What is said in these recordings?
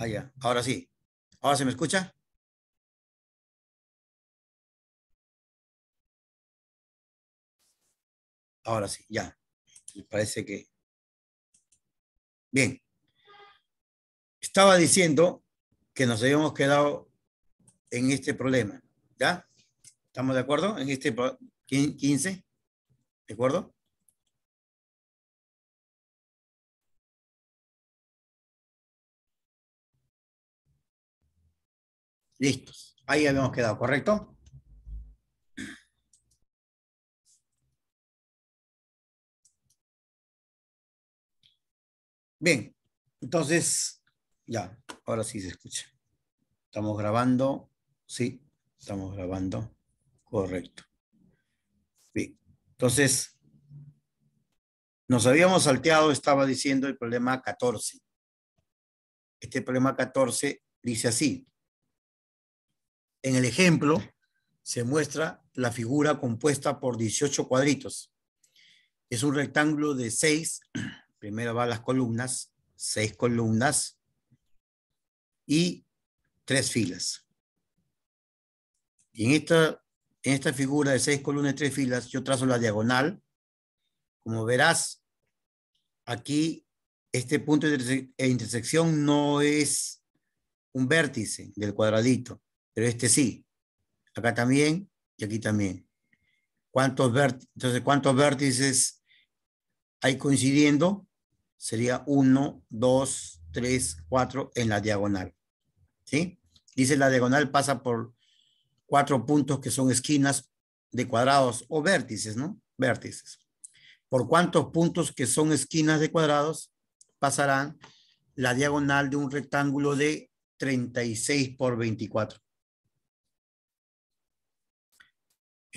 Allá, ah, ahora sí. ¿Ahora se me escucha? Ahora sí, ya. Me parece que. Bien. Estaba diciendo que nos habíamos quedado en este problema. ¿Ya? ¿Estamos de acuerdo? En este 15. ¿De acuerdo? Listos. Ahí habíamos quedado, ¿correcto? Bien, entonces, ya, ahora sí se escucha. Estamos grabando, sí, estamos grabando, correcto. Bien, entonces, nos habíamos salteado, estaba diciendo, el problema 14. Este problema 14 dice así, en el ejemplo se muestra la figura compuesta por 18 cuadritos. Es un rectángulo de seis. primero van las columnas, seis columnas y tres filas. Y en esta, en esta figura de seis columnas y 3 filas yo trazo la diagonal. Como verás, aquí este punto de e intersección no es un vértice del cuadradito, pero este sí, acá también y aquí también. ¿Cuántos Entonces, ¿cuántos vértices hay coincidiendo? Sería 1, 2, 3, 4 en la diagonal. ¿Sí? Dice la diagonal pasa por cuatro puntos que son esquinas de cuadrados o vértices, ¿no? Vértices. ¿Por cuántos puntos que son esquinas de cuadrados pasarán la diagonal de un rectángulo de 36 por 24?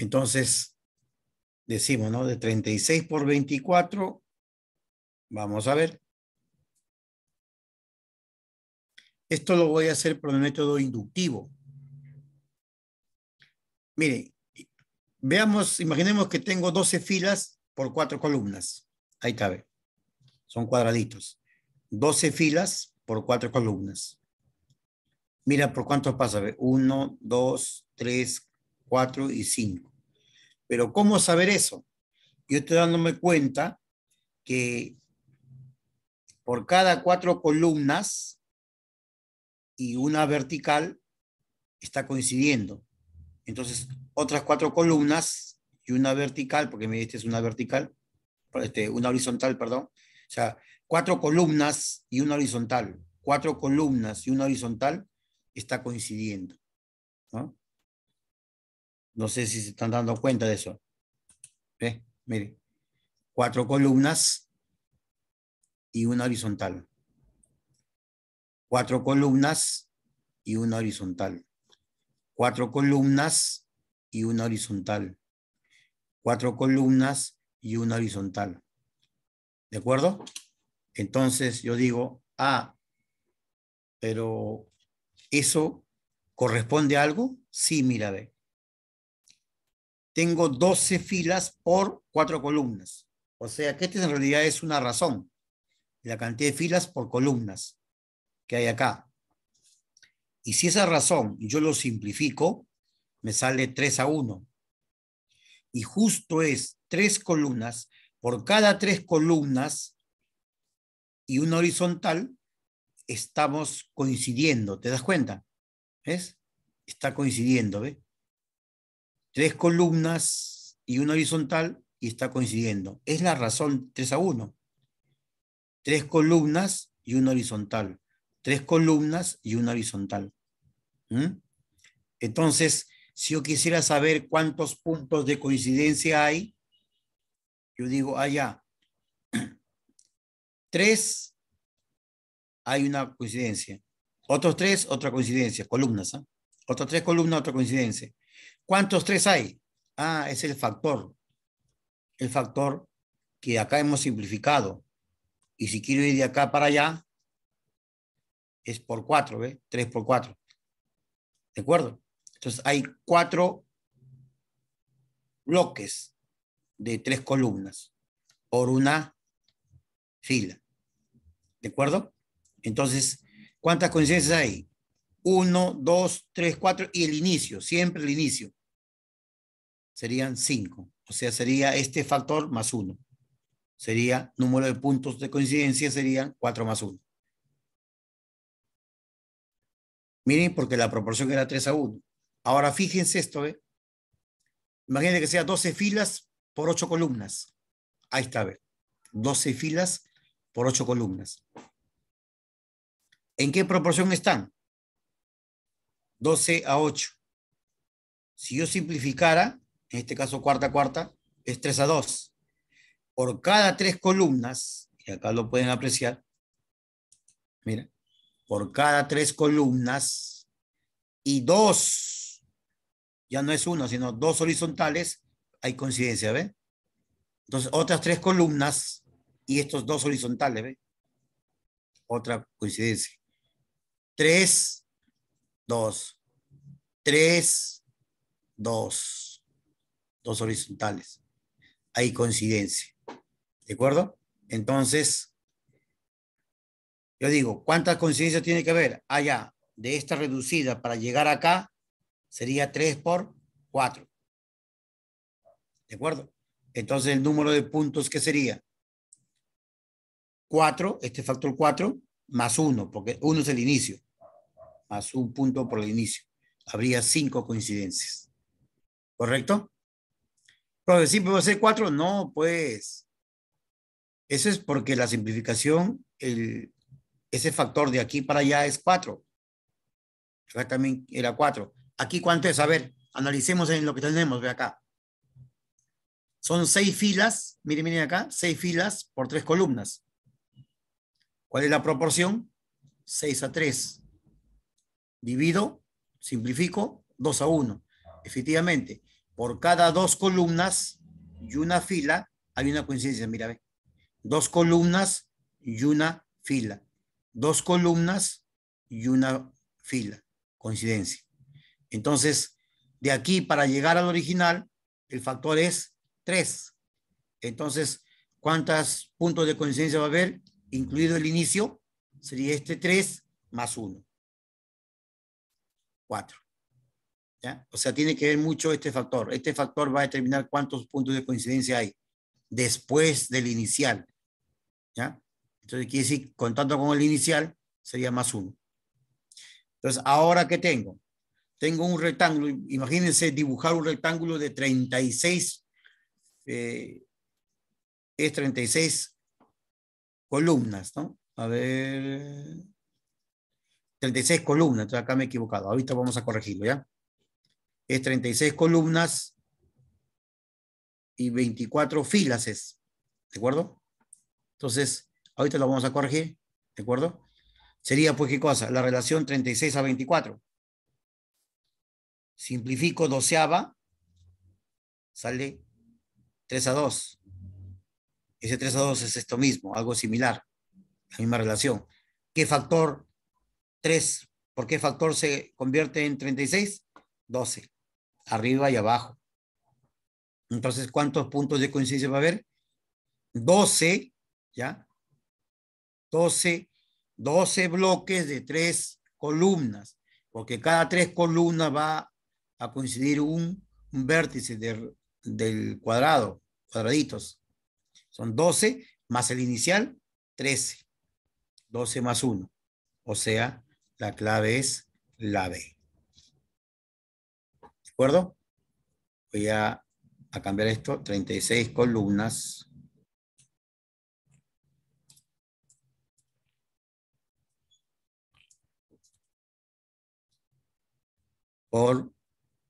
Entonces, decimos, ¿no? De 36 por 24, vamos a ver. Esto lo voy a hacer por el método inductivo. Miren, veamos, imaginemos que tengo 12 filas por 4 columnas. Ahí cabe. Son cuadraditos. 12 filas por 4 columnas. Mira por cuántos pasa. 1, 2, 3, 4 y 5. Pero ¿cómo saber eso? Yo estoy dándome cuenta que por cada cuatro columnas y una vertical está coincidiendo. Entonces, otras cuatro columnas y una vertical, porque me diste es una vertical, este, una horizontal, perdón. O sea, cuatro columnas y una horizontal. Cuatro columnas y una horizontal está coincidiendo. ¿no? No sé si se están dando cuenta de eso. ¿Ve? Mire, cuatro columnas y una horizontal. Cuatro columnas y una horizontal. Cuatro columnas y una horizontal. Cuatro columnas y una horizontal. ¿De acuerdo? Entonces yo digo, ah, pero ¿eso corresponde a algo? Sí, mira, ve tengo 12 filas por cuatro columnas. O sea que esta en realidad es una razón. La cantidad de filas por columnas que hay acá. Y si esa razón yo lo simplifico, me sale 3 a 1. Y justo es tres columnas. Por cada tres columnas y una horizontal, estamos coincidiendo. ¿Te das cuenta? ¿Ves? Está coincidiendo, ¿ves? tres columnas y una horizontal y está coincidiendo. Es la razón 3 a 1. Tres columnas y una horizontal. Tres columnas y una horizontal. ¿Mm? Entonces, si yo quisiera saber cuántos puntos de coincidencia hay, yo digo allá, ah, tres, hay una coincidencia. Otros tres, otra coincidencia, columnas. ¿eh? ¿ah? Otras tres columnas, otra coincidencia. ¿Cuántos tres hay? Ah, es el factor. El factor que acá hemos simplificado. Y si quiero ir de acá para allá, es por cuatro, ¿ves? Tres por cuatro. ¿De acuerdo? Entonces hay cuatro bloques de tres columnas por una fila. ¿De acuerdo? Entonces, ¿cuántas coincidencias hay? Uno, dos, tres, cuatro y el inicio, siempre el inicio serían 5. O sea, sería este factor más 1. Sería número de puntos de coincidencia, serían 4 más 1. Miren, porque la proporción era 3 a 1. Ahora fíjense esto, ¿eh? Imagínense que sea 12 filas por 8 columnas. Ahí está, ¿ve? 12 filas por 8 columnas. ¿En qué proporción están? 12 a 8. Si yo simplificara, en este caso cuarta, cuarta, es 3 a 2. Por cada tres columnas, y acá lo pueden apreciar, mira, por cada tres columnas y dos, ya no es uno, sino dos horizontales, hay coincidencia, ¿ve? Entonces, otras tres columnas y estos dos horizontales, ¿ve? Otra coincidencia. Tres, dos. Tres, dos dos horizontales. Hay coincidencia. ¿De acuerdo? Entonces, yo digo, ¿cuántas coincidencias tiene que haber? Allá, ah, de esta reducida para llegar acá, sería 3 por 4. ¿De acuerdo? Entonces, el número de puntos qué sería 4, este factor 4, más uno, porque uno es el inicio, más un punto por el inicio. Habría cinco coincidencias. ¿Correcto? Pero decir, ¿puedo hacer cuatro? No, pues. Eso es porque la simplificación, el, ese factor de aquí para allá es cuatro. Acá también era cuatro. ¿Aquí cuánto es? A ver, analicemos en lo que tenemos, ve acá. Son seis filas, miren, miren acá, seis filas por tres columnas. ¿Cuál es la proporción? 6 a 3. Divido, simplifico, 2 a 1. Efectivamente, por cada dos columnas y una fila, hay una coincidencia, mira, ve. Dos columnas y una fila. Dos columnas y una fila. Coincidencia. Entonces, de aquí para llegar al original, el factor es 3. Entonces, ¿cuántos puntos de coincidencia va a haber? Incluido el inicio, sería este 3 más 1. 4. O sea, tiene que ver mucho este factor. Este factor va a determinar cuántos puntos de coincidencia hay después del inicial. ¿ya? Entonces, quiere decir, contando con el inicial, sería más uno. Entonces, ¿ahora qué tengo? Tengo un rectángulo. Imagínense dibujar un rectángulo de 36, eh, es 36 columnas, ¿no? A ver, 36 columnas, entonces acá me he equivocado. Ahorita vamos a corregirlo, ¿ya? es 36 columnas y 24 filas ¿de acuerdo? Entonces, ahorita lo vamos a corregir, ¿de acuerdo? Sería pues qué cosa, la relación 36 a 24. Simplifico doceava, sale 3 a 2. Ese 3 a 2 es esto mismo, algo similar, la misma relación. ¿Qué factor 3? ¿Por qué factor se convierte en 36? 12 arriba y abajo. Entonces, ¿cuántos puntos de coincidencia va a haber? 12, ¿ya? 12, 12 bloques de tres columnas, porque cada tres columnas va a coincidir un, vértice del cuadrado, cuadraditos. Son 12 más el inicial, 13. 12 más 1. O sea, la clave es la B acuerdo? Voy a, a cambiar esto, 36 columnas. por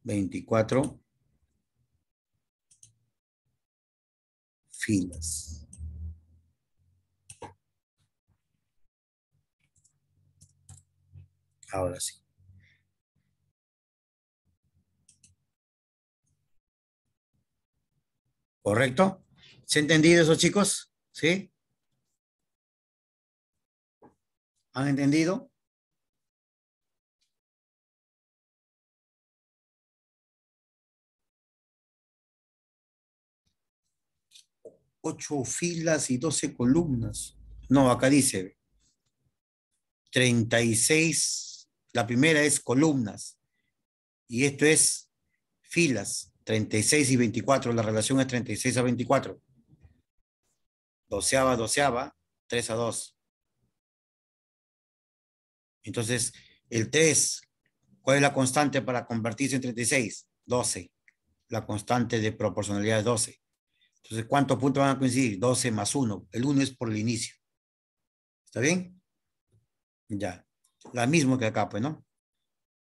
24 filas. Ahora sí. ¿Correcto? ¿Se ha entendido eso, chicos? ¿Sí? ¿Han entendido? Ocho filas y doce columnas. No, acá dice seis. La primera es columnas. Y esto es filas. 36 y 24, la relación es 36 a 24. Doceaba, doceaba, 3 a 2. Entonces, el 3, ¿cuál es la constante para convertirse en 36? 12. La constante de proporcionalidad es 12. Entonces, ¿cuántos puntos van a coincidir? 12 más 1. El 1 es por el inicio. ¿Está bien? Ya. La misma que acá, pues, ¿no?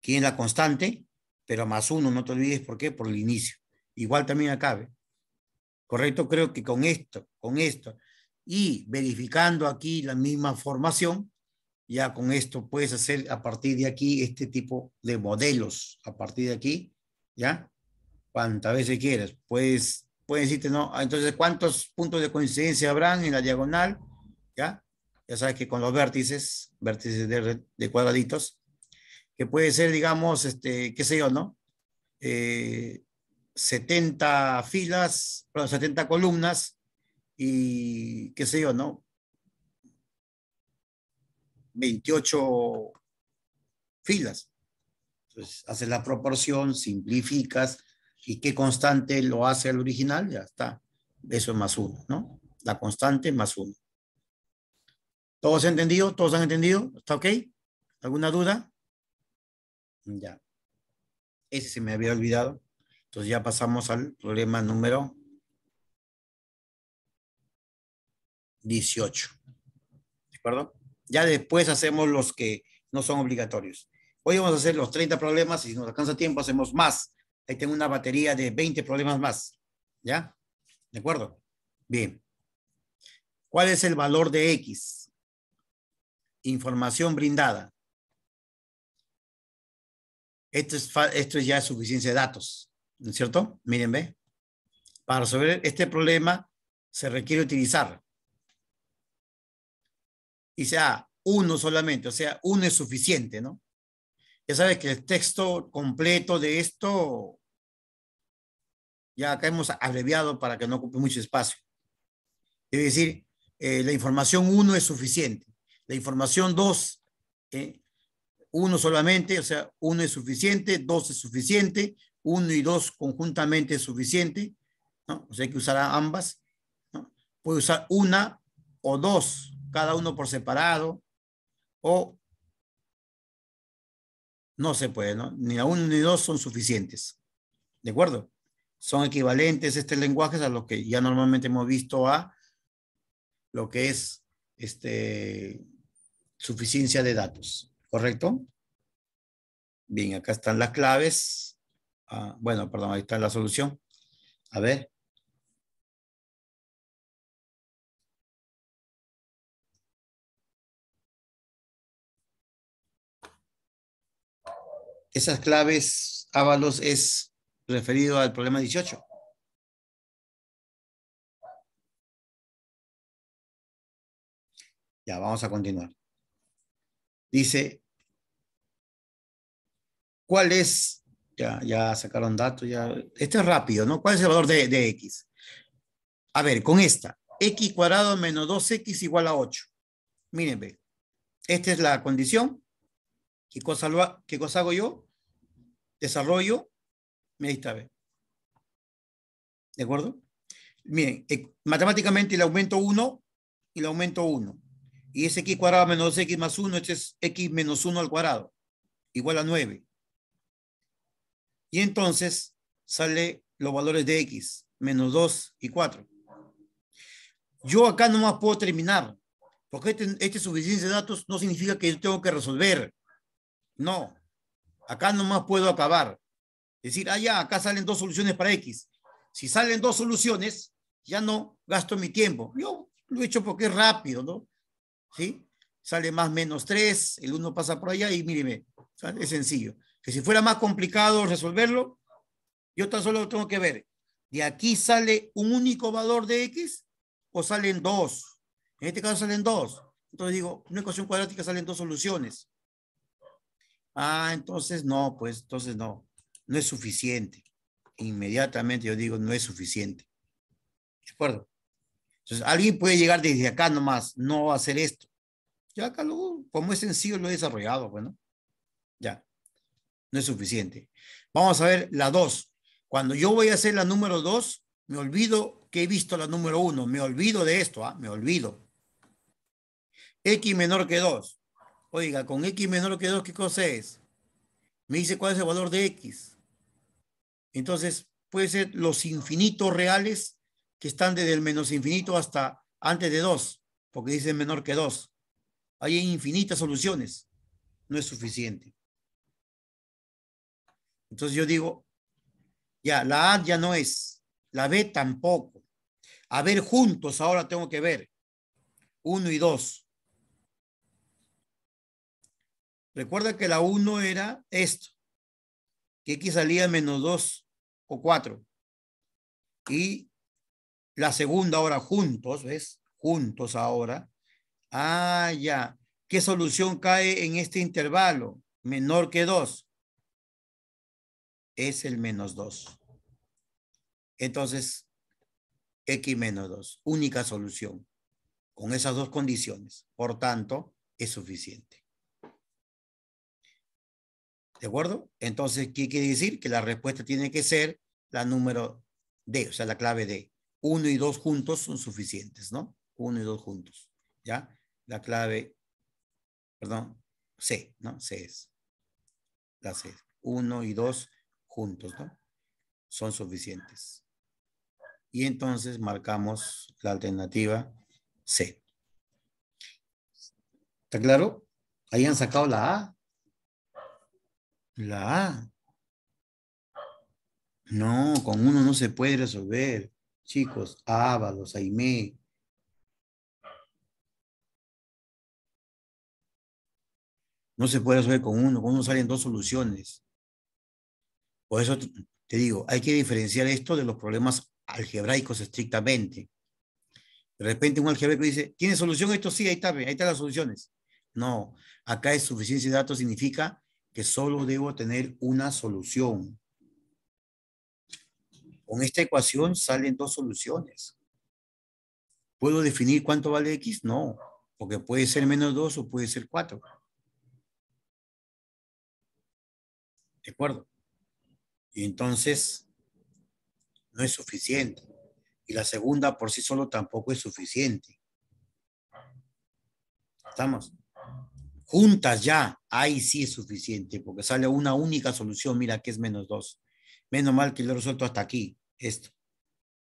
¿Quién es la constante? pero más uno, no te olvides por qué, por el inicio. Igual también acabe. Correcto, creo que con esto, con esto, y verificando aquí la misma formación, ya con esto puedes hacer a partir de aquí este tipo de modelos, a partir de aquí, ¿ya? Cuántas veces quieras, puedes, puedes decirte, ¿no? Ah, entonces, ¿cuántos puntos de coincidencia habrán en la diagonal? ¿Ya? Ya sabes que con los vértices, vértices de, de cuadraditos, que puede ser, digamos, este, qué sé yo, ¿no? 70 eh, filas, perdón, 70 columnas y qué sé yo, ¿no? 28 filas. Entonces, haces la proporción, simplificas y qué constante lo hace al original, ya está. Eso es más uno, ¿no? La constante más uno. ¿Todos han entendido? ¿Todos han entendido? ¿Está ok? ¿Alguna duda? Ya. Ese se me había olvidado. Entonces ya pasamos al problema número 18. ¿De acuerdo? Ya después hacemos los que no son obligatorios. Hoy vamos a hacer los 30 problemas y si nos alcanza tiempo hacemos más. Ahí tengo una batería de 20 problemas más. ¿Ya? ¿De acuerdo? Bien. ¿Cuál es el valor de X? Información brindada. Esto, es, ya es suficiencia de datos, ¿no es cierto? Miren, ve. Para resolver este problema se requiere utilizar. Y sea uno solamente, o sea, uno es suficiente, ¿no? Ya sabes que el texto completo de esto, ya acá hemos abreviado para que no ocupe mucho espacio. Es decir, eh, la información uno es suficiente, la información dos, eh, uno solamente, o sea, uno es suficiente, dos es suficiente, uno y dos conjuntamente es suficiente, ¿no? O sea, hay que usar ambas, ¿no? Puede usar una o dos, cada uno por separado, o no se puede, ¿no? Ni a uno ni dos son suficientes, ¿de acuerdo? Son equivalentes este lenguaje a lo que ya normalmente hemos visto a lo que es este, suficiencia de datos. ¿correcto? Bien, acá están las claves. Ah, bueno, perdón, ahí está la solución. A ver. Esas claves, Ábalos, es referido al problema 18. Ya, vamos a continuar. Dice, cuál es, ya, ya sacaron datos, ya, este es rápido, ¿no? ¿Cuál es el valor de, X? A ver, con esta, X cuadrado menos 2X igual a 8. Miren, B. esta es la condición. ¿Qué cosa, qué cosa hago yo? Desarrollo, me B. ¿De acuerdo? Miren, eh, matemáticamente le aumento 1 y le aumento 1. Y es x cuadrado menos 2x más 1, este es x menos 1 al cuadrado, igual a 9. Y entonces sale los valores de X, menos 2 y 4. Yo acá nomás puedo terminar, porque este este suficiencia de datos no significa que yo tengo que resolver. No, acá no más puedo acabar. Es decir, allá, ah, acá salen dos soluciones para X. Si salen dos soluciones, ya no gasto mi tiempo. Yo lo he hecho porque es rápido, ¿no? ¿Sí? Sale más menos 3, el 1 pasa por allá y míreme, es sencillo. Que si fuera más complicado resolverlo, yo tan solo tengo que ver, ¿de aquí sale un único valor de X o salen dos? En este caso salen dos. Entonces digo, una ecuación cuadrática salen dos soluciones. Ah, entonces no, pues entonces no, no es suficiente. Inmediatamente yo digo, no es suficiente. ¿De acuerdo? Entonces alguien puede llegar desde acá nomás, no hacer esto. Ya acá luego, como es sencillo, lo he desarrollado, bueno. Ya no es suficiente. Vamos a ver la 2. Cuando yo voy a hacer la número 2. me olvido que he visto la número uno. Me olvido de esto, ¿ah? me olvido. X menor que 2. Oiga, con X menor que 2, ¿qué cosa es? Me dice cuál es el valor de X. Entonces, puede ser los infinitos reales que están desde el menos infinito hasta antes de 2, porque dice menor que 2. Hay infinitas soluciones. No es suficiente. Entonces yo digo, ya, la A ya no es, la B tampoco. A ver, juntos ahora tengo que ver. Uno y dos. Recuerda que la uno era esto, que x salía menos dos o cuatro. Y la segunda ahora juntos, ¿ves? Juntos ahora. Ah, ya. ¿Qué solución cae en este intervalo? Menor que dos? es el menos 2. Entonces, x menos 2, única solución, con esas dos condiciones. Por tanto, es suficiente. ¿De acuerdo? Entonces, ¿qué quiere decir? Que la respuesta tiene que ser la número D, o sea, la clave D. 1 y dos juntos son suficientes, ¿no? Uno y dos juntos, ¿ya? La clave, perdón, C, ¿no? C es. La C. 1 y 2 juntos, ¿no? Son suficientes. Y entonces marcamos la alternativa C. ¿Está claro? Ahí han sacado la A. La A. No, con uno no se puede resolver. Chicos, Ábalos, Aimé. No se puede resolver con uno. Con uno salen dos soluciones. Por eso te digo, hay que diferenciar esto de los problemas algebraicos estrictamente. De repente un algebraico dice, ¿tiene solución esto? Sí, ahí está, ahí están las soluciones. No, acá es suficiencia de datos significa que solo debo tener una solución. Con esta ecuación salen dos soluciones. ¿Puedo definir cuánto vale X? No, porque puede ser menos 2 o puede ser 4. ¿De acuerdo? Y entonces no es suficiente. Y la segunda por sí solo tampoco es suficiente. ¿Estamos? Juntas ya, ahí sí es suficiente, porque sale una única solución, mira que es menos dos. Menos mal que lo resuelto hasta aquí, esto,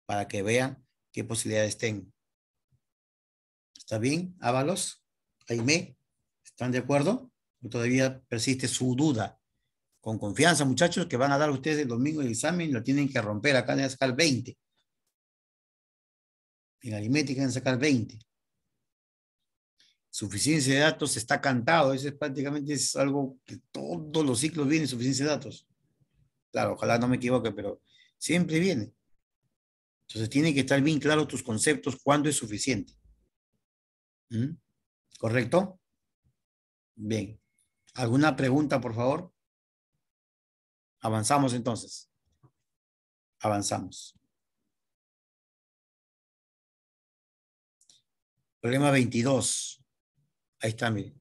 para que vean qué posibilidades tengo. ¿Está bien, Ábalos? Aime, ¿están de acuerdo? todavía persiste su duda? con confianza, muchachos, que van a dar ustedes el domingo el examen, lo tienen que romper. Acá a sacar 20. En aritmética en sacar 20. Suficiencia de datos está cantado. Eso es prácticamente es algo que todos los ciclos viene suficiencia de datos. Claro, ojalá no me equivoque, pero siempre viene. Entonces tienen que estar bien claros tus conceptos cuándo es suficiente. ¿Mm? ¿Correcto? Bien. ¿Alguna pregunta, por favor? Avanzamos entonces. Avanzamos. Problema 22. Ahí está, miren.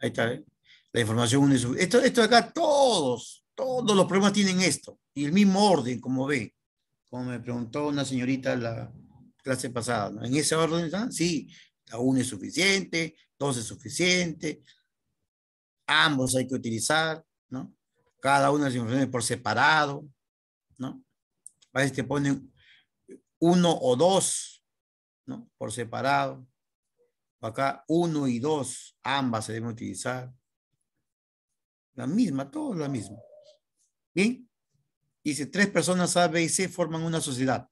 Ahí está. ¿eh? La información Esto, esto acá, todos, todos los problemas tienen esto. Y el mismo orden, como ve. Como me preguntó una señorita la clase pasada. ¿no? En ese orden, están? sí. La es suficiente, dos es suficiente. Ambos hay que utilizar, ¿no? cada una de las informaciones por separado, ¿no? A veces te ponen uno o dos, ¿no? Por separado. Acá uno y dos, ambas se deben utilizar. La misma, todo lo mismo. Bien. Y tres personas A, B y C forman una sociedad.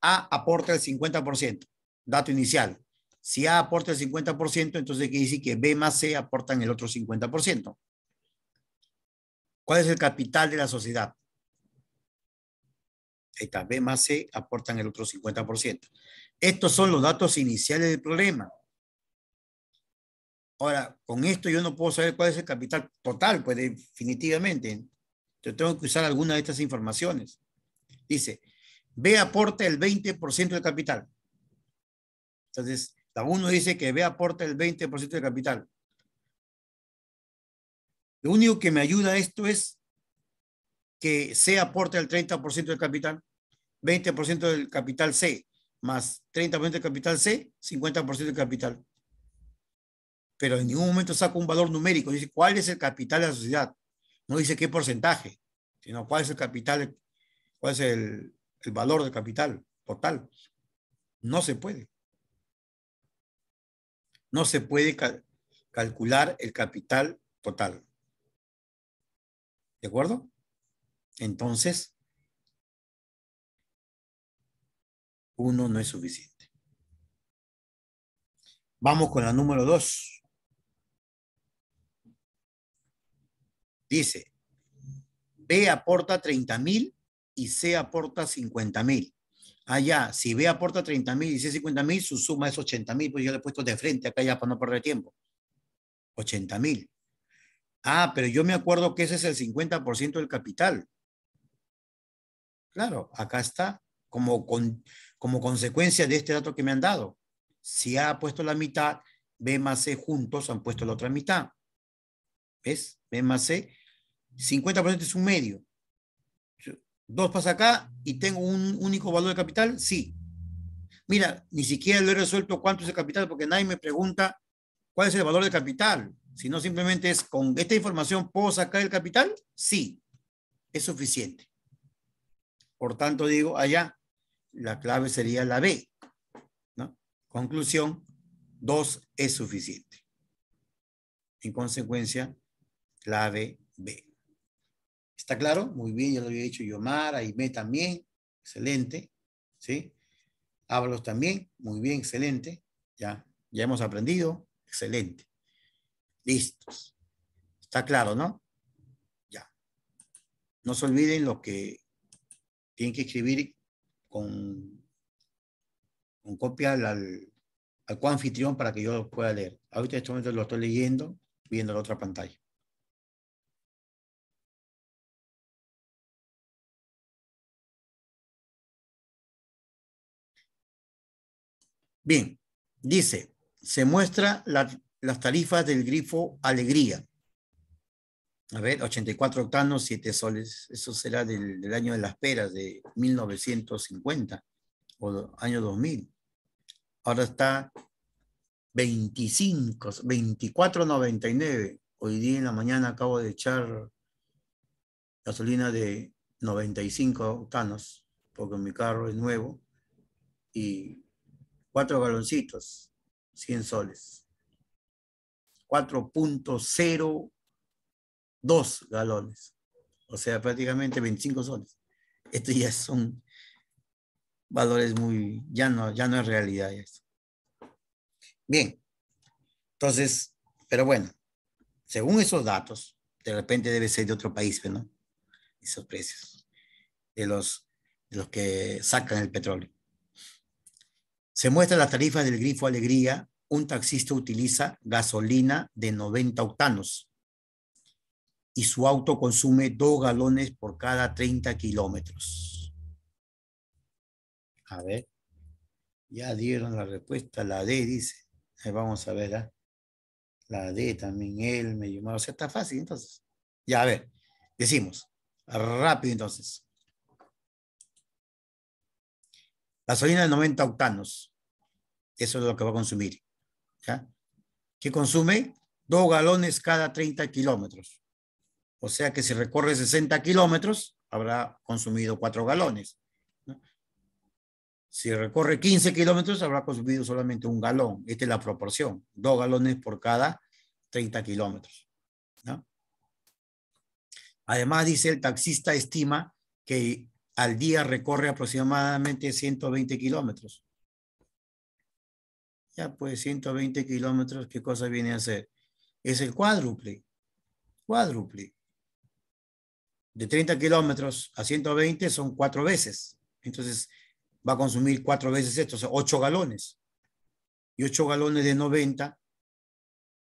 A aporta el 50%, dato inicial. Si A aporta el 50%, entonces quiere dice que B más C aportan el otro 50%. ¿Cuál es el capital de la sociedad? Ahí B más C aportan el otro 50%. Estos son los datos iniciales del problema. Ahora, con esto yo no puedo saber cuál es el capital total, pues definitivamente. Yo tengo que usar alguna de estas informaciones. Dice, B aporta el 20% del capital. Entonces, la 1 dice que B aporta el 20% del capital. Lo único que me ayuda a esto es que se aporte el 30% del capital, 20% del capital C, más 30% del capital C, 50% del capital. Pero en ningún momento saco un valor numérico. Dice cuál es el capital de la sociedad. No dice qué porcentaje, sino cuál es el capital, cuál es el, valor del capital total. No se puede. No se puede calcular el capital total. ¿De acuerdo? Entonces, uno no es suficiente. Vamos con la número dos. Dice, B aporta 30 mil y C aporta 50 mil. Allá, ah, si B aporta 30 mil y C 50 mil, su suma es 80 mil, pues yo le he puesto de frente acá ya para no perder tiempo. 80 mil. Ah, pero yo me acuerdo que ese es el 50% del capital. Claro, acá está, como, como consecuencia de este dato que me han dado. Si ha puesto la mitad, B más C juntos han puesto la otra mitad. ¿Ves? B más C. 50% es un medio. Dos pasa acá y tengo un único valor de capital, sí. Mira, ni siquiera lo he resuelto cuánto es el capital porque nadie me pregunta cuál es el valor de capital. Si no simplemente es con esta información puedo sacar el capital, sí, es suficiente. Por tanto, digo allá, la clave sería la B. ¿no? Conclusión, dos es suficiente. En consecuencia, clave B. ¿Está claro? Muy bien, ya lo había dicho Yomar, Aime también, excelente. ¿Sí? Ábalos también, muy bien, excelente. Ya, ya hemos aprendido, excelente. Listos. Está claro, ¿no? Ya. No se olviden lo que tienen que escribir con, con copia al, al, para que yo los pueda leer. Ahorita en este momento lo estoy leyendo, viendo la otra pantalla. Bien, dice, se muestra la las tarifas del grifo Alegría. A ver, 84 octanos, 7 soles. Eso será del, año de las peras, de 1950 o año 2000. Ahora está 25, 24.99. Hoy día en la mañana acabo de echar gasolina de 95 octanos, porque mi carro es nuevo, y cuatro galoncitos, 100 soles. 4.02 galones. O sea, prácticamente 25 soles. Estos ya son valores muy, ya no, ya no es realidad esto. Bien, entonces, pero bueno, según esos datos, de repente debe ser de otro país, ¿no? Esos precios de los, de los que sacan el petróleo. Se muestra la tarifa del grifo Alegría un taxista utiliza gasolina de 90 octanos y su auto consume dos galones por cada 30 kilómetros. A ver, ya dieron la respuesta, la D dice. vamos a ver, ¿ah? la D también, él, me llamó. O sea, está fácil entonces. Ya, a ver, decimos, rápido entonces. Gasolina de 90 octanos. Eso es lo que va a consumir que consume dos galones cada 30 kilómetros. O sea que si recorre 60 kilómetros, habrá consumido cuatro galones. Si recorre 15 kilómetros, habrá consumido solamente un galón. Esta es la proporción, dos galones por cada 30 kilómetros. Además, dice el taxista estima que al día recorre aproximadamente 120 kilómetros. Ya pues 120 kilómetros, ¿qué cosa viene a hacer Es el cuádruple, cuádruple. De 30 kilómetros a 120 son cuatro veces. Entonces va a consumir cuatro veces esto, o sea, ocho galones. Y ocho galones de 90,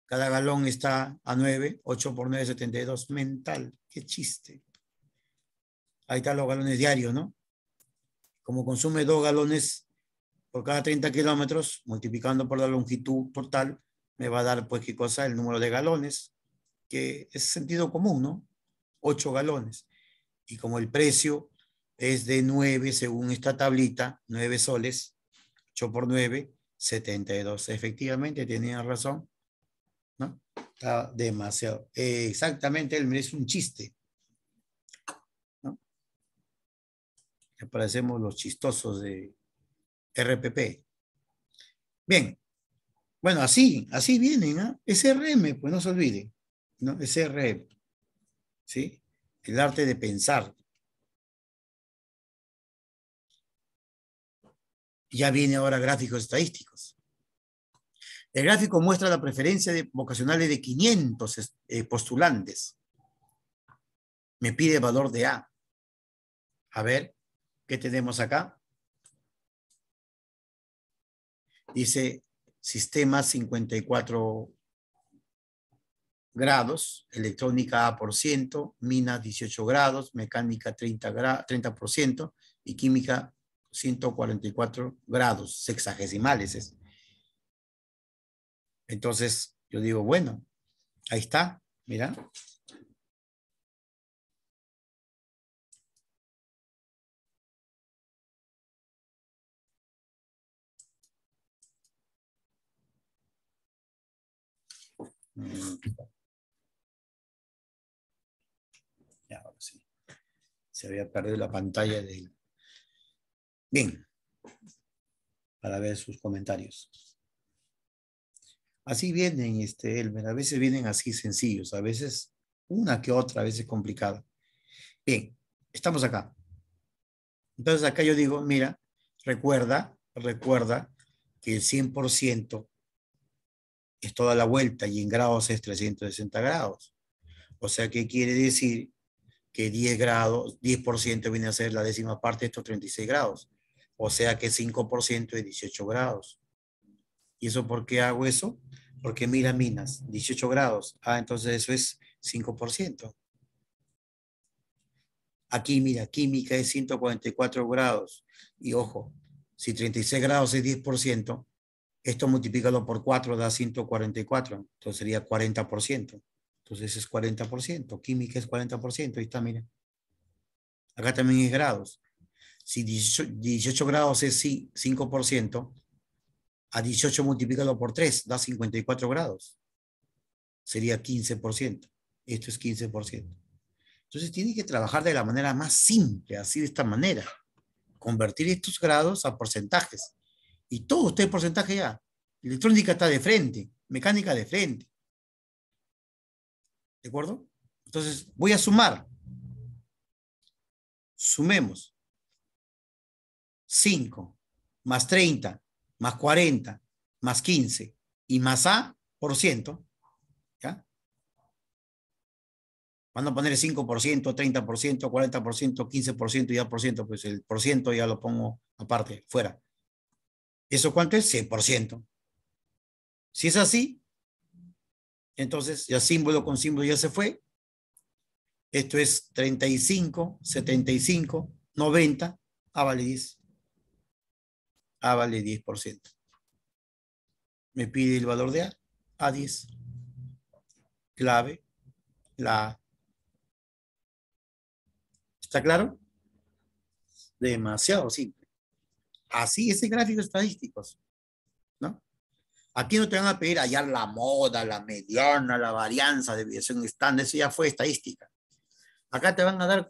cada galón está a nueve, ocho por 9, 72. Mental, qué chiste. Ahí están los galones diarios, ¿no? Como consume dos galones por cada 30 kilómetros, multiplicando por la longitud total, me va a dar, pues, qué cosa, el número de galones, que es sentido común, ¿no? 8 galones. Y como el precio es de 9, según esta tablita, 9 soles, 8 por 9, 72. Efectivamente, tenía razón, ¿no? Está demasiado. exactamente, él merece un chiste. ¿no? Aparecemos los chistosos de, RPP. Bien, bueno, así, así vienen, ¿no? ¿ah? SRM, pues no se olviden, ¿no? SRM, ¿sí? El arte de pensar. Ya viene ahora gráficos estadísticos. El gráfico muestra la preferencia de vocacionales de 500 eh, postulantes. Me pide valor de A. A ver, ¿qué tenemos acá? dice sistema 54 grados, electrónica A por ciento, mina 18 grados, mecánica 30, por ciento y química 144 grados, sexagesimales Entonces, yo digo, bueno, ahí está, mira, Se había perdido la pantalla de... Bien, para ver sus comentarios. Así vienen, este, Elmer, a veces vienen así sencillos, a veces una que otra, a veces complicada. Bien, estamos acá. Entonces acá yo digo, mira, recuerda, recuerda que el 100% es toda la vuelta y en grados es 360 grados. O sea, ¿qué quiere decir? Que 10 grados, 10% viene a ser la décima parte de estos 36 grados. O sea que 5% es 18 grados. ¿Y eso por qué hago eso? Porque mira minas, 18 grados. Ah, entonces eso es 5%. Aquí, mira, química es 144 grados. Y ojo, si 36 grados es 10%, esto multiplicado por 4 da 144, entonces sería 40%. Entonces es 40%, química es 40%, ahí está, mira. Acá también es grados. Si 18, grados es 5%, a 18 multiplicado por 3 da 54 grados. Sería 15%. Esto es 15%. Entonces tiene que trabajar de la manera más simple, así de esta manera. Convertir estos grados a porcentajes. Y todo este porcentaje ya. Electrónica está de frente, mecánica de frente. ¿De acuerdo? Entonces, voy a sumar. Sumemos. 5 más 30 más 40 más 15 y más A por ciento. ¿Ya? Van a poner 5%, 30%, 40%, 15% y ya por ciento. Pues el por ciento ya lo pongo aparte, fuera. ¿Eso cuánto es? 100%. Si es así, entonces ya símbolo con símbolo ya se fue. Esto es 35, 75, 90, A vale 10. A ah, vale 10%. Me pide el valor de A, A 10. Clave, la A. ¿Está claro? Demasiado sí. Así, ese gráfico estadísticos, ¿no? Aquí no te van a pedir allá la moda, la mediana, la varianza, deviación estándar, eso ya fue estadística. Acá te van a dar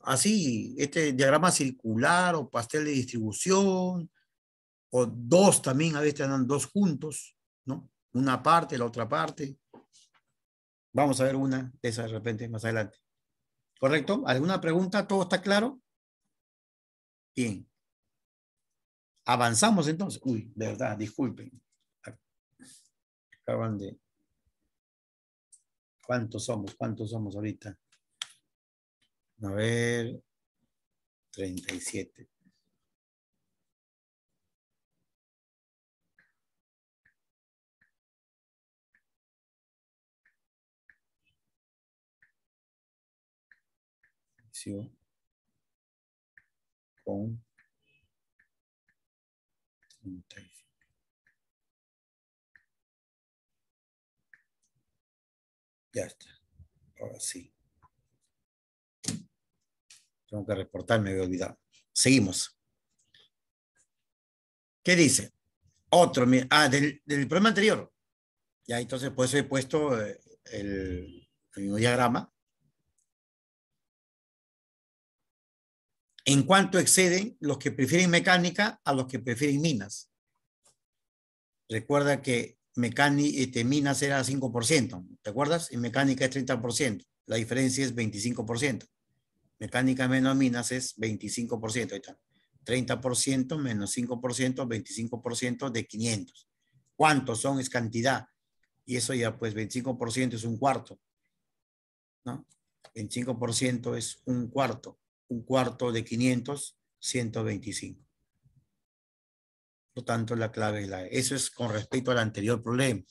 así, este diagrama circular o pastel de distribución, o dos también, a veces te dan dos juntos, ¿no? Una parte, la otra parte. Vamos a ver una de esas de repente más adelante. ¿Correcto? ¿Alguna pregunta? ¿Todo está claro? Bien. Avanzamos entonces. Uy, verdad, disculpen. Acaban de. ¿Cuántos somos? ¿Cuántos somos ahorita? A ver, 37. Con ya está. Ahora sí. Tengo que reportar, me había olvidado. Seguimos. ¿Qué dice? Otro, ah, del, problema anterior. Ya, entonces, pues he puesto eh, el, el mismo diagrama en cuanto exceden los que prefieren mecánica a los que prefieren minas. Recuerda que mecánica, este, minas era 5%, ¿te acuerdas? Y mecánica es 30%, la diferencia es 25%. Mecánica menos minas es 25%, ahí 30% menos 5%, 25% de 500. ¿Cuántos son? Es cantidad. Y eso ya, pues, 25% es un cuarto. ¿no? 25% es un cuarto un cuarto de 500, 125. Por tanto, la clave es la E. Eso es con respecto al anterior problema.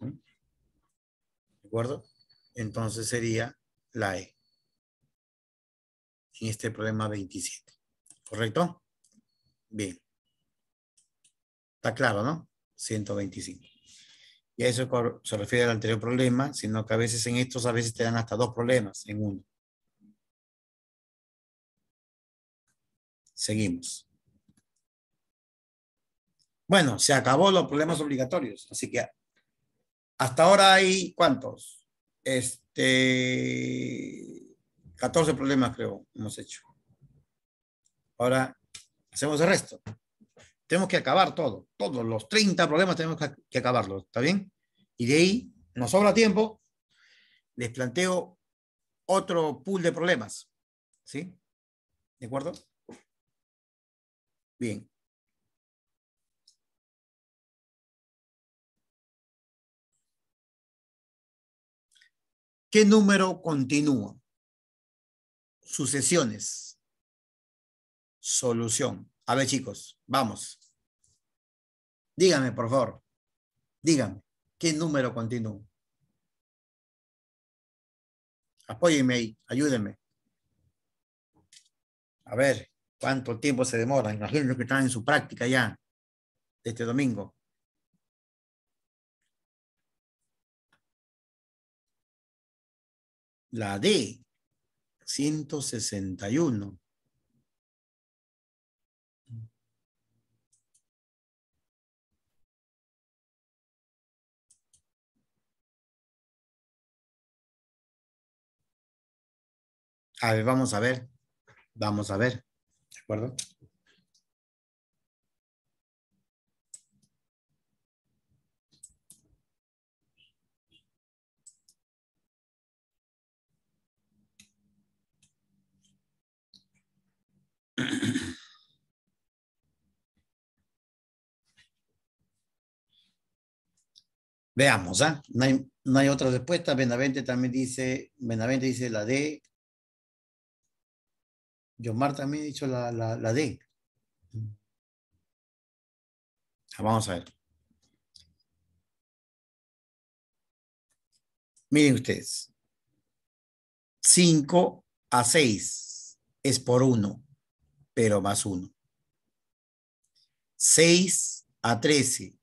¿De acuerdo? Entonces sería la E. En este problema 27. ¿Correcto? Bien. Está claro, ¿no? 125. Y a eso se refiere al anterior problema, sino que a veces en estos a veces te dan hasta dos problemas en uno. Seguimos. Bueno, se acabó los problemas obligatorios, así que hasta ahora hay cuántos? Este 14 problemas creo hemos hecho. Ahora hacemos el resto. Tenemos que acabar todo, todos los 30 problemas tenemos que acabarlos, ¿está bien? Y de ahí nos sobra tiempo, les planteo otro pool de problemas, ¿sí? ¿De acuerdo? Bien. ¿Qué número continúa? Sucesiones. Solución. A ver, chicos, vamos. Díganme, por favor. Díganme, ¿qué número continúa? Apóyeme ahí, ayúdenme. A ver cuánto tiempo se demora. Imagínense que están en su práctica ya este domingo. La D, 161. A ver, vamos a ver. Vamos a ver. Veamos, ¿ah? No, hay, otra respuesta. Benavente también dice, Benavente dice la D, Yomar Mar también dicho la, la, la D. Ah, vamos a ver. Miren ustedes. 5 a 6 es por 1, pero más 1. 6 a 13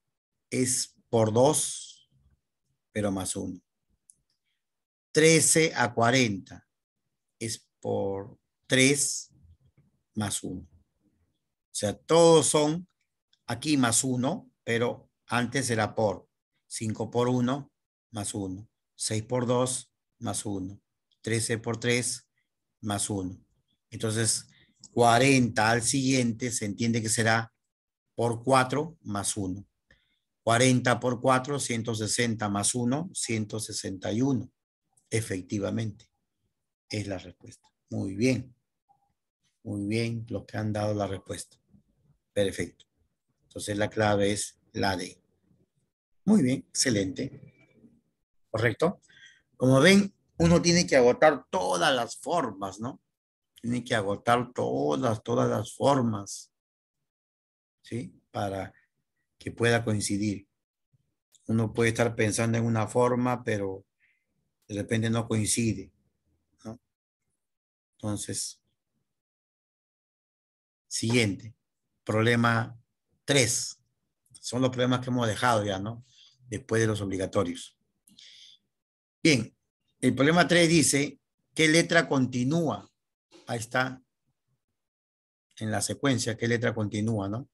es por 2, pero más 1. 13 a 40 es por 3 más 1. O sea, todos son aquí más 1, pero antes era por 5 por 1 más 1, 6 por 2 más 1, 13 por 3 más 1. Entonces, 40 al siguiente se entiende que será por 4 más 1. 40 por 4, 160 más 1, 161. Efectivamente, es la respuesta. Muy bien. Muy bien, lo que han dado la respuesta. Perfecto. Entonces la clave es la D. Muy bien, excelente. ¿Correcto? Como ven, uno tiene que agotar todas las formas, ¿no? Tiene que agotar todas, todas las formas, ¿sí? Para que pueda coincidir. Uno puede estar pensando en una forma, pero de repente no coincide, ¿no? Entonces, Siguiente, problema 3. Son los problemas que hemos dejado ya, ¿no? Después de los obligatorios. Bien, el problema 3 dice, ¿qué letra continúa? Ahí está, en la secuencia, ¿qué letra continúa, no?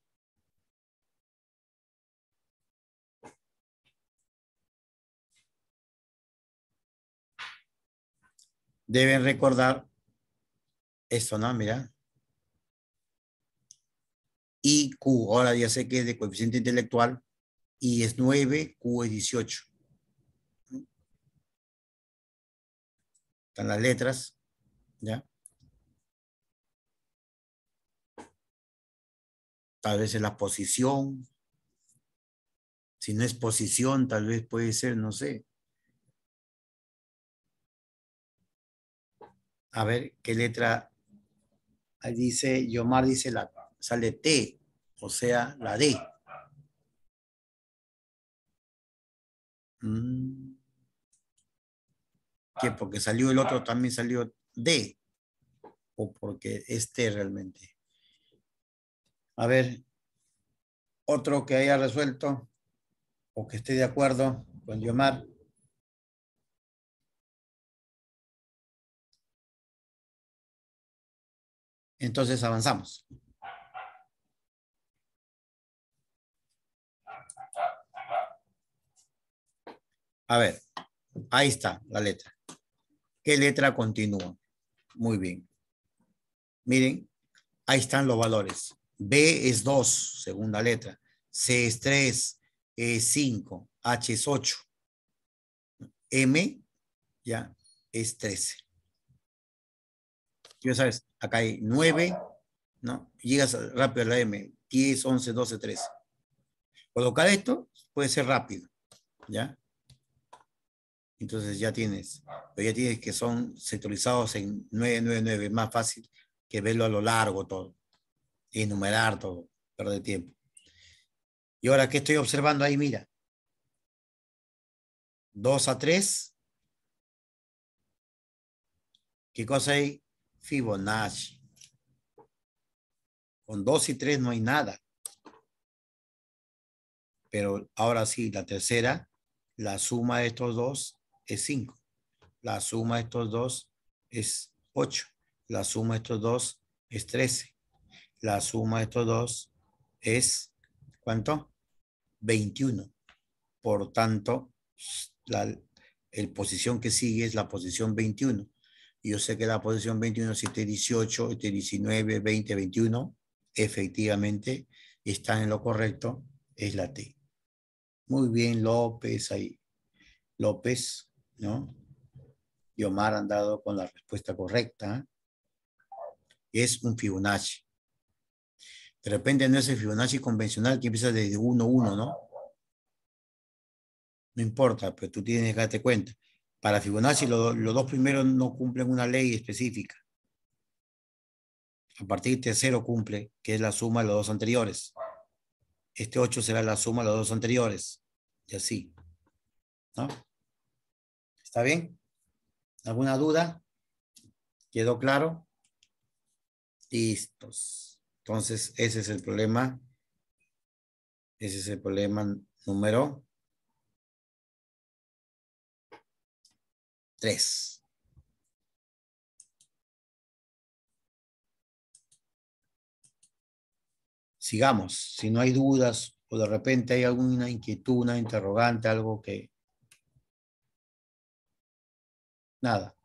Deben recordar esto, ¿no? Mira, IQ, ahora ya sé que es de coeficiente intelectual, y es 9, Q es 18. Están las letras, ¿ya? Tal vez es la posición. Si no es posición, tal vez puede ser, no sé. A ver, ¿qué letra? Ahí dice, Yomar dice la sale T, o sea, la D. Mm. ¿Qué? Porque salió el otro, también salió D. O porque es este T realmente. A ver, otro que haya resuelto o que esté de acuerdo con Yomar. Entonces avanzamos. A ver, ahí está la letra. ¿Qué letra continúa? Muy bien. Miren, ahí están los valores. B es 2, segunda letra. C es 3, E es 5, H es 8. M ya es 13. Ya sabes, acá hay 9, ¿no? Llegas rápido a la M, 10, 11, 12, 13. Colocar esto puede ser rápido, ¿ya? entonces ya tienes, ya tienes que son sectorizados en 999, es más fácil que verlo a lo largo todo, enumerar todo, perder tiempo. Y ahora, ¿qué estoy observando ahí? Mira, 2 a 3. ¿Qué cosa hay? Fibonacci. Con 2 y 3 no hay nada. Pero ahora sí, la tercera, la suma de estos dos es 5. La suma de estos dos es 8. La suma de estos dos es 13. La suma de estos dos es, ¿cuánto? 21. Por tanto, la el posición que sigue es la posición 21. Yo sé que la posición 21, es 18, este 19, 20, 21, efectivamente están en lo correcto, es la T. Muy bien, López ahí. López, ¿no? Y Omar han dado con la respuesta correcta. Es un Fibonacci. De repente no es el Fibonacci convencional que empieza desde 1, 1, ¿no? No importa, pero tú tienes que darte cuenta. Para Fibonacci los dos primeros no cumplen una ley específica. A partir de tercero cumple, que es la suma de los dos anteriores. Este 8 será la suma de los dos anteriores. Y así. ¿No? ¿Está bien? ¿Alguna duda? ¿Quedó claro? Listos. Entonces, ese es el problema. Ese es el problema número tres. sigamos. Si no hay dudas o de repente hay alguna inquietud, una interrogante, algo que Nada.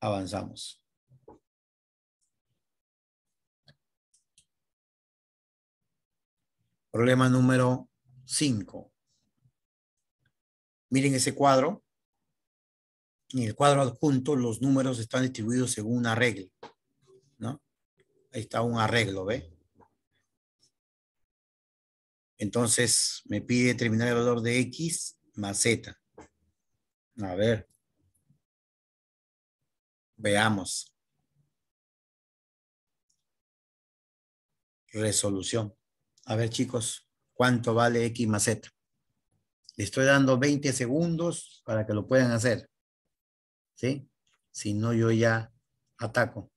Avanzamos. Problema número 5. Miren ese cuadro. En el cuadro adjunto los números están distribuidos según una regla. ¿no? Ahí está un arreglo, ¿ve? Entonces me pide determinar el valor de X más Z. A ver. Veamos. Resolución. A ver, chicos, ¿cuánto vale X más Z? Le estoy dando 20 segundos para que lo puedan hacer. ¿Sí? Si no, yo ya ataco.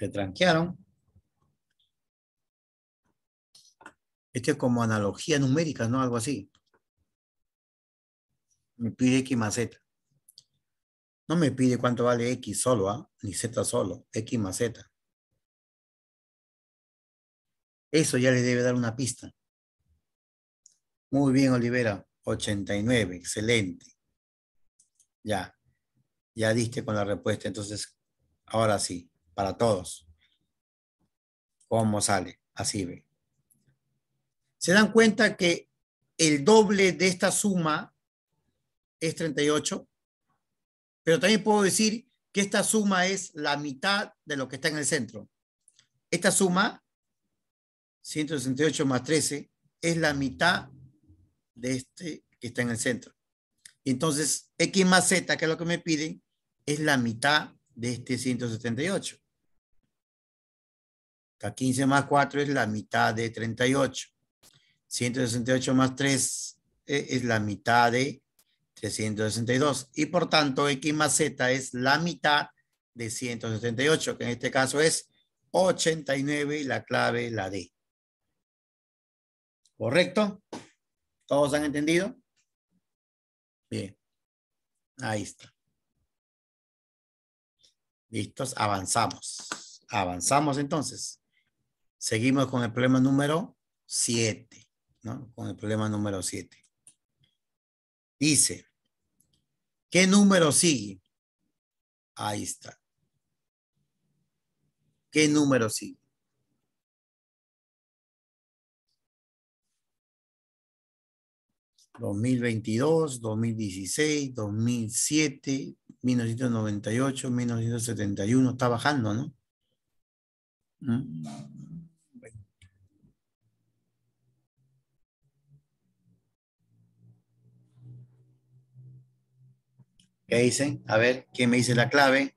se tranquearon. Este es como analogía numérica, ¿no? Algo así. Me pide X más Z. No me pide cuánto vale X solo, ¿ah? Ni Z solo, X más Z. Eso ya le debe dar una pista. Muy bien, Olivera. 89, excelente. Ya, ya diste con la respuesta. Entonces, ahora sí, para todos. ¿Cómo sale? Así ve. Se dan cuenta que el doble de esta suma es 38, pero también puedo decir que esta suma es la mitad de lo que está en el centro. Esta suma, 168 más 13, es la mitad de este que está en el centro. Entonces, X más Z, que es lo que me piden, es la mitad de este 178. 15 más 4 es la mitad de 38. 168 más 3 eh, es la mitad de 362. Y por tanto, X más Z es la mitad de 168, que en este caso es 89 y la clave la D. ¿Correcto? ¿Todos han entendido? Bien. Ahí está. ¿Listos? Avanzamos. Avanzamos entonces. Seguimos con el problema número 7, ¿no? Con el problema número 7. Dice, ¿qué número sigue? Ahí está. ¿Qué número sigue? ¿2022, 2016, 2007, 1998, 1971? Está bajando, ¿no? Mm. ¿Qué dicen? A ver, ¿quién me dice la clave?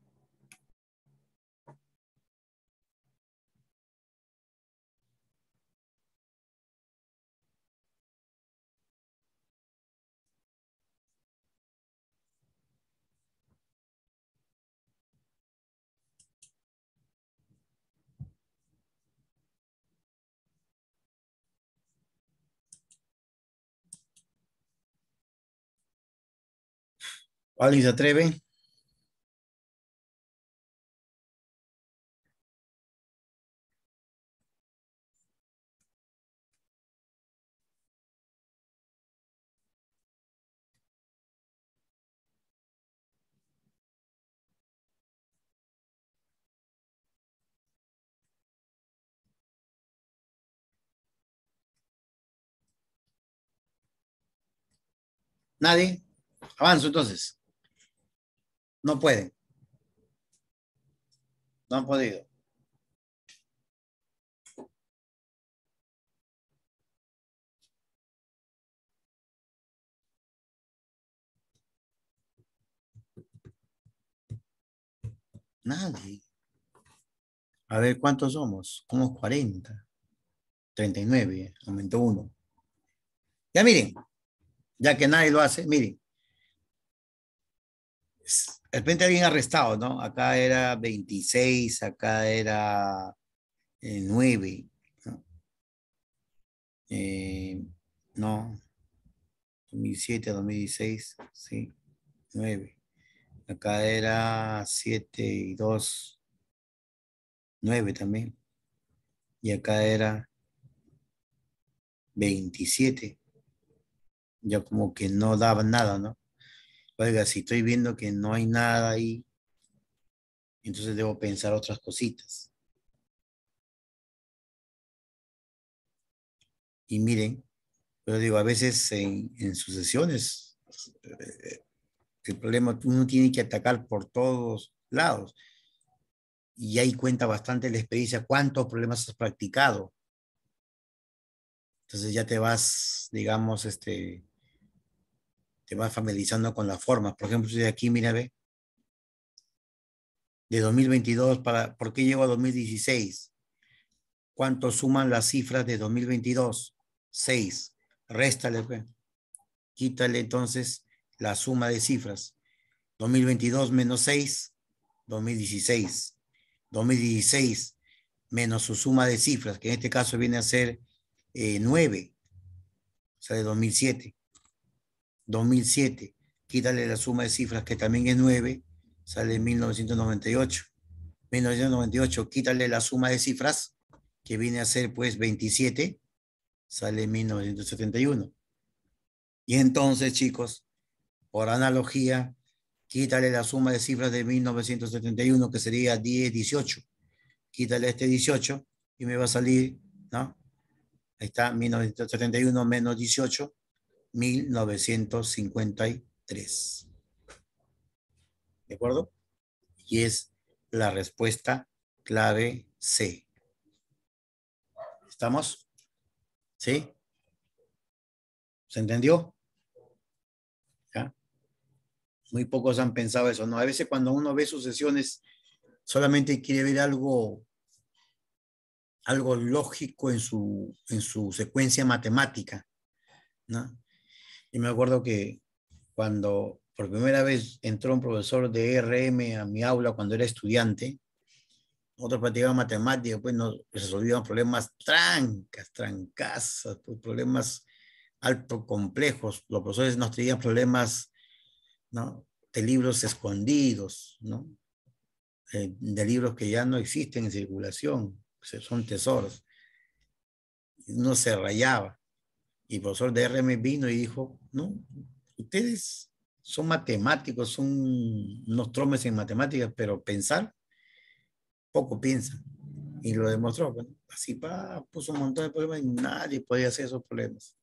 ¿Alguien se atreve? Nadie. Avanzo entonces no pueden. No han podido. Nadie. A ver, ¿cuántos somos? Somos 40. 39, aumentó uno. Ya miren, ya que nadie lo hace, miren de repente habían arrestado, ¿no? Acá era 26, acá era eh, 9, ¿no? Eh, no, 2007 a 2016, sí, 9. Acá era 7 y 2, 9 también. Y acá era 27. Ya como que no daba nada, ¿no? oiga, si estoy viendo que no hay nada ahí, entonces debo pensar otras cositas. Y miren, yo digo, a veces en, en eh, el problema uno tiene que atacar por todos lados. Y ahí cuenta bastante la experiencia, cuántos problemas has practicado. Entonces ya te vas, digamos, este, Va familiarizando con las formas. Por ejemplo, estoy aquí, mira, ve. De 2022, para, ¿por qué llego a 2016? ¿Cuánto suman las cifras de 2022? 6. Réstale, pues. Quítale entonces la suma de cifras. 2022 menos 6, 2016. 2016 menos su suma de cifras, que en este caso viene a ser eh, 9, o sea, de 2007. 2007, quítale la suma de cifras que también es 9, sale 1998. 1998, quítale la suma de cifras que viene a ser pues 27, sale 1971. Y entonces, chicos, por analogía, quítale la suma de cifras de 1971, que sería 10, 18. Quítale este 18 y me va a salir, ¿no? Ahí está, 1971 menos 18, 1953. ¿De acuerdo? Y es la respuesta clave C. ¿Estamos? ¿Sí? ¿Se entendió? ¿Ya? Muy pocos han pensado eso, ¿no? A veces cuando uno ve sus sesiones solamente quiere ver algo algo lógico en su, en su secuencia matemática, ¿no? Y me acuerdo que cuando por primera vez entró un profesor de RM a mi aula cuando era estudiante, nosotros practicaban matemáticas, pues nos resolvían problemas trancas, trancasas, pues, problemas alto complejos. Los profesores nos traían problemas de libros escondidos, eh, de libros que ya no existen en circulación, son tesoros. no se rayaba. Y el profesor de RM vino y dijo, no, ustedes son matemáticos, son unos en matemáticas, pero pensar, poco piensan. Y lo demostró. así pa, puso un montón de problemas y nadie podía hacer esos problemas.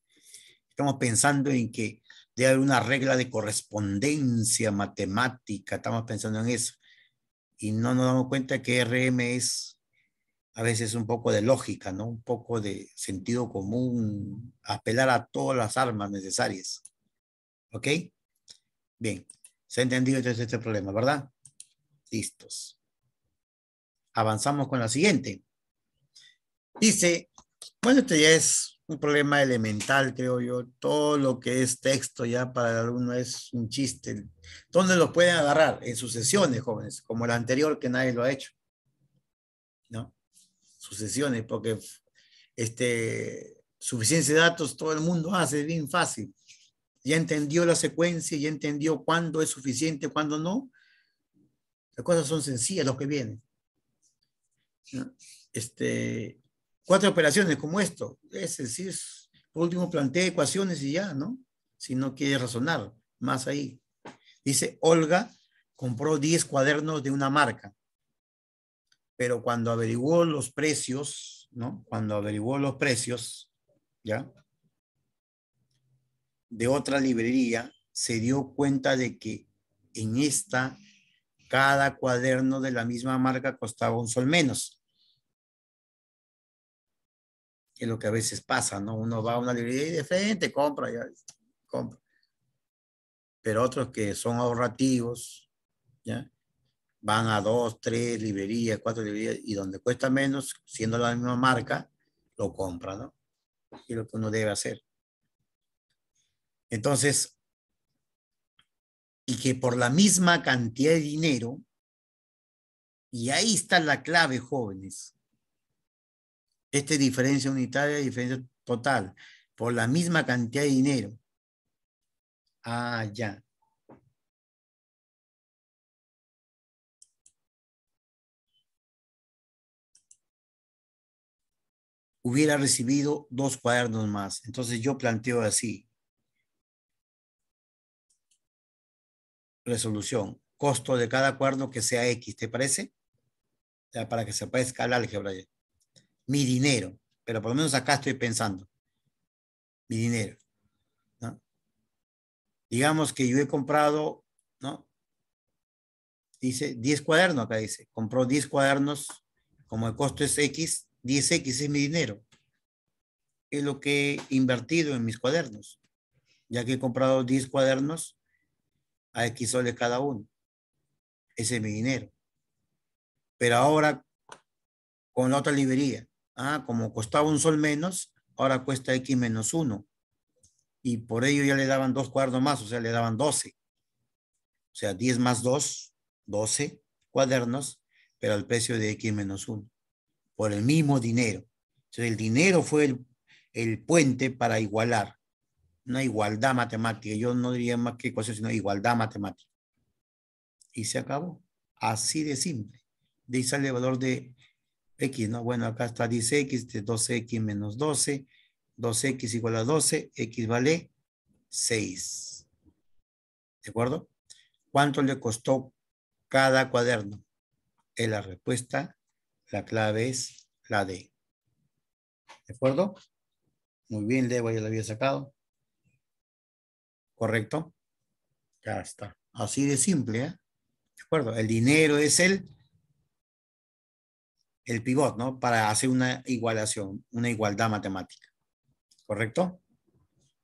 Estamos pensando en que debe haber una regla de correspondencia matemática, estamos pensando en eso. Y no nos damos cuenta que RM es a veces un poco de lógica, ¿no? Un poco de sentido común, apelar a todas las armas necesarias. ¿Ok? Bien, se ha entendido entonces este problema, ¿verdad? Listos. Avanzamos con la siguiente. Dice, bueno, este ya es un problema elemental, creo yo. Todo lo que es texto ya para el alumno es un chiste. ¿Dónde lo pueden agarrar? En sus sesiones, jóvenes, como el anterior que nadie lo ha hecho. ¿No? sucesiones, porque este, suficiencia de datos todo el mundo hace, es bien fácil. Ya entendió la secuencia, ya entendió cuándo es suficiente, cuándo no. Las cosas son sencillas, lo que viene. Este, cuatro operaciones como esto, es sencillo. Por último, plantea ecuaciones y ya, ¿no? Si no quiere razonar, más ahí. Dice, Olga compró 10 cuadernos de una marca pero cuando averiguó los precios, ¿no? Cuando averiguó los precios, ¿ya? De otra librería, se dio cuenta de que en esta cada cuaderno de la misma marca costaba un sol menos. es lo que a veces pasa, ¿no? Uno va a una librería y de frente compra, ya, compra. Pero otros que son ahorrativos, ¿ya? van a dos, tres librerías, cuatro librerías, y donde cuesta menos, siendo la misma marca, lo compra, ¿no? Y lo que uno debe hacer. Entonces, y que por la misma cantidad de dinero, y ahí está la clave, jóvenes, esta diferencia unitaria, diferencia total, por la misma cantidad de dinero. Ah, ya. hubiera recibido dos cuadernos más. Entonces yo planteo así. Resolución. Costo de cada cuaderno que sea X, ¿te parece? para que se pueda escalar álgebra. Mi dinero. Pero por lo menos acá estoy pensando. Mi dinero. Digamos que yo he comprado, ¿no? Dice 10 cuadernos, acá dice. Compró 10 cuadernos. Como el costo es X, 10X es mi dinero. Es lo que he invertido en mis cuadernos. Ya que he comprado 10 cuadernos a X soles cada uno. Ese es mi dinero. Pero ahora con la otra librería. Ah, como costaba un sol menos, ahora cuesta X menos uno. Y por ello ya le daban dos cuadernos más, o sea, le daban 12. O sea, 10 más 2, 12 cuadernos, pero al precio de X menos 1 por el mismo dinero. Entonces, el dinero fue el, puente para igualar, una igualdad matemática. Yo no diría más que ecuación, sino igualdad matemática. Y se acabó. Así de simple. Dice el valor de X, ¿no? Bueno, acá está dice x de este, 12X menos 12, 2X igual a 12, X vale 6. ¿De acuerdo? ¿Cuánto le costó cada cuaderno? Es la respuesta la clave es la D. ¿De acuerdo? Muy bien, voy ya la había sacado. ¿Correcto? Ya está. Así de simple, ¿eh? ¿De acuerdo? El dinero es el, el pivot, ¿no? Para hacer una igualación, una igualdad matemática. ¿Correcto?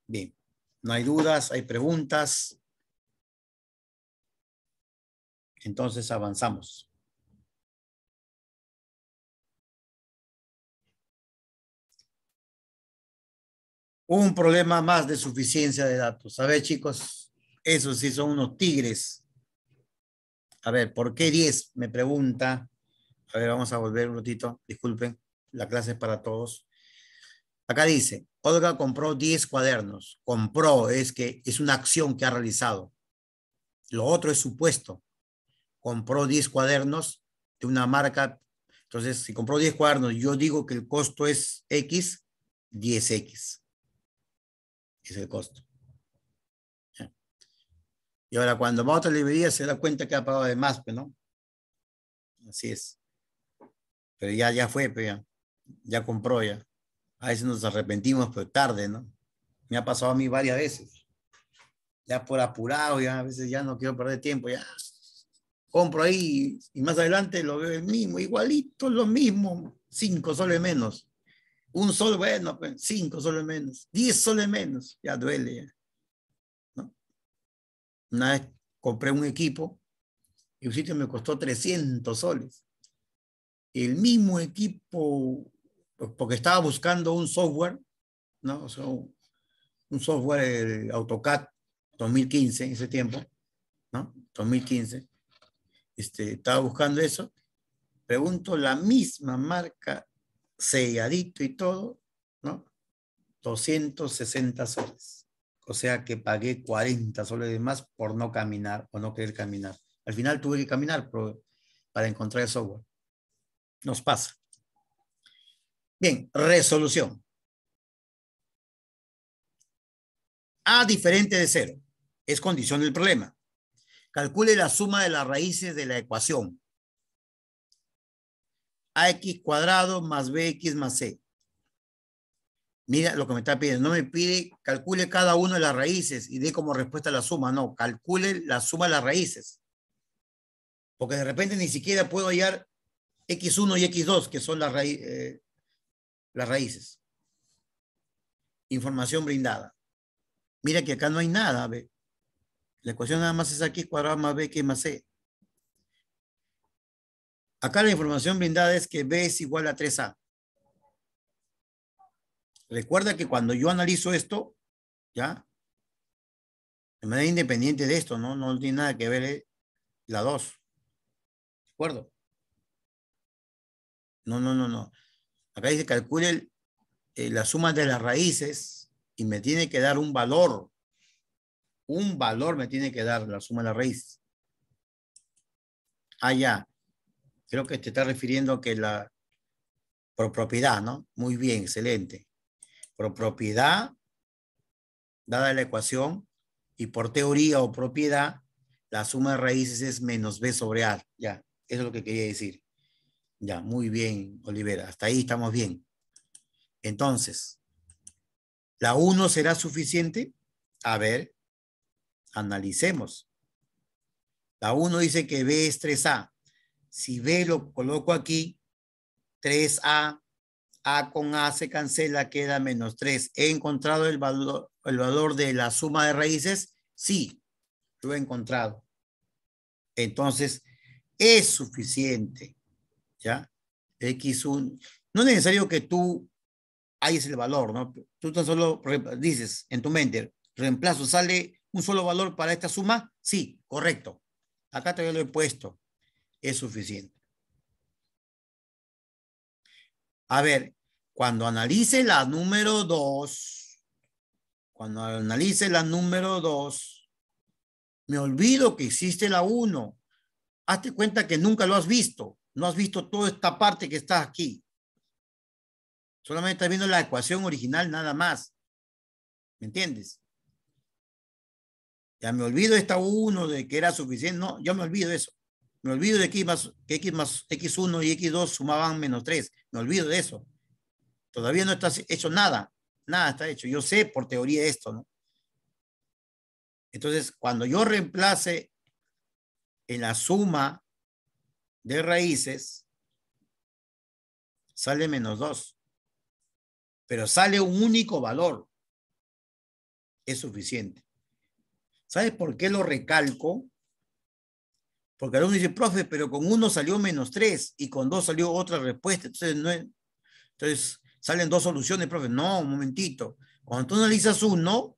Bien. No hay dudas, hay preguntas. Entonces avanzamos. un problema más de suficiencia de datos. A ver, chicos, esos sí son unos tigres. A ver, ¿por qué 10? Me pregunta. A ver, vamos a volver un ratito. Disculpen, la clase es para todos. Acá dice, Olga compró 10 cuadernos. Compró es que es una acción que ha realizado. Lo otro es supuesto. Compró 10 cuadernos de una marca. Entonces, si compró 10 cuadernos, yo digo que el costo es X, 10X es el costo. Y ahora cuando va a otra librería se da cuenta que ha pagado de más, pues, ¿no? Así es. Pero ya, ya fue, pues, ya, compró ya. A veces nos arrepentimos, pero pues, tarde, ¿no? Me ha pasado a mí varias veces. Ya por apurado, ya a veces ya no quiero perder tiempo, ya compro ahí y más adelante lo veo el mismo, igualito, lo mismo, cinco soles menos. Un sol, bueno, pues, cinco soles menos, diez soles menos, ya duele. Una vez compré un equipo y un sitio me costó 300 soles. El mismo equipo, pues, porque estaba buscando un software, ¿no? un software, AutoCAD 2015, en ese tiempo, ¿no? 2015. Este, estaba buscando eso. Pregunto la misma marca selladito y todo, ¿no? 260 soles. O sea que pagué 40 soles de más por no caminar o no querer caminar. Al final tuve que caminar para encontrar el software. Nos pasa. Bien, resolución. A diferente de cero es condición del problema. Calcule la suma de las raíces de la ecuación ax cuadrado más bx más c. Mira lo que me está pidiendo. No me pide calcule cada una de las raíces y dé como respuesta la suma. No, calcule la suma de las raíces. Porque de repente ni siquiera puedo hallar x1 y x2, que son las, eh, las raíces. Información brindada. Mira que acá no hay nada. La ecuación nada más es aquí cuadrado más BX más c. Acá la información brindada es que B es igual a 3A. Recuerda que cuando yo analizo esto, ¿ya? De manera independiente de esto, ¿no? No tiene nada que ver eh, la 2. ¿De acuerdo? No, no, no, no. Acá dice calcule eh, la suma de las raíces y me tiene que dar un valor. Un valor me tiene que dar la suma de las raíces. Ah, ya. Creo que te está refiriendo que la propiedad, ¿no? Muy bien, excelente. propiedad, dada la ecuación, y por teoría o propiedad, la suma de raíces es menos b sobre a. Ya, eso es lo que quería decir. Ya, muy bien, Olivera. Hasta ahí estamos bien. Entonces, ¿la 1 será suficiente? A ver, analicemos. La 1 dice que B es 3A. Si B lo coloco aquí, 3A, A con A se cancela, queda menos 3. ¿He encontrado el valor, el valor de la suma de raíces? Sí, lo he encontrado. Entonces, es suficiente. ¿Ya? X1. No es necesario que tú hayas el valor, ¿no? Tú tan solo dices en tu mente, reemplazo, ¿sale un solo valor para esta suma? Sí, correcto. Acá todavía lo he puesto es suficiente. A ver, cuando analice la número 2, cuando analice la número dos. me olvido que existe la uno. Hazte cuenta que nunca lo has visto. No has visto toda esta parte que está aquí. Solamente estás viendo la ecuación original nada más. ¿Me entiendes? Ya me olvido esta uno. de que era suficiente. No, yo me olvido eso. Me olvido de que X más, X más X1 y X2 sumaban menos 3. Me olvido de eso. Todavía no está hecho nada. Nada está hecho. Yo sé por teoría esto, ¿no? Entonces, cuando yo reemplace en la suma de raíces, sale menos 2. Pero sale un único valor. Es suficiente. ¿Sabes por qué lo recalco? Porque algunos dice, profe, pero con uno salió menos tres y con dos salió otra respuesta. Entonces, no Entonces salen dos soluciones, profe. No, un momentito. Cuando tú analizas uno,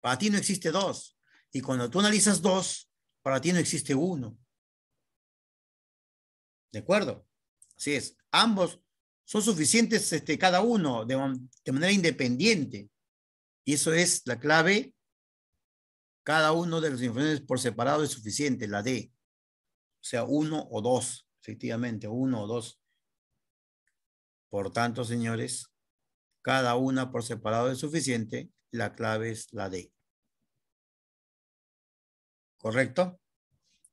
para ti no existe dos. Y cuando tú analizas dos, para ti no existe uno. ¿De acuerdo? Así es. Ambos son suficientes este, cada uno de, de manera independiente. Y eso es la clave cada uno de los informes por separado es suficiente, la D. O sea, uno o dos, efectivamente, uno o dos. Por tanto, señores, cada una por separado es suficiente, la clave es la D. ¿Correcto?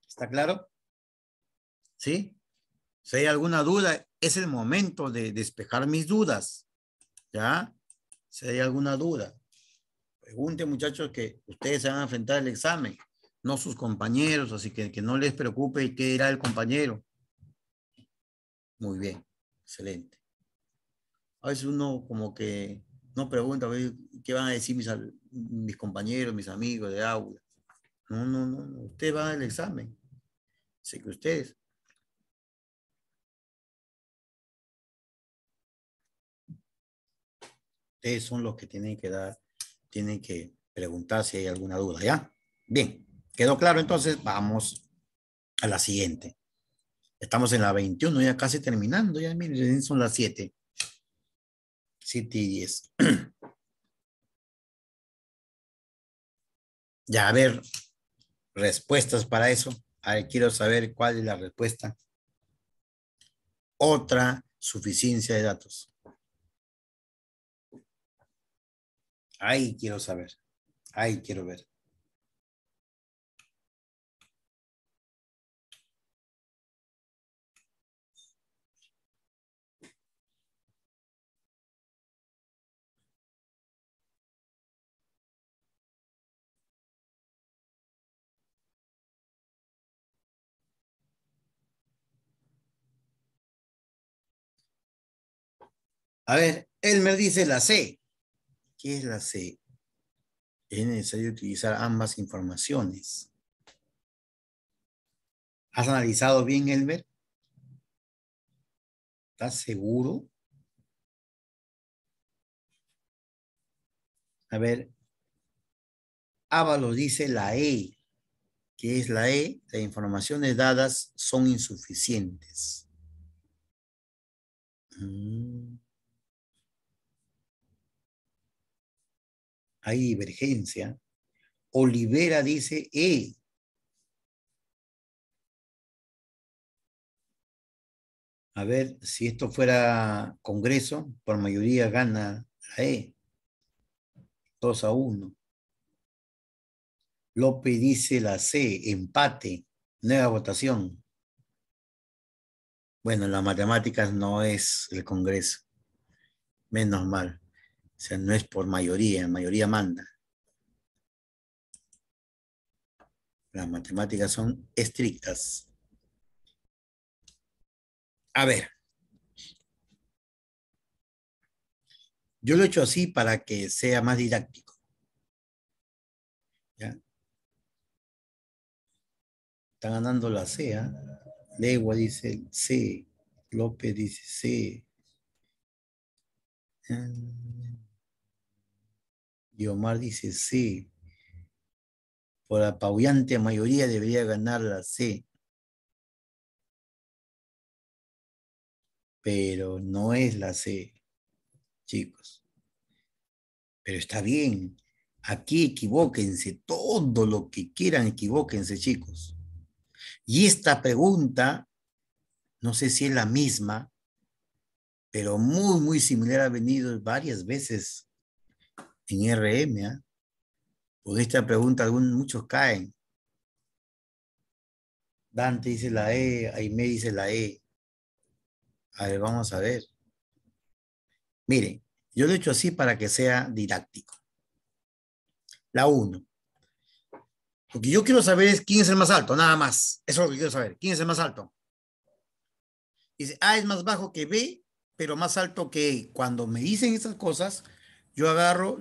¿Está claro? ¿Sí? Si hay alguna duda, es el momento de despejar mis dudas. ¿Ya? Si hay alguna duda. Pregunten, muchachos, que ustedes se van a enfrentar al examen, no sus compañeros, así que que no les preocupe qué dirá el compañero. Muy bien, excelente. A veces uno como que no pregunta qué van a decir mis, mis compañeros, mis amigos de aula. No, no, no, ustedes van al examen. Así que ustedes. Ustedes son los que tienen que dar tienen que preguntar si hay alguna duda, ¿ya? Bien, quedó claro entonces, vamos a la siguiente. Estamos en la 21, ya casi terminando, ya miren, son las 7. 7 y 10. Ya, a ver, respuestas para eso. quiero saber cuál es la respuesta. Otra suficiencia de datos. Ahí quiero saber. Ahí quiero ver. A ver, me dice la C. ¿Qué es la C? Es necesario utilizar ambas informaciones. ¿Has analizado bien, Elmer? ¿Estás seguro? A ver, Ábalos dice la E, ¿Qué es la E, las informaciones dadas son insuficientes. Mm. hay divergencia, Olivera dice, E. a ver, si esto fuera Congreso, por mayoría gana la E, Dos a uno. López dice la C, empate, nueva votación. Bueno, las matemáticas no es el Congreso, menos mal. O sea, no es por mayoría, mayoría manda. Las matemáticas son estrictas. A ver. Yo lo he hecho así para que sea más didáctico. ¿Ya? Están ganando la C, ¿ah? Legua dice C. López dice C. Y Omar dice sí. Por apabullante mayoría debería ganar la C. Pero no es la C, chicos. Pero está bien. Aquí equivóquense, todo lo que quieran, equivóquense, chicos. Y esta pregunta, no sé si es la misma, pero muy, muy similar ha venido varias veces en RM, ¿ah? Con esta pregunta algún, muchos caen. Dante dice la E, Aime dice la E. A ver, vamos a ver. Miren, yo lo he hecho así para que sea didáctico. La 1. Lo que yo quiero saber es quién es el más alto, nada más. Eso es lo que quiero saber. ¿Quién es el más alto? Dice, A es más bajo que B, pero más alto que E. Cuando me dicen esas cosas, yo agarro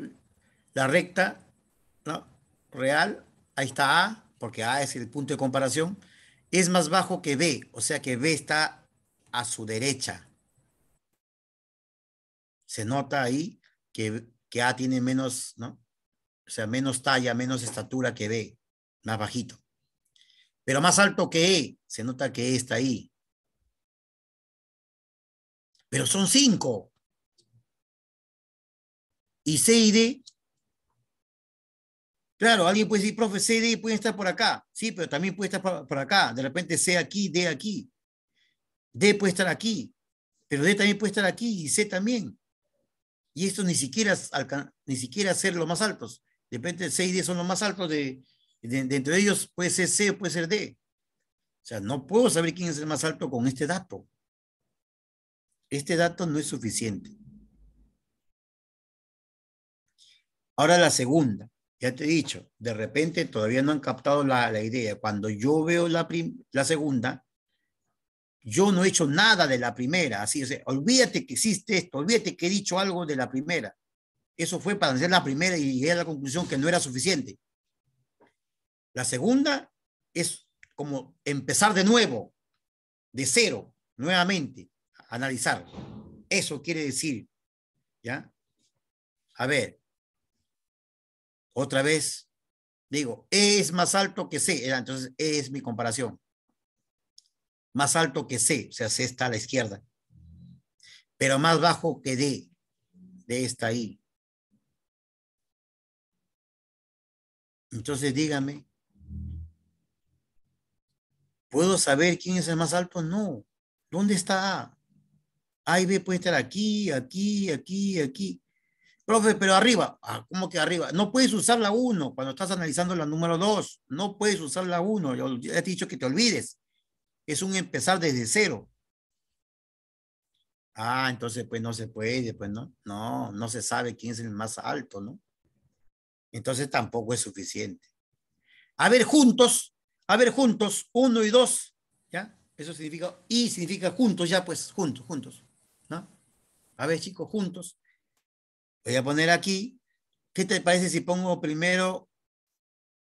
la recta ¿no? real, ahí está A, porque A es el punto de comparación, es más bajo que B, o sea que B está a su derecha. Se nota ahí que, que A tiene menos, ¿no? O sea, menos talla, menos estatura que B, más bajito. Pero más alto que E, se nota que E está ahí. Pero son cinco. Y C y D Claro, alguien puede decir, profe, C, D puede estar por acá. Sí, pero también puede estar por acá. De repente C aquí, D aquí. D puede estar aquí. Pero D también puede estar aquí y C también. Y esto ni siquiera, ni siquiera ser los más altos. De repente C y D son los más altos de, de, de ellos. Puede ser C o puede ser D. O sea, no puedo saber quién es el más alto con este dato. Este dato no es suficiente. Ahora la segunda ya te he dicho, de repente todavía no han captado la, idea. Cuando yo veo la, la segunda, yo no he hecho nada de la primera. Así, es olvídate que existe esto, olvídate que he dicho algo de la primera. Eso fue para hacer la primera y llegué a la conclusión que no era suficiente. La segunda es como empezar de nuevo, de cero, nuevamente, analizar. Eso quiere decir, ¿ya? A ver, otra vez, digo, E es más alto que C, entonces es mi comparación. Más alto que C, o sea, C está a la izquierda, pero más bajo que D, de está ahí. Entonces dígame, ¿puedo saber quién es el más alto? No. ¿Dónde está A? A y B puede estar aquí, aquí, aquí, aquí. Profe, pero arriba, ah, ¿cómo que arriba? No puedes usar la 1 cuando estás analizando la número dos, No puedes usar la 1. Yo ya te he dicho que te olvides. Es un empezar desde cero. Ah, entonces pues no se puede, pues no. No, no se sabe quién es el más alto, ¿no? Entonces tampoco es suficiente. A ver juntos, a ver juntos, uno y dos, ¿ya? Eso significa, y significa juntos, ya pues, juntos, juntos, ¿no? A ver chicos, juntos. Voy a poner aquí. ¿Qué te parece si pongo primero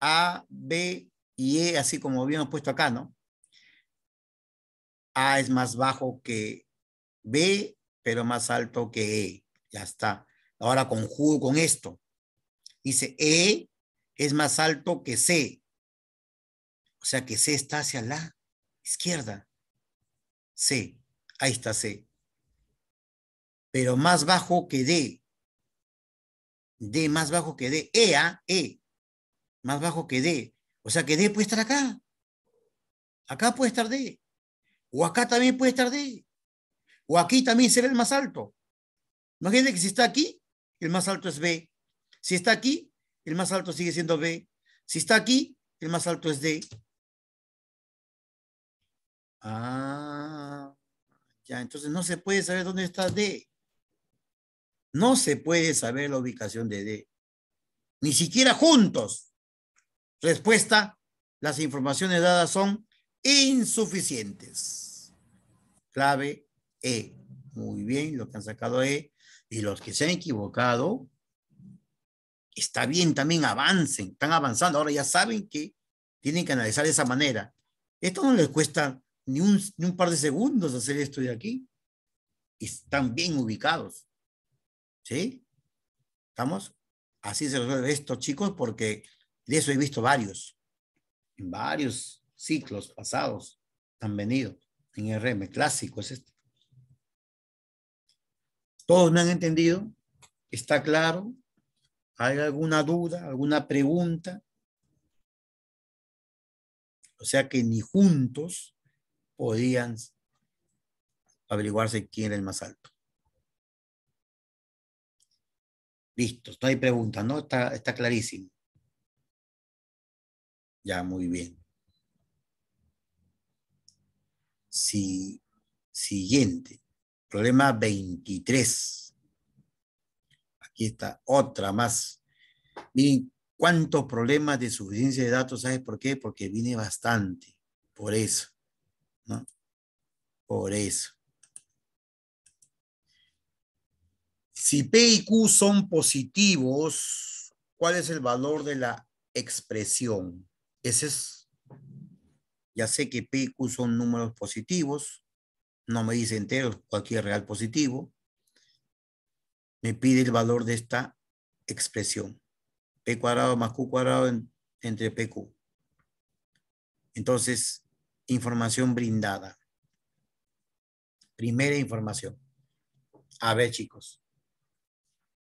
A, B y E, así como habíamos puesto acá, ¿no? A es más bajo que B, pero más alto que E. Ya está. Ahora conjugo con esto. Dice E es más alto que C. O sea que C está hacia la izquierda. C. Ahí está C. Pero más bajo que D. D más bajo que D, E, A, E, más bajo que D. O sea que D puede estar acá. Acá puede estar D. O acá también puede estar D. O aquí también será el más alto. imagínense que si está aquí, el más alto es B. Si está aquí, el más alto sigue siendo B. Si está aquí, el más alto es D. Ah, ya, entonces no se puede saber dónde está D no se puede saber la ubicación de D. Ni siquiera juntos. Respuesta, las informaciones dadas son insuficientes. Clave E. Muy bien, lo que han sacado E. Y los que se han equivocado, está bien, también avancen, están avanzando. Ahora ya saben que tienen que analizar de esa manera. Esto no les cuesta ni un, ni un par de segundos hacer esto de aquí. Están bien ubicados. ¿Sí? ¿Estamos? Así se resuelve esto, chicos, porque de eso he visto varios, en varios ciclos pasados han venido en RM, clásico es este. ¿Todos me han entendido? ¿Está claro? ¿Hay alguna duda, alguna pregunta? O sea que ni juntos podían averiguarse quién era el más alto. Listo, no hay preguntas, ¿no? Está, está clarísimo. Ya, muy bien. siguiente, problema 23. Aquí está otra más. Miren, ¿cuántos problemas de suficiencia de datos? ¿Sabes por qué? Porque viene bastante. Por eso. ¿no? Por eso. Si P y Q son positivos, ¿cuál es el valor de la expresión? Ese es, ya sé que P y Q son números positivos, no me dice entero, cualquier real positivo. Me pide el valor de esta expresión. P cuadrado más Q cuadrado entre Q. Entonces, información brindada. Primera información. A ver, chicos.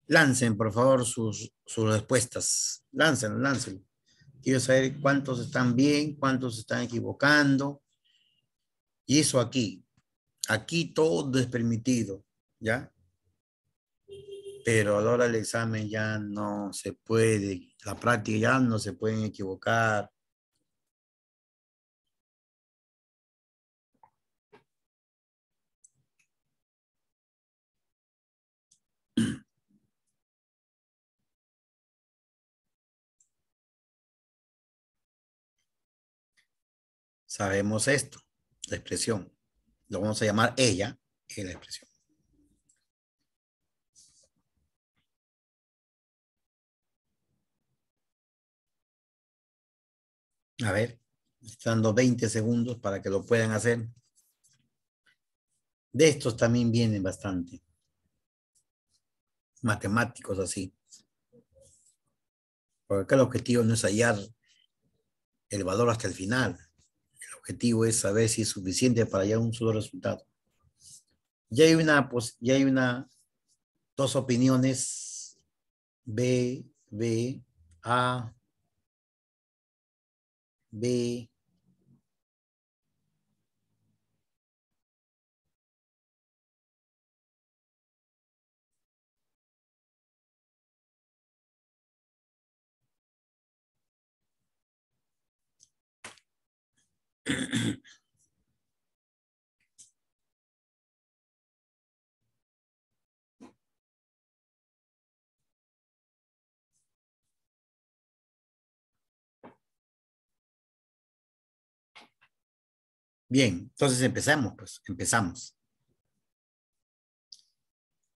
Lancen, por favor, sus, sus respuestas. Lancen, lancen. Quiero saber cuántos están bien, cuántos están equivocando. Y eso aquí. Aquí todo es permitido, ¿ya? Pero ahora el examen ya no se puede, la práctica ya no se pueden equivocar, Sabemos esto, la expresión. Lo vamos a llamar ella, es la expresión. A ver, dando 20 segundos para que lo puedan hacer. De estos también vienen bastante. Matemáticos así. Porque acá el objetivo no es hallar el valor hasta el final objetivo es saber si es suficiente para llegar un solo resultado. Ya hay una, ya hay una, dos opiniones, B, B, A, B, Bien, entonces empezamos, pues, empezamos.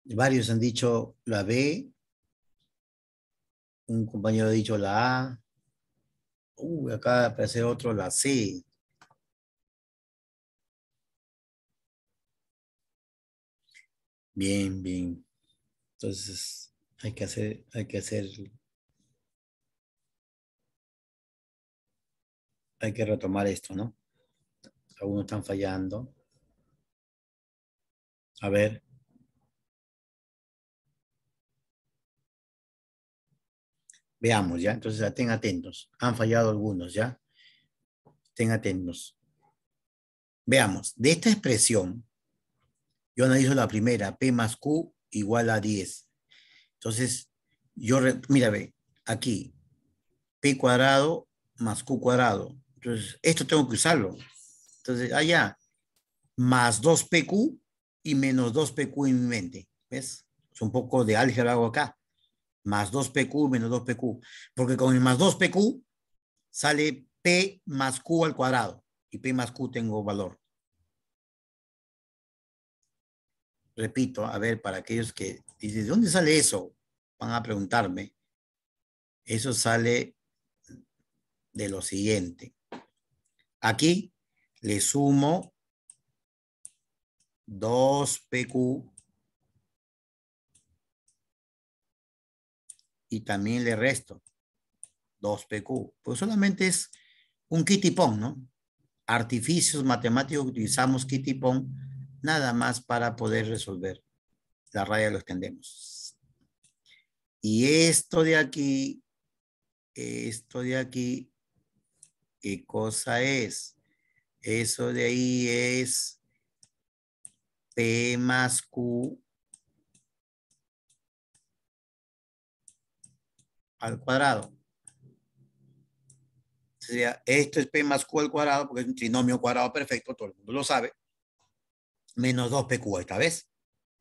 Varios han dicho la B, un compañero ha dicho la A, acá aparece otro la C, Bien, bien. Entonces, hay que hacer, hay que hacer, hay que retomar esto, ¿no? Algunos están fallando. A ver. Veamos, ¿ya? Entonces, estén atentos. Han fallado algunos, ¿ya? Estén atentos. Veamos, de esta expresión, yo analizo la primera, P más Q igual a 10. Entonces, yo, mira, ve, aquí, P cuadrado más Q cuadrado. Entonces, esto tengo que usarlo. Entonces, allá, ah, más 2PQ y menos 2PQ en mi mente. ¿Ves? Es un poco de álgebra hago acá. Más 2PQ menos 2PQ. Porque con el más 2PQ sale P más Q al cuadrado. Y P más Q tengo valor. repito, a ver, para aquellos que dicen, ¿de dónde sale eso? Van a preguntarme. Eso sale de lo siguiente. Aquí le sumo 2PQ y también le resto 2PQ. Pues solamente es un kitipón, ¿no? Artificios matemáticos utilizamos kitipón nada más para poder resolver. La raya lo extendemos. Y esto de aquí, esto de aquí, ¿qué cosa es? Eso de ahí es P más Q al cuadrado. sería, esto es P más Q al cuadrado, porque es un trinomio cuadrado perfecto, todo el mundo lo sabe menos 2PQ esta vez,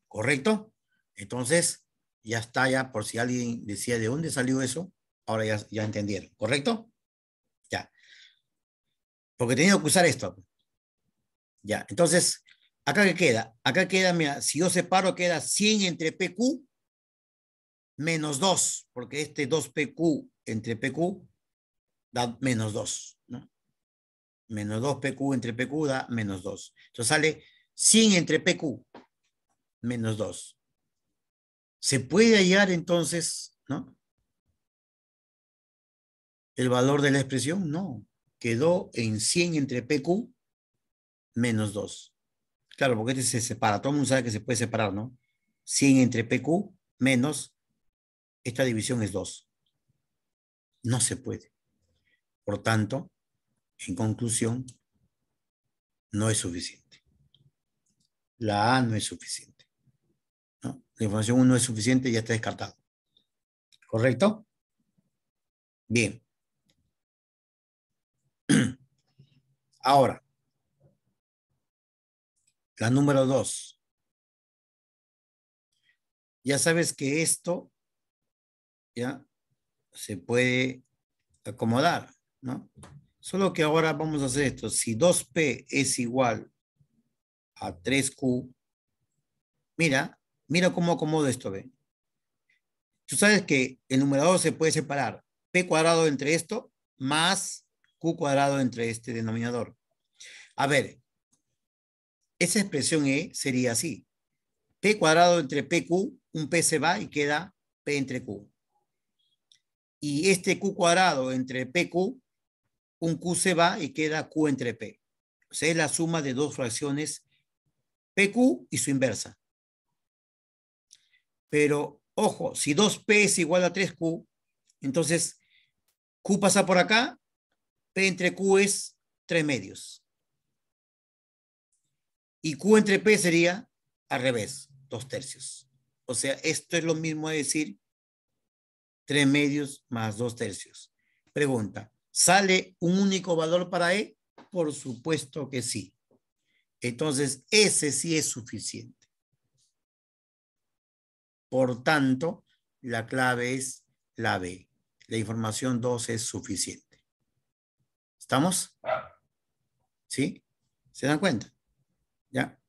¿correcto? Entonces, ya está ya, por si alguien decía de dónde salió eso, ahora ya, ya entendieron, ¿correcto? Ya. Porque tenía que usar esto. Ya, entonces, acá qué queda, acá queda, mira, si yo separo queda 100 entre PQ menos 2, porque este 2PQ entre PQ da menos 2, ¿no? Menos 2PQ entre PQ da menos 2. Entonces sale 100 entre PQ, menos 2. Se puede hallar entonces, ¿no? El valor de la expresión, no. Quedó en 100 entre PQ, menos 2. Claro, porque este se separa. Todo el mundo sabe que se puede separar, ¿no? 100 entre PQ, menos, esta división es 2. No se puede. Por tanto, en conclusión, no es suficiente la A no es suficiente. La información 1 es suficiente ya está descartado. ¿Correcto? Bien. Ahora, la número 2. Ya sabes que esto ya se puede acomodar, ¿no? Solo que ahora vamos a hacer esto. Si 2P es igual a 3Q. Mira, mira cómo acomodo esto, ve. Tú sabes que el numerador se puede separar P cuadrado entre esto más Q cuadrado entre este denominador. A ver, esa expresión E sería así. P cuadrado entre PQ, un P se va y queda P entre Q. Y este Q cuadrado entre PQ, un Q se va y queda Q entre P. O sea, es la suma de dos fracciones PQ y su inversa. Pero, ojo, si 2P es igual a 3Q, entonces Q pasa por acá, P entre Q es 3 medios. Y Q entre P sería al revés, 2 tercios. O sea, esto es lo mismo de decir 3 medios más 2 tercios. Pregunta, ¿sale un único valor para E? Por supuesto que sí. Entonces, ese sí es suficiente. Por tanto, la clave es la B. La información 2 es suficiente. ¿Estamos? ¿Sí? ¿Se dan cuenta? ¿Ya?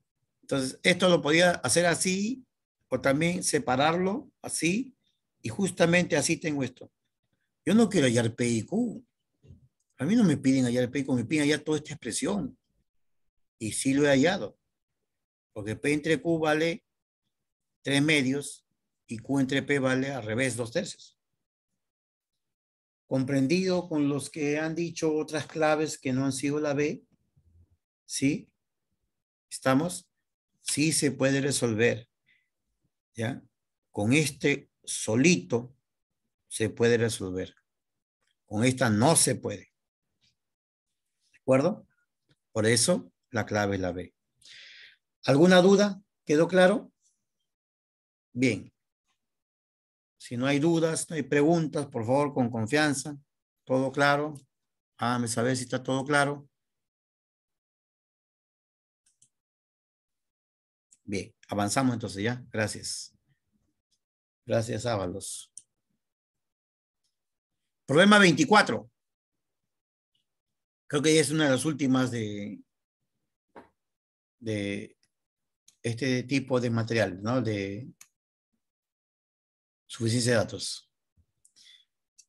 Entonces, esto lo podía hacer así o también separarlo así y justamente así tengo esto. Yo no quiero hallar P y Q. A mí no me piden hallar P y Q, me piden hallar toda esta expresión y sí lo he hallado, porque P entre Q vale tres medios y Q entre P vale al revés dos tercios. Comprendido con los que han dicho otras claves que no han sido la B, ¿sí? ¿Estamos? Sí se puede resolver, ¿ya? Con este solito se puede resolver. Con esta no se puede. ¿De acuerdo? Por eso la clave es la B. ¿Alguna duda? ¿Quedó claro? Bien. Si no hay dudas, no hay preguntas, por favor, con confianza. ¿Todo claro? Ah, me saber si está todo claro. Bien, avanzamos entonces ya. Gracias. Gracias, Ábalos. Problema 24. Creo que ya es una de las últimas de, de este tipo de material, ¿no? De suficiencia de datos.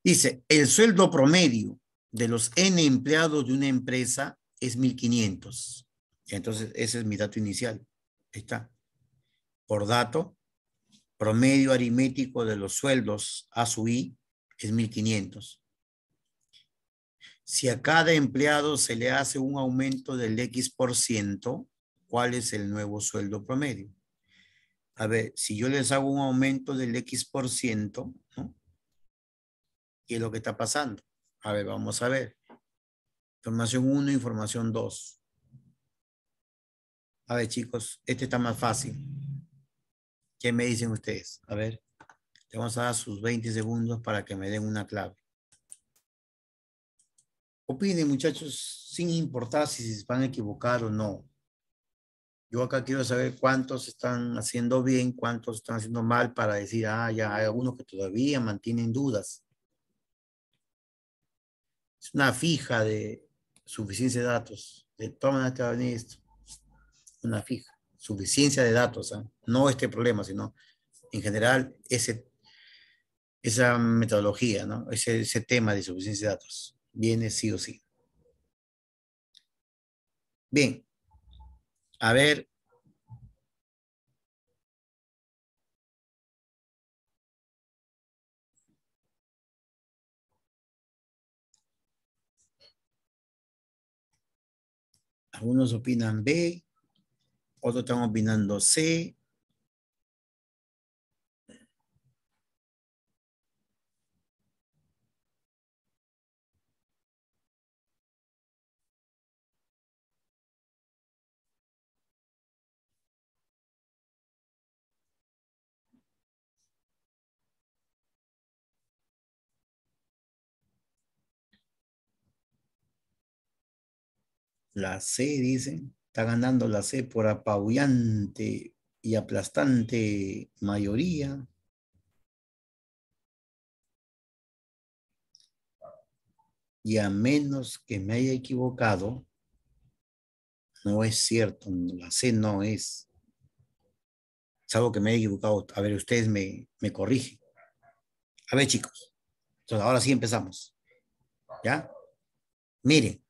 Dice, el sueldo promedio de los N empleados de una empresa es 1500. Entonces, ese es mi dato inicial. está. Por dato, promedio aritmético de los sueldos A sub I es 1500. Si a cada empleado se le hace un aumento del X por ciento, cuál es el nuevo sueldo promedio. A ver, si yo les hago un aumento del X ciento, ¿no? ¿Qué es lo que está pasando? A ver, vamos a ver. Información 1, información 2. A ver, chicos, este está más fácil. ¿Qué me dicen ustedes? A ver, le vamos a dar sus 20 segundos para que me den una clave. Opinen, muchachos, sin importar si se van a equivocar o no. Yo acá quiero saber cuántos están haciendo bien, cuántos están haciendo mal para decir, ah, ya hay algunos que todavía mantienen dudas. Es una fija de suficiencia de datos. De todas maneras te va a venir esto. Una fija. Suficiencia de datos. ¿ah? No este problema, sino en general ese, esa metodología, ¿no? ese, ese tema de suficiencia de datos. Viene sí o sí. Bien, a ver. Algunos opinan B, otros están opinando C, La C, dicen, está ganando la C por apabullante y aplastante mayoría. Y a menos que me haya equivocado, no es cierto, la C no es. algo que me haya equivocado. A ver, ustedes me, me corrigen. A ver, chicos. Entonces, ahora sí empezamos. ¿Ya? Miren,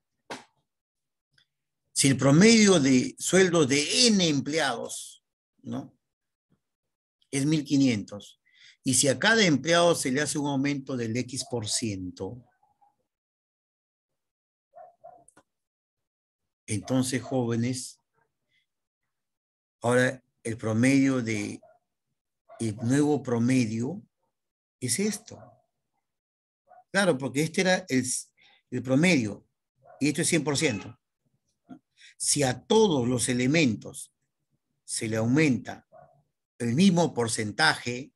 si el promedio de sueldo de N empleados, ¿no? Es 1.500. Y si a cada empleado se le hace un aumento del X por ciento, entonces jóvenes, ahora el promedio de, el nuevo promedio es esto. Claro, porque este era el, el promedio y esto es 100% si a todos los elementos se le aumenta el mismo porcentaje,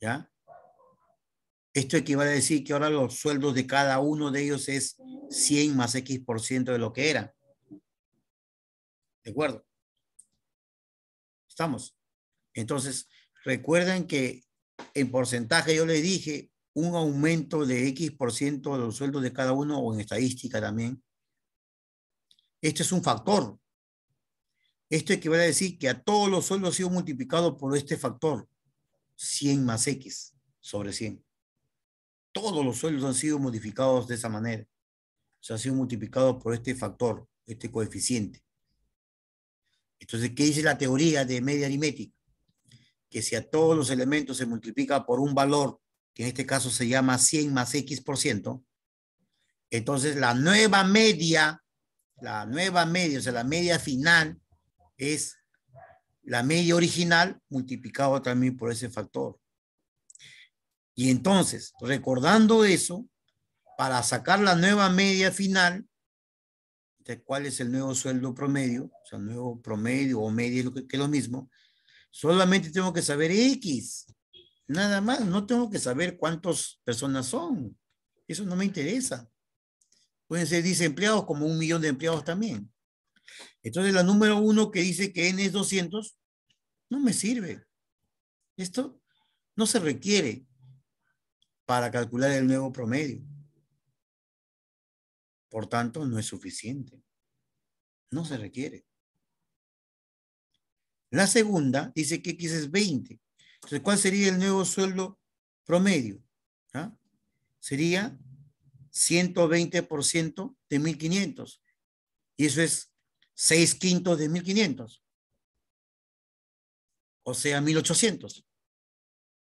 ¿ya? Esto equivale a decir que ahora los sueldos de cada uno de ellos es 100 más X por ciento de lo que era. ¿De acuerdo? ¿Estamos? Entonces, recuerden que en porcentaje yo les dije un aumento de X por ciento de los sueldos de cada uno o en estadística también este es un factor. Esto equivale a decir que a todos los sueldos ha sido multiplicado por este factor, 100 más X sobre 100. Todos los sueldos han sido modificados de esa manera. Se han ha sido multiplicados por este factor, este coeficiente. Entonces, ¿qué dice la teoría de media aritmética? Que si a todos los elementos se multiplica por un valor, que en este caso se llama 100 más X por ciento, entonces la nueva media la nueva media, o sea, la media final es la media original multiplicada también por ese factor. Y entonces, recordando eso, para sacar la nueva media final, de cuál es el nuevo sueldo promedio, o sea, nuevo promedio o media, que es lo mismo, solamente tengo que saber X, nada más, no tengo que saber cuántas personas son, eso no me interesa pueden ser 10 empleados como un millón de empleados también. Entonces la número uno que dice que N es 200, no me sirve. Esto no se requiere para calcular el nuevo promedio. Por tanto, no es suficiente. No se requiere. La segunda dice que X es 20. Entonces, ¿cuál sería el nuevo sueldo promedio? ¿Ah? Sería 120% de 1500. Y eso es 6 quintos de 1500. O sea, 1800.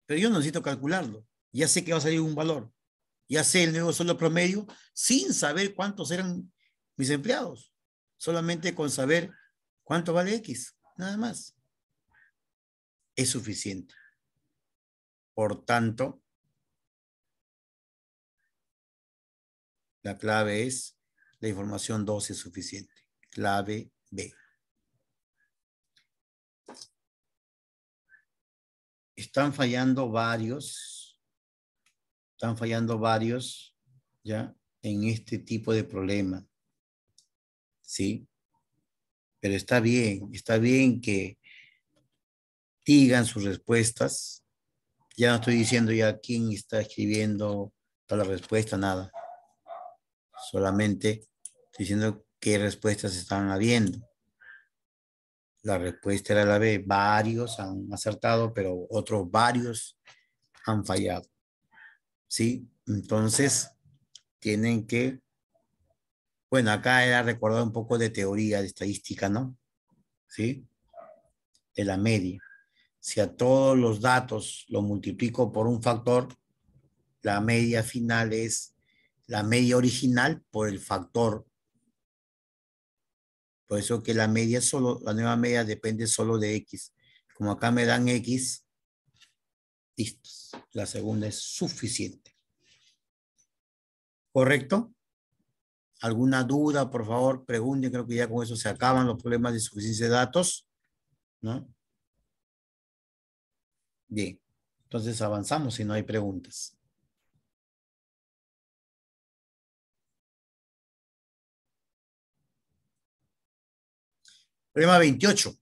Pero yo no necesito calcularlo. Ya sé que va a salir un valor. Ya sé el nuevo sueldo promedio sin saber cuántos eran mis empleados. Solamente con saber cuánto vale X. Nada más. Es suficiente. Por tanto, La clave es la información 12 es suficiente. Clave B. Están fallando varios, están fallando varios, ¿ya? En este tipo de problema. ¿Sí? Pero está bien, está bien que digan sus respuestas. Ya no estoy diciendo ya quién está escribiendo la respuesta, nada solamente diciendo qué respuestas están habiendo. La respuesta era la B, varios han acertado, pero otros varios han fallado. ¿Sí? Entonces, tienen que, bueno, acá era recordar un poco de teoría, de estadística, ¿no? ¿Sí? De la media. Si a todos los datos lo multiplico por un factor, la media final es la media original por el factor. Por eso que la media solo, la nueva media depende solo de X. Como acá me dan X, listo. La segunda es suficiente. ¿Correcto? ¿Alguna duda? Por favor, pregunten. Creo que ya con eso se acaban los problemas de suficiencia de datos. ¿No? Bien. Entonces avanzamos si no hay preguntas. Problema 28.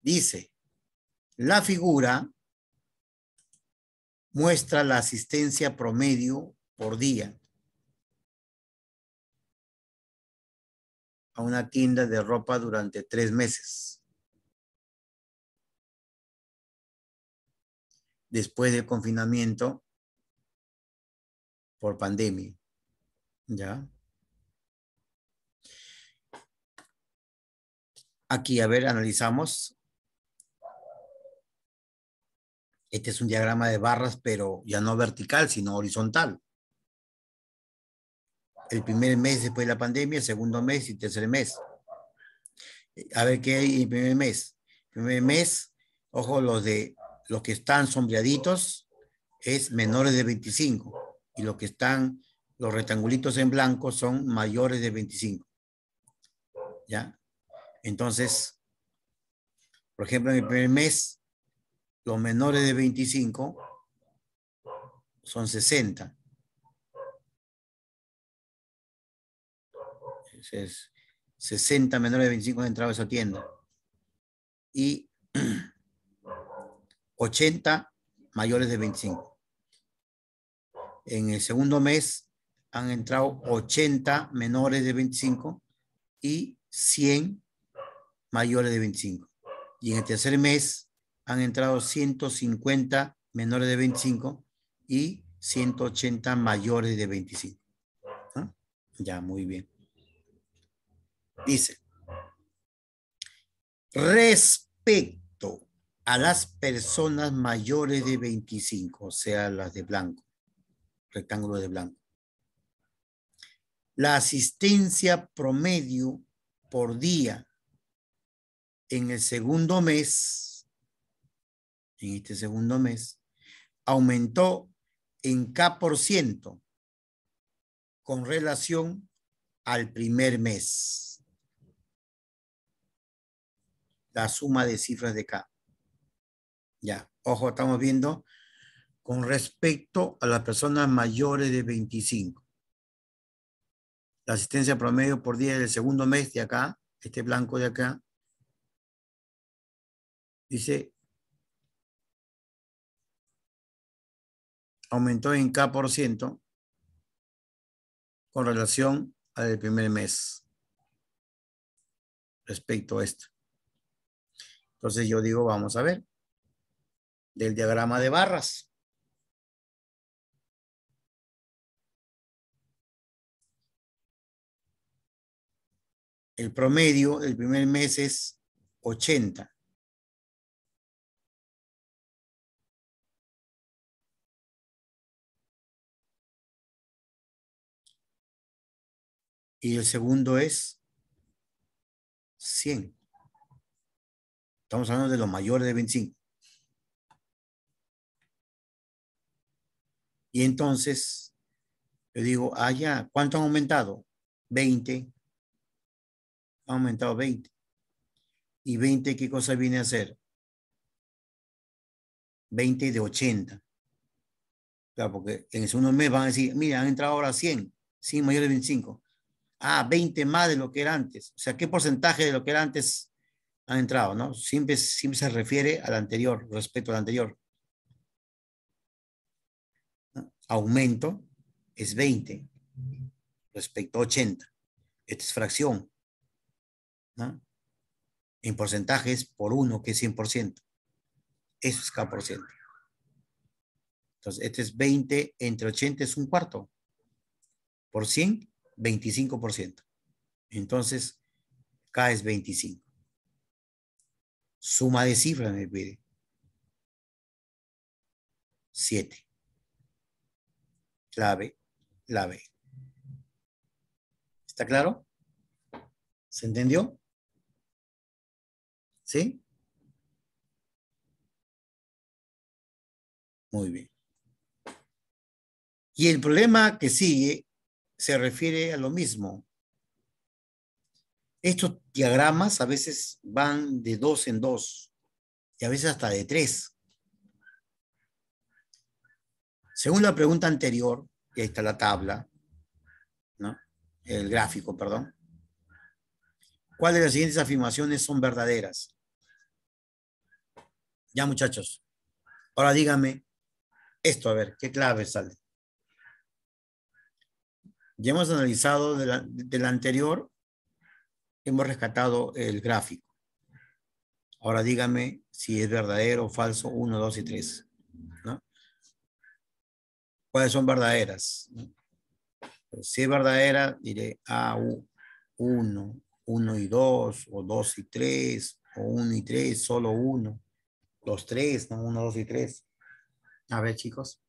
Dice, la figura muestra la asistencia promedio por día a una tienda de ropa durante tres meses. Después del confinamiento por pandemia. Ya. Aquí, a ver, analizamos. Este es un diagrama de barras, pero ya no vertical, sino horizontal. El primer mes después de la pandemia, segundo mes y tercer mes. A ver qué hay en el primer mes. primer mes, ojo, los de los que están sombreaditos es menores de 25 y los que están los rectangulitos en blanco son mayores de 25. ¿Ya? Entonces, por ejemplo, en el primer mes, los menores de 25 son 60. 60 menores de 25 han entrado a esa tienda. Y 80 mayores de 25. En el segundo mes, han entrado 80 menores de 25 y 100 mayores de 25. Y en el tercer mes han entrado 150 menores de 25 y 180 mayores de 25. ¿Ah? Ya, muy bien. Dice, respecto a las personas mayores de 25, o sea, las de blanco, rectángulo de blanco la asistencia promedio por día en el segundo mes, en este segundo mes, aumentó en K por ciento con relación al primer mes. La suma de cifras de K. Ya, ojo, estamos viendo con respecto a las personas mayores de 25 la asistencia promedio por día del segundo mes de acá, este blanco de acá, dice, aumentó en K por ciento con relación al del primer mes respecto a esto. Entonces yo digo, vamos a ver, del diagrama de barras. el promedio del primer mes es 80. Y el segundo es 100. Estamos hablando de los mayores de 25. Y entonces, yo digo, allá ah, ¿cuánto han aumentado? 20, aumentado 20. ¿Y 20 qué cosa viene a ser? 20 de 80. Claro, porque en el segundo mes van a decir, mira, han entrado ahora 100, 100 mayores de 25. Ah, 20 más de lo que era antes. O sea, ¿qué porcentaje de lo que era antes han entrado? ¿no? Siempre, siempre se refiere al anterior, respecto al anterior. Aumento es 20 respecto a 80. Esta es fracción. En porcentajes por uno, que es 100%. Eso es K%. Por ciento. Entonces, este es 20 entre 80 es un cuarto. Por 100, 25%. Entonces, K es 25. Suma de cifras me pide. 7. Clave, clave. la ¿Está claro? ¿Se entendió? ¿Sí? Muy bien. Y el problema que sigue se refiere a lo mismo. Estos diagramas a veces van de dos en dos y a veces hasta de tres. Según la pregunta anterior, y ahí está la tabla, ¿no? el gráfico, perdón, cuáles de las siguientes afirmaciones son verdaderas? Ya, muchachos. Ahora dígame esto, a ver, ¿qué clave sale? Ya hemos analizado del la, anterior, hemos rescatado el gráfico. Ahora dígame si es verdadero o falso, 1, 2 y 3. ¿no? ¿Cuáles son verdaderas? Pues, si es verdadera, diré A, 1, 1 y 2, o 2 y 3, o 1 y 3, solo 1. Los tres, no uno, dos y tres. A ver, chicos.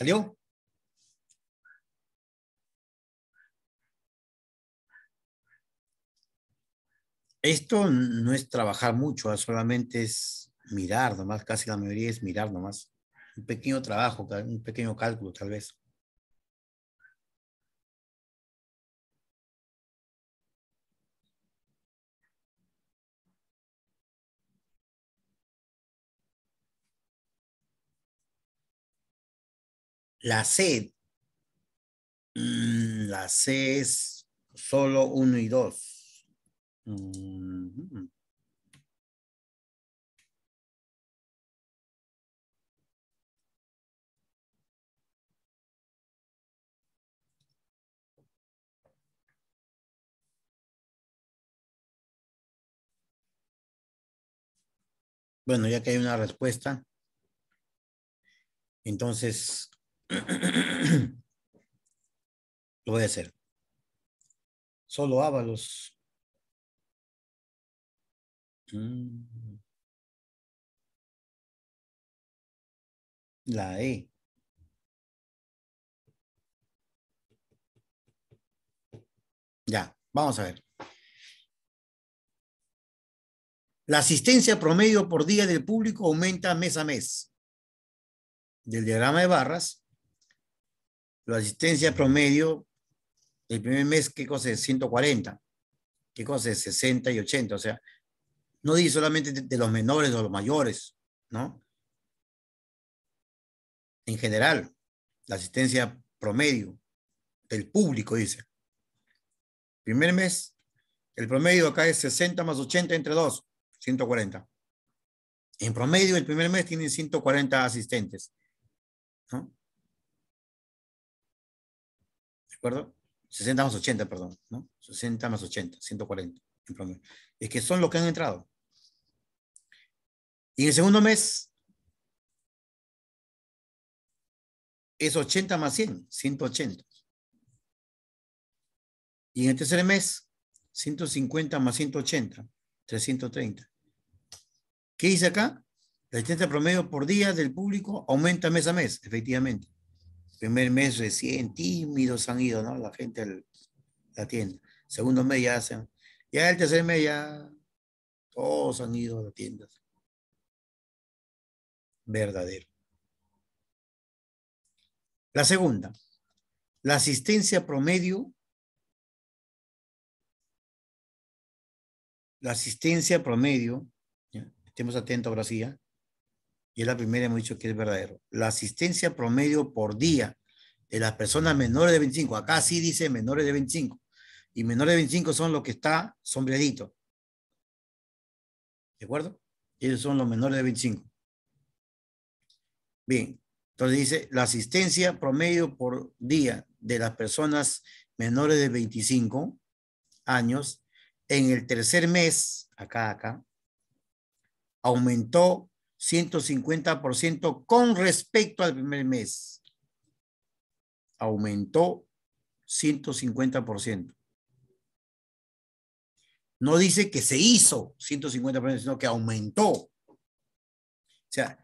¿Salió? Esto no es trabajar mucho, ¿ah? solamente es mirar nomás, casi la mayoría es mirar nomás. Un pequeño trabajo, un pequeño cálculo tal vez. La C. Mm, la C es solo uno y dos. Mm-hmm. Bueno, ya que hay una respuesta, entonces Lo voy a hacer. Solo Ábalos. Mm. La E. Ya, vamos a ver. La asistencia promedio por día del público aumenta mes a mes. Del diagrama de barras la asistencia promedio, el primer mes, ¿qué cosa es? 140. ¿Qué cosa es? 60 y 80. O sea, no di solamente de, los menores o los mayores, ¿no? En general, la asistencia promedio del público, dice. Primer mes, el promedio acá es 60 más 80 entre dos, 140. En promedio, el primer mes tienen 140 asistentes. ¿no? acuerdo? 60 más 80, perdón, ¿no? 60 más 80, 140 en promedio. Es que son los que han entrado. Y en el segundo mes es 80 más 100, 180. Y en el tercer mes, 150 más 180, 330. ¿Qué dice acá? La asistencia promedio por día del público aumenta mes a mes, efectivamente primer mes recién tímidos han ido, ¿no? La gente a la tienda. Segundo mes ya hacen. Ya el tercer mes ya todos han ido a la tiendas. Verdadero. La segunda, la asistencia promedio. La asistencia promedio, estemos atentos ahora sí, y es la primera hemos dicho que es verdadero. La asistencia promedio por día de las personas menores de 25, acá sí dice menores de 25, y menores de 25 son los que está sombreadito. ¿De acuerdo? Ellos son los menores de 25. Bien, entonces dice la asistencia promedio por día de las personas menores de 25 años en el tercer mes, acá, acá, aumentó 150% con respecto al primer mes. Aumentó 150%. No dice que se hizo 150%, sino que aumentó. O sea,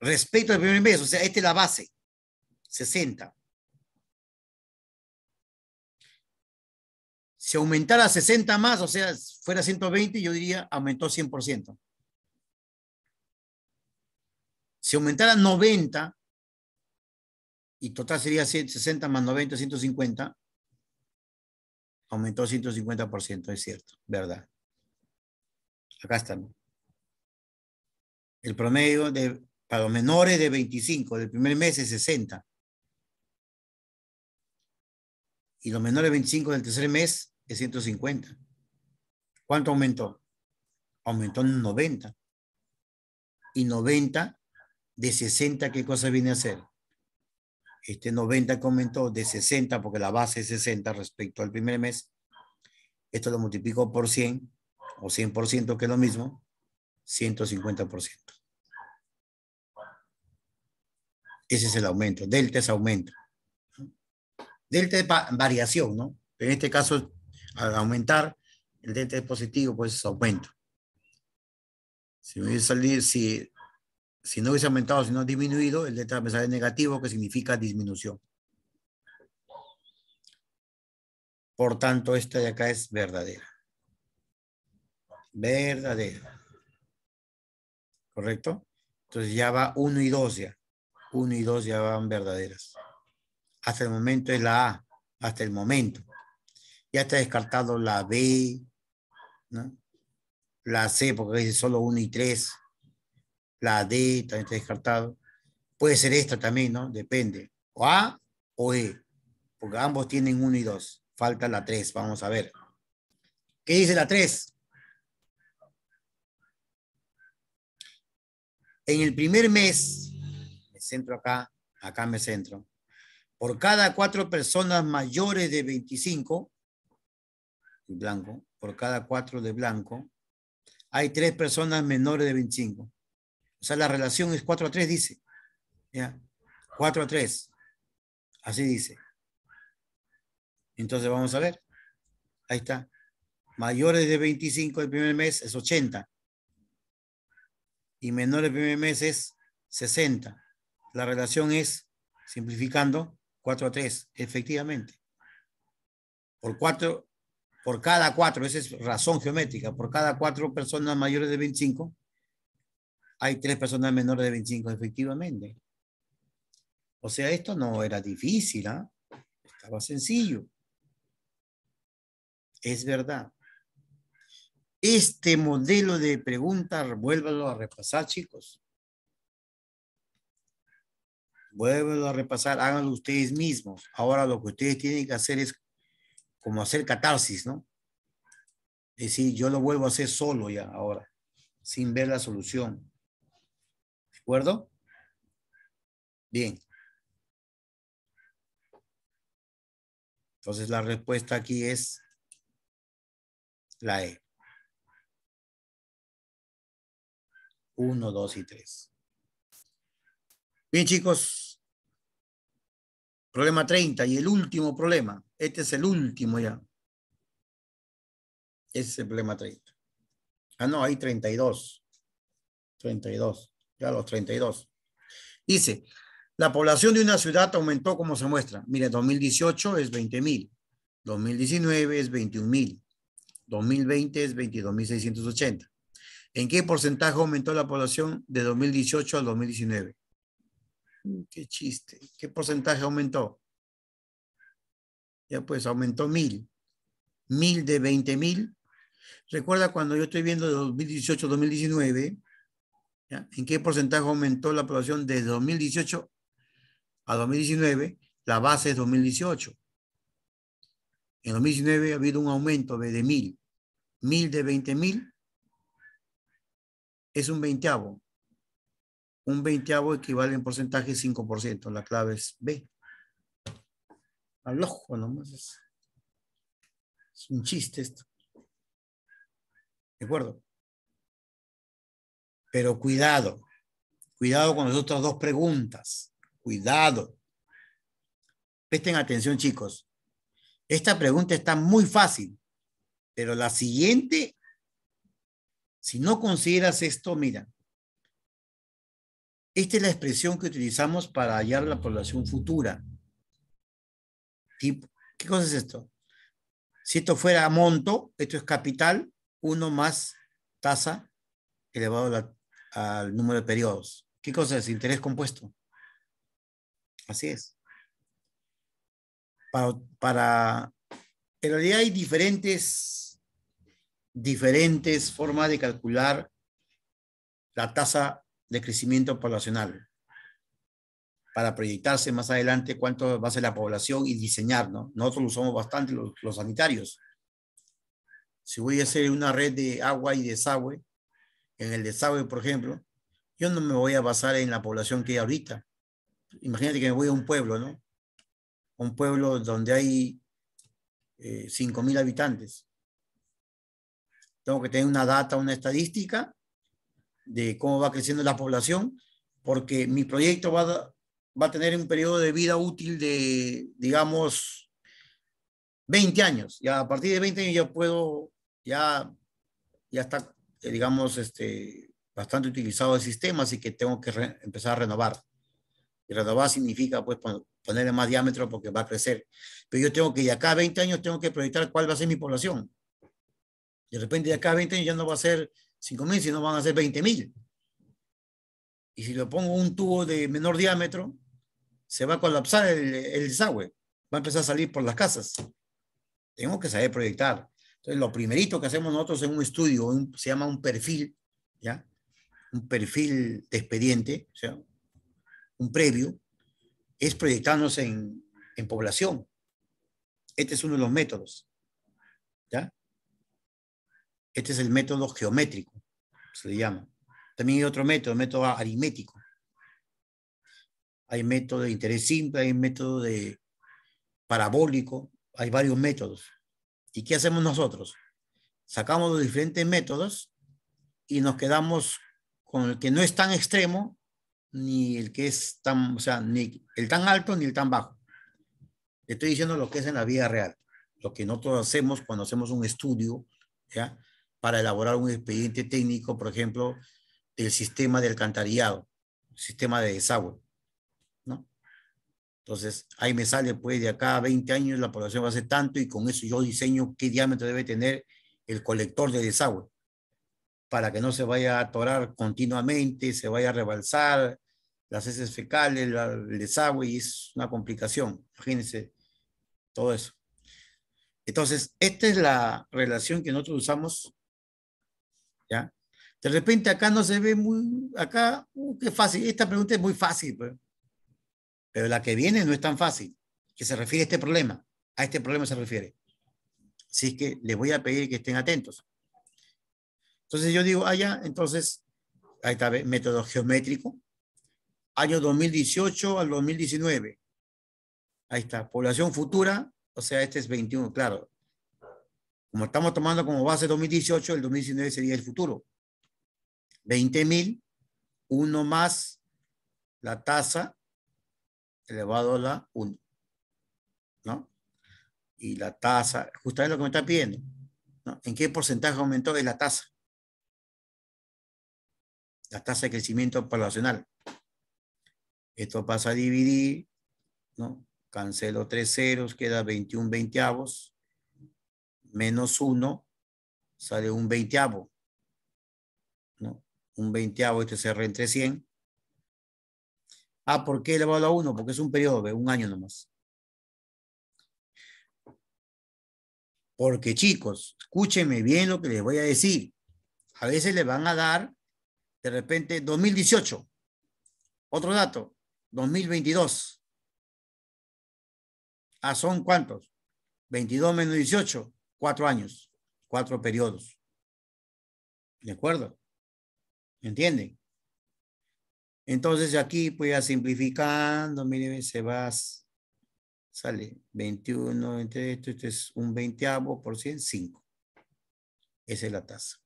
respecto al primer mes, o sea, esta es la base, 60. Si aumentara 60 más, o sea, fuera 120, yo diría aumentó 100%. Si aumentara 90, y total sería 60 más 90, 150, aumentó 150%, es cierto, ¿verdad? Acá están. El promedio de, para los menores de 25, del primer mes es 60. Y los menores de 25 del tercer mes es 150. ¿Cuánto aumentó? Aumentó en 90. Y 90 de 60, ¿qué cosa viene a ser? Este 90 comentó de 60, porque la base es 60 respecto al primer mes. Esto lo multiplico por 100, o 100%, que es lo mismo, 150%. Ese es el aumento. Delta es aumento. Delta es variación, ¿no? En este caso, al aumentar, el delta es positivo, pues es aumento. Si me a salir, si si no hubiese aumentado, sino disminuido, el delta me sale negativo, que significa disminución. Por tanto, esta de acá es verdadera. Verdadera. ¿Correcto? Entonces ya va 1 y 2 ya. 1 y 2 ya van verdaderas. Hasta el momento es la A. Hasta el momento. Ya está descartado la B, ¿no? la C, porque es solo 1 y 3 la D también está descartado. Puede ser esta también, ¿no? Depende. O A o E. Porque ambos tienen uno y dos. Falta la tres. Vamos a ver. ¿Qué dice la tres? En el primer mes, me centro acá, acá me centro. Por cada cuatro personas mayores de 25, blanco, por cada cuatro de blanco, hay tres personas menores de 25. O sea, la relación es 4 a 3, dice. ¿Ya? 4 a 3. Así dice. Entonces vamos a ver. Ahí está. Mayores de 25 el primer mes es 80. Y menores el primer mes es 60. La relación es, simplificando, 4 a 3, efectivamente. Por 4, por cada 4, esa es razón geométrica, por cada 4 personas mayores de 25, hay tres personas menores de 25, efectivamente. O sea, esto no era difícil, ¿ah? estaba sencillo. Es verdad. Este modelo de preguntas, vuélvelo a repasar, chicos. Vuélvelo a repasar, háganlo ustedes mismos. Ahora lo que ustedes tienen que hacer es como hacer catarsis, ¿no? Es decir, yo lo vuelvo a hacer solo ya ahora, sin ver la solución acuerdo? Bien. Entonces la respuesta aquí es la E. 1, 2 y 3. Bien, chicos. Problema 30 y el último problema. Este es el último ya. es el problema 30. Ah, no, hay 32. 32 a los 32. Dice, la población de una ciudad aumentó como se muestra. Mire, 2018 es 20 mil, 2019 es 21 mil, 2020 es 22.680. ¿En qué porcentaje aumentó la población de 2018 al 2019? Mm, qué chiste. ¿Qué porcentaje aumentó? Ya pues aumentó mil. Mil de 20.000. mil. Recuerda cuando yo estoy viendo de 2018 a 2019, ¿En qué porcentaje aumentó la población de 2018 a 2019? La base es 2018. En 2019 ha habido un aumento de mil. Mil de veinte mil es un veinteavo. Un veinteavo equivale en porcentaje 5%. La clave es B. Al ojo nomás. Es, es un chiste esto. ¿De acuerdo? Pero cuidado, cuidado con las otras dos preguntas. Cuidado. Presten atención, chicos. Esta pregunta está muy fácil, pero la siguiente, si no consideras esto, mira, esta es la expresión que utilizamos para hallar la población futura. ¿Qué cosa es esto? Si esto fuera monto, esto es capital, uno más tasa elevado a la al número de periodos. ¿Qué cosa es interés compuesto? Así es. Para, en realidad hay diferentes, diferentes formas de calcular la tasa de crecimiento poblacional para proyectarse más adelante cuánto va a ser la población y diseñar, ¿no? Nosotros lo usamos bastante los, los sanitarios. Si voy a hacer una red de agua y desagüe, en el desagüe, por ejemplo, yo no me voy a basar en la población que hay ahorita. Imagínate que me voy a un pueblo, ¿no? Un pueblo donde hay 5.000 eh, habitantes. Tengo que tener una data, una estadística de cómo va creciendo la población, porque mi proyecto va, a, tener un periodo de vida útil de, digamos, 20 años. Y a partir de 20 años ya puedo, ya, ya está eh, digamos, este, bastante utilizado el sistema, así que tengo que empezar a renovar. Y renovar significa pues ponerle más diámetro porque va a crecer. Pero yo tengo que, de acá a 20 años, tengo que proyectar cuál va a ser mi población. De repente, de acá a 20 años ya no va a ser 5.000, sino van a ser 20.000. Y si le pongo un tubo de menor diámetro, se va a colapsar el desagüe. Va a empezar a salir por las casas. Tengo que saber proyectar. Entonces, lo primerito que hacemos nosotros en un estudio se llama un perfil, ¿ya? Un perfil de expediente, o sea, un previo, es proyectarnos en, en población. Este es uno de los métodos, ¿ya? Este es el método geométrico, se le llama. También hay otro método, el método aritmético. Hay método de interés simple, hay método de parabólico, hay varios métodos. ¿Y qué hacemos nosotros? Sacamos los diferentes métodos y nos quedamos con el que no es tan extremo, ni el que es tan, sea, ni el tan alto ni el tan bajo. Estoy diciendo lo que es en la vida real, lo que nosotros hacemos cuando hacemos un estudio, ¿ya? Para elaborar un expediente técnico, por ejemplo, del sistema de alcantarillado, sistema de desagüe. Entonces, ahí me sale, pues, de acá a 20 años la población va a ser tanto y con eso yo diseño qué diámetro debe tener el colector de desagüe para que no se vaya a atorar continuamente, se vaya a rebalsar las heces fecales, el desagüe y es una complicación. Imagínense todo eso. Entonces, esta es la relación que nosotros usamos. ¿ya? De repente acá no se ve muy, acá, uh, qué fácil, esta pregunta es muy fácil. Pues. Pero la que viene no es tan fácil, que se refiere a este problema. A este problema se refiere. Así es que les voy a pedir que estén atentos. Entonces yo digo, allá, ah, entonces, ahí está, método geométrico, año 2018 al 2019. Ahí está, población futura, o sea, este es 21, claro. Como estamos tomando como base 2018, el 2019 sería el futuro. 20.000, uno más la tasa elevado a la 1. ¿No? Y la tasa, justamente lo que me está pidiendo. ¿no? ¿En qué porcentaje aumentó de la tasa? La tasa de crecimiento poblacional. Esto pasa a dividir, ¿no? Cancelo tres ceros, queda 21 veintiavos, Menos uno, sale un veinteavo. ¿no? Un veintiavo, este se entre 100. Ah, ¿por qué elevado a 1? Porque es un periodo de un año nomás. Porque chicos, escúchenme bien lo que les voy a decir. A veces les van a dar, de repente, 2018. Otro dato, 2022. Ah, ¿son cuántos? 22 menos 18, cuatro años, cuatro periodos. ¿De acuerdo? ¿Me entienden? Entonces aquí pues a simplificando, miren, se va, sale 21 entre esto, esto es un veinteavo por cien, 5. Esa es la tasa.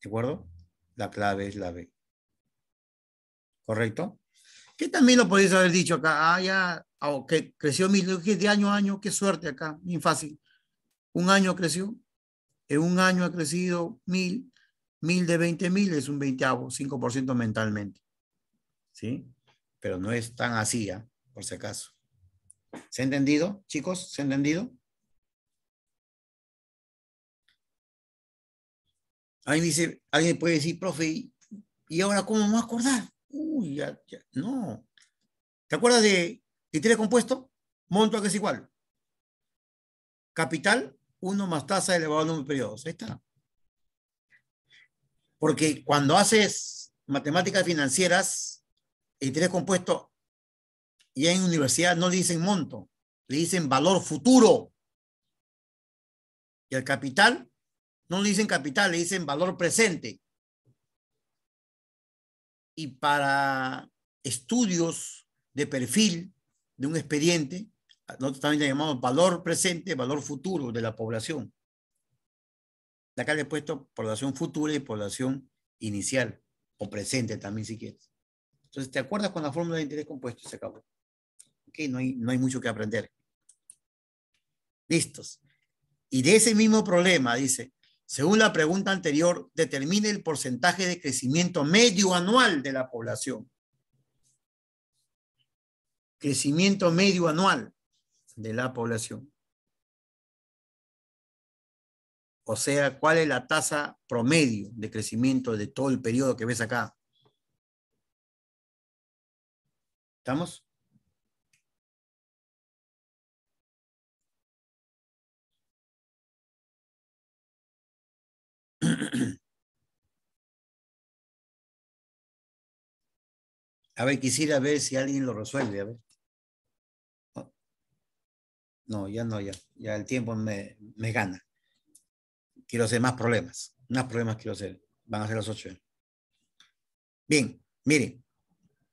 ¿De acuerdo? La clave es la B. ¿Correcto? Que también lo podéis haber dicho acá, ah, ya, oh, que creció mil, de año a año, qué suerte acá, bien fácil. Un año creció, en un año ha crecido mil, Mil de veinte mil es un veinteavo, ciento mentalmente. ¿Sí? Pero no es tan así, ¿ah? por si acaso. ¿Se ha entendido, chicos? ¿Se ha entendido? Ahí dice, alguien puede decir, profe, ¿y ahora cómo me a acordar? Uy, ya, ya. no. ¿Te acuerdas de interés compuesto? Monto que es igual. Capital, uno más tasa elevado a de periodos. Ahí está. Porque cuando haces matemáticas financieras, y interés compuesto, y en universidad no le dicen monto, le dicen valor futuro. Y al capital, no le dicen capital, le dicen valor presente. Y para estudios de perfil de un expediente, nosotros también le llamamos valor presente, valor futuro de la población. De acá le he puesto población futura y población inicial, o presente también si quieres. Entonces, te acuerdas con la fórmula de interés compuesto se acabó. Ok, no hay, no hay mucho que aprender. Listos. Y de ese mismo problema, dice, según la pregunta anterior, determine el porcentaje de crecimiento medio anual de la población. Crecimiento medio anual de la población. O sea, ¿cuál es la tasa promedio de crecimiento de todo el periodo que ves acá? ¿Estamos? A ver, quisiera ver si alguien lo resuelve, a ver. No, ya no, ya, ya el tiempo me, me gana quiero hacer más problemas. Más problemas quiero hacer. Van a ser los ocho. Bien, miren.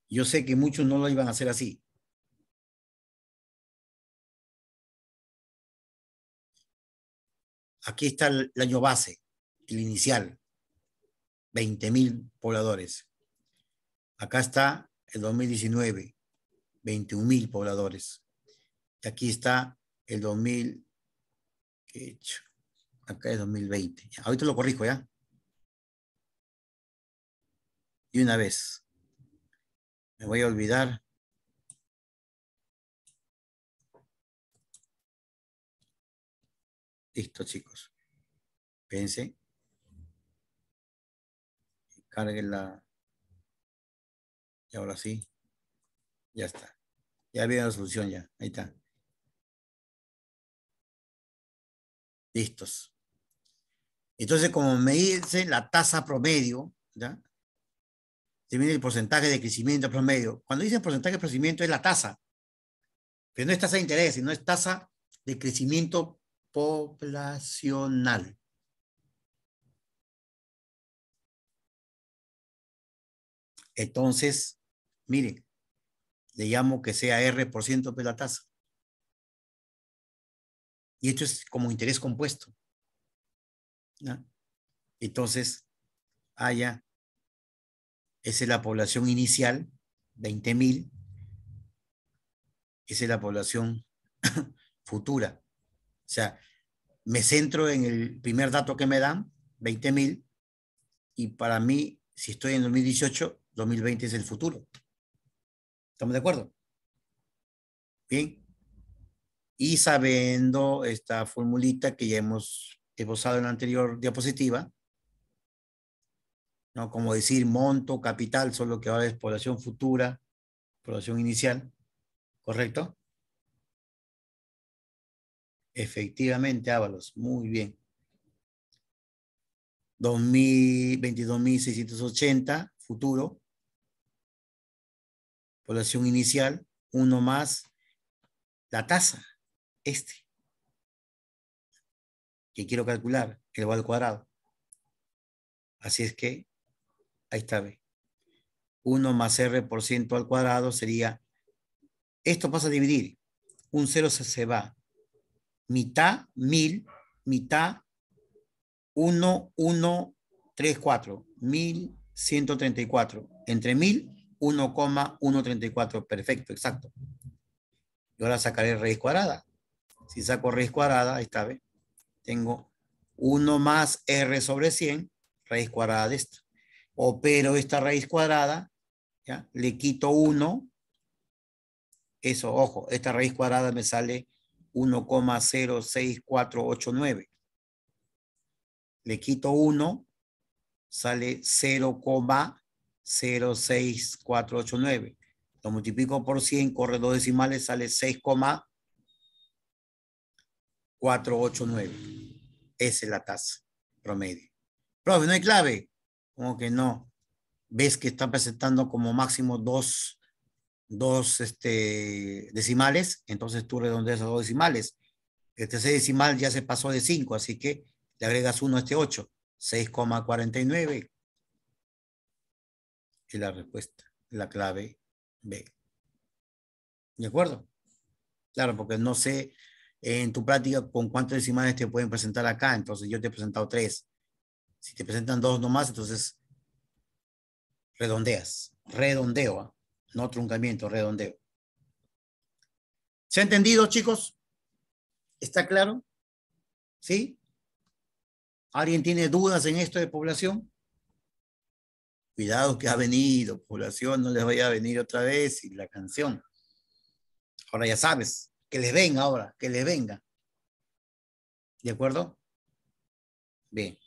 Yo sé que muchos no lo iban a hacer así. Aquí está el año base, el inicial. 20 mil pobladores. Acá está el 2019, 21 mil pobladores. Y aquí está el 2000, Acá es 2020. ahorita lo corrijo, ¿ya? Y una vez. Me voy a olvidar. Listo, chicos. Pense. Carguen la... Y ahora sí. Ya está. Ya había la solución ya. Ahí está. Listos. Entonces, como me dice la tasa promedio, ¿ya? mide el porcentaje de crecimiento promedio. Cuando dicen porcentaje de crecimiento es la tasa, Pero no es tasa de interés, sino es tasa de crecimiento poblacional. Entonces, miren, le llamo que sea R por ciento de la tasa. Y esto es como interés compuesto. Entonces, haya, esa es la población inicial, 20.000, esa es la población futura. O sea, me centro en el primer dato que me dan, 20.000, y para mí, si estoy en 2018, 2020 es el futuro. ¿Estamos de acuerdo? Bien. Y sabiendo esta formulita que ya hemos posado en la anterior diapositiva, ¿no? como decir monto, capital, solo que va a es población futura, población inicial, ¿correcto? Efectivamente, Ábalos, muy bien. 2.022.680 futuro. Población inicial, uno más la tasa, este que quiero calcular, el valor cuadrado. Así es que, ahí está B. 1 más R por ciento al cuadrado sería, esto pasa a dividir, un cero se, se va, mitad mil, mitad 1, 1, 3, 4, 1134, entre 1000, 1,134, perfecto, exacto. Y ahora sacaré raíz cuadrada. Si saco raíz cuadrada, ahí está, ¿ve? tengo 1 más r sobre 100, raíz cuadrada de esto. Opero esta raíz cuadrada, ¿ya? le quito 1. Eso, ojo, esta raíz cuadrada me sale 1,06489. Le quito 1, sale 0,06489. Lo multiplico por 100, corre dos decimales, sale 6, 489. Esa es la tasa promedio. Profe, ¿no hay clave? Como que no. Ves que está presentando como máximo dos, dos este, decimales, entonces tú redondeas a dos decimales. Este tercer decimal ya se pasó de 5, así que le agregas uno a este 8, 6,49. Y la respuesta, la clave B. ¿De acuerdo? Claro, porque no sé, en tu práctica con cuántos decimales te pueden presentar acá. Entonces yo te he presentado tres. Si te presentan dos nomás, entonces redondeas. Redondeo, ¿ah? no truncamiento, redondeo. ¿Se ha entendido, chicos? ¿Está claro? ¿Sí? ¿Alguien tiene dudas en esto de población? Cuidado que ha venido, población, no les vaya a venir otra vez y la canción. Ahora ya sabes, que les venga ahora, que les venga. ¿De acuerdo? Bien.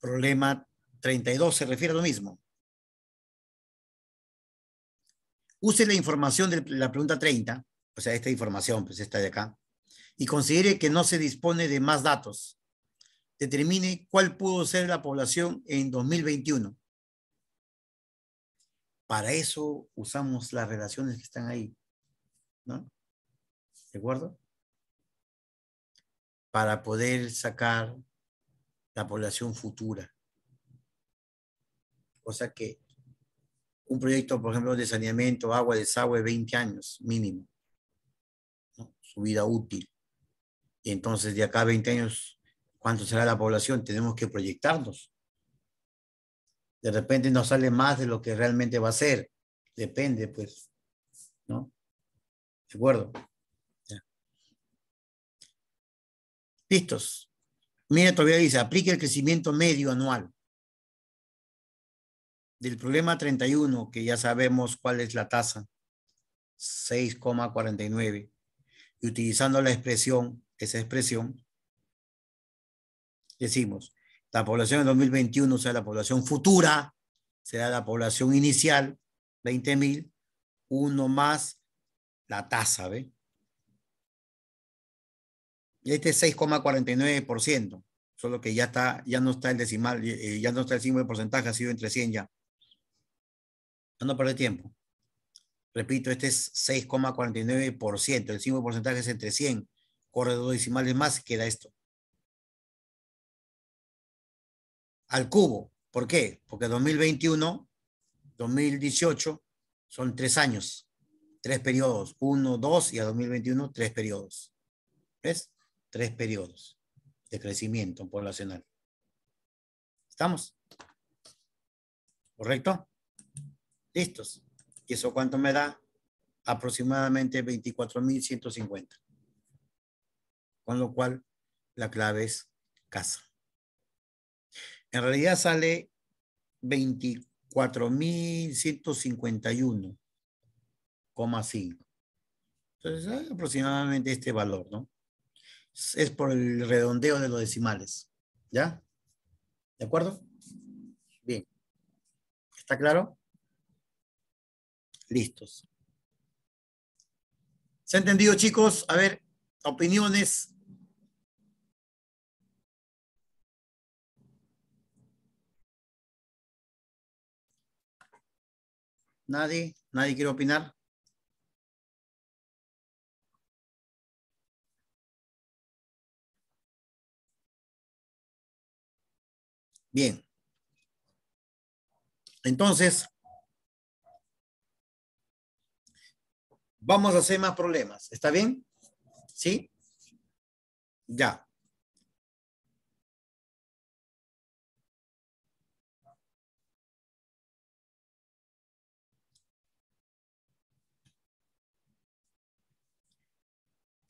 Problema 32 se refiere a lo mismo. Use la información de la pregunta 30, o sea, esta información, pues esta de acá, y considere que no se dispone de más datos. Determine cuál pudo ser la población en 2021 para eso usamos las relaciones que están ahí, ¿no? ¿De acuerdo? Para poder sacar la población futura. O sea que un proyecto, por ejemplo, de saneamiento, agua, desagüe, 20 años mínimo, su vida útil. Y entonces de acá a 20 años, ¿cuánto será la población? Tenemos que proyectarnos. De repente no sale más de lo que realmente va a ser. Depende, pues. ¿No? ¿De acuerdo? Listos. Mira, todavía dice, aplique el crecimiento medio anual. Del problema 31, que ya sabemos cuál es la tasa, 6,49. Y utilizando la expresión, esa expresión, decimos, la población en 2021, o sea, la población futura, será la población inicial, 20.000, uno más la tasa, ¿ve? Este es 6,49%, solo que ya está, ya no está el decimal, eh, eh, ya no está el símbolo de porcentaje, ha sido entre 100 ya. No, no tiempo. Repito, este es 6,49%, el símbolo de porcentaje es entre 100, corre dos decimales más, queda esto. al cubo. ¿Por qué? Porque 2021, 2018 son tres años, tres periodos, uno, dos y a 2021 tres periodos. ¿Ves? Tres periodos de crecimiento poblacional. ¿Estamos? ¿Correcto? Listos. ¿Y eso cuánto me da? Aproximadamente 24.150. Con lo cual, la clave es casa. En realidad sale 24.151,5. Entonces, eh, aproximadamente este valor, ¿no? Es por el redondeo de los decimales. ¿Ya? ¿De acuerdo? Bien. ¿Está claro? Listos. ¿Se ha entendido, chicos? A ver, opiniones ¿Nadie? ¿Nadie quiere opinar? Bien. Entonces, vamos a hacer más problemas. ¿Está bien? ¿Sí? Ya.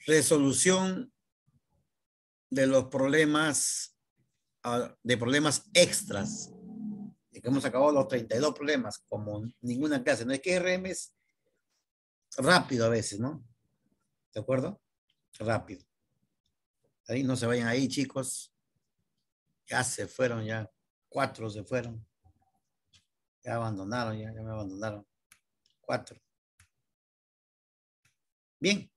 resolución de los problemas, ah, de problemas extras. que hemos acabado los 32 problemas, como ninguna clase. No es que RM es rápido a veces, ¿no? ¿De acuerdo? Rápido. Ahí no se vayan ahí, chicos. Ya se fueron, ya. Cuatro se fueron. Ya abandonaron, ya, ya me abandonaron. Cuatro. Bien.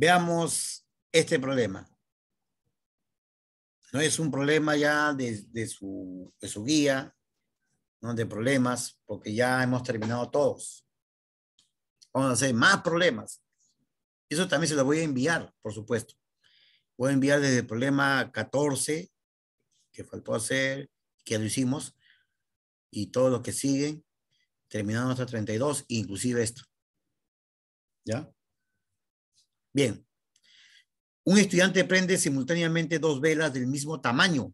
Veamos este problema. No es un problema ya de, su, guía, no de problemas, porque ya hemos terminado todos. Vamos a hacer más problemas. Eso también se lo voy a enviar, por supuesto. Voy a enviar desde el problema 14, que faltó hacer, que lo hicimos, y todos los que siguen, terminando hasta 32, inclusive esto. ¿Ya? Bien, un estudiante prende simultáneamente dos velas del mismo tamaño.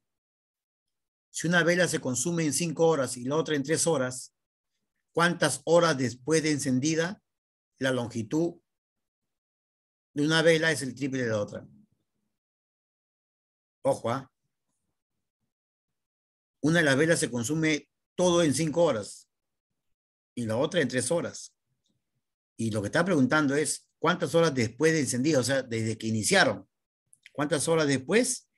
Si una vela se consume en cinco horas y la otra en tres horas, ¿cuántas horas después de encendida la longitud de una vela es el triple de la otra? Ojo, ¿ah? Una de las velas se consume todo en cinco horas y la otra en tres horas. Y lo que está preguntando es, ¿Cuántas horas después de encendido? O sea, desde que iniciaron. ¿Cuántas horas después?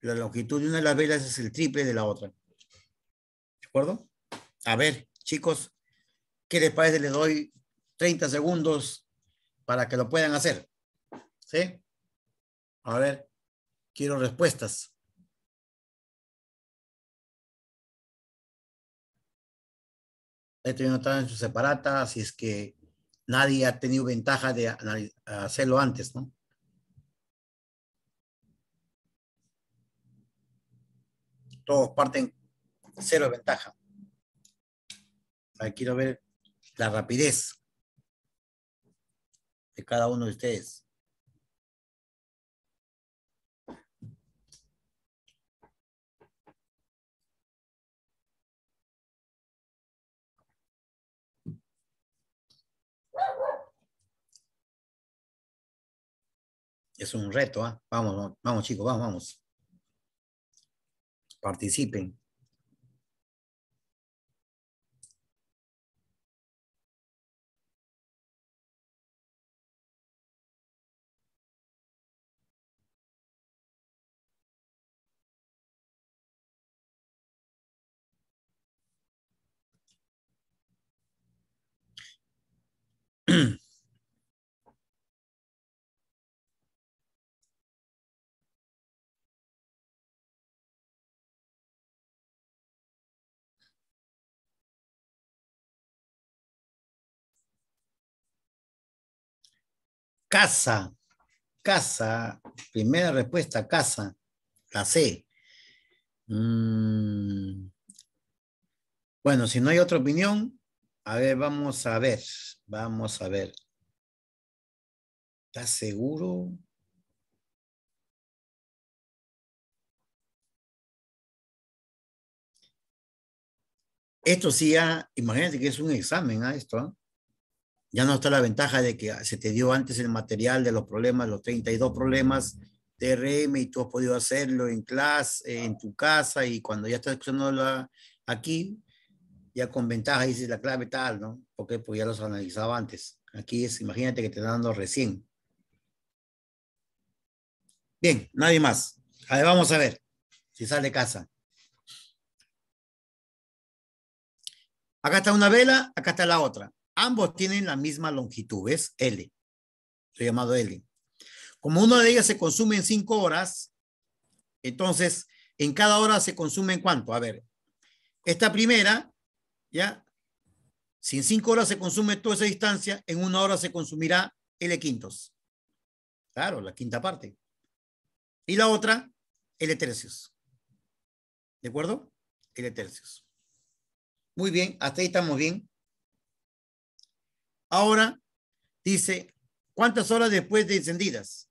La longitud de una de las velas es el triple de la otra. ¿De acuerdo? A ver, chicos, ¿qué les parece? Les doy 30 segundos para que lo puedan hacer. ¿Sí? A ver, quiero respuestas. Esto ya no en su separata, así es que nadie ha tenido ventaja de hacerlo antes, ¿no? Todos parten cero de ventaja. quiero ver la rapidez de cada uno de ustedes. Es un reto, ¿ah? Vamos, vamos chicos, vamos, vamos. Participen. Casa. Casa. Primera respuesta, casa. La C. Mm. Bueno, si no hay otra opinión, a ver, vamos a ver. Vamos a ver. ¿Estás seguro? Esto sí ya, ah, imagínate que es un examen a ah, esto. Ah. Ya no está la ventaja de que se te dio antes el material de los problemas, los 32 problemas TRM y tú has podido hacerlo en clase, en tu casa y cuando ya estás escuchando aquí, ya con ventaja dices la clave tal, ¿no? Porque pues ya los analizaba antes. Aquí es, imagínate que te están dando recién. Bien, nadie más. A ver, vamos a ver si sale casa. Acá está una vela, acá está la otra. Ambos tienen la misma longitud, es L, lo llamado L. Como una de ellas se consume en cinco horas, entonces en cada hora se consume en cuánto? A ver, esta primera, ¿ya? Si en cinco horas se consume toda esa distancia, en una hora se consumirá L quintos. Claro, la quinta parte. Y la otra, L tercios. ¿De acuerdo? L tercios. Muy bien, hasta ahí estamos bien. Ahora dice, ¿cuántas horas después de encendidas?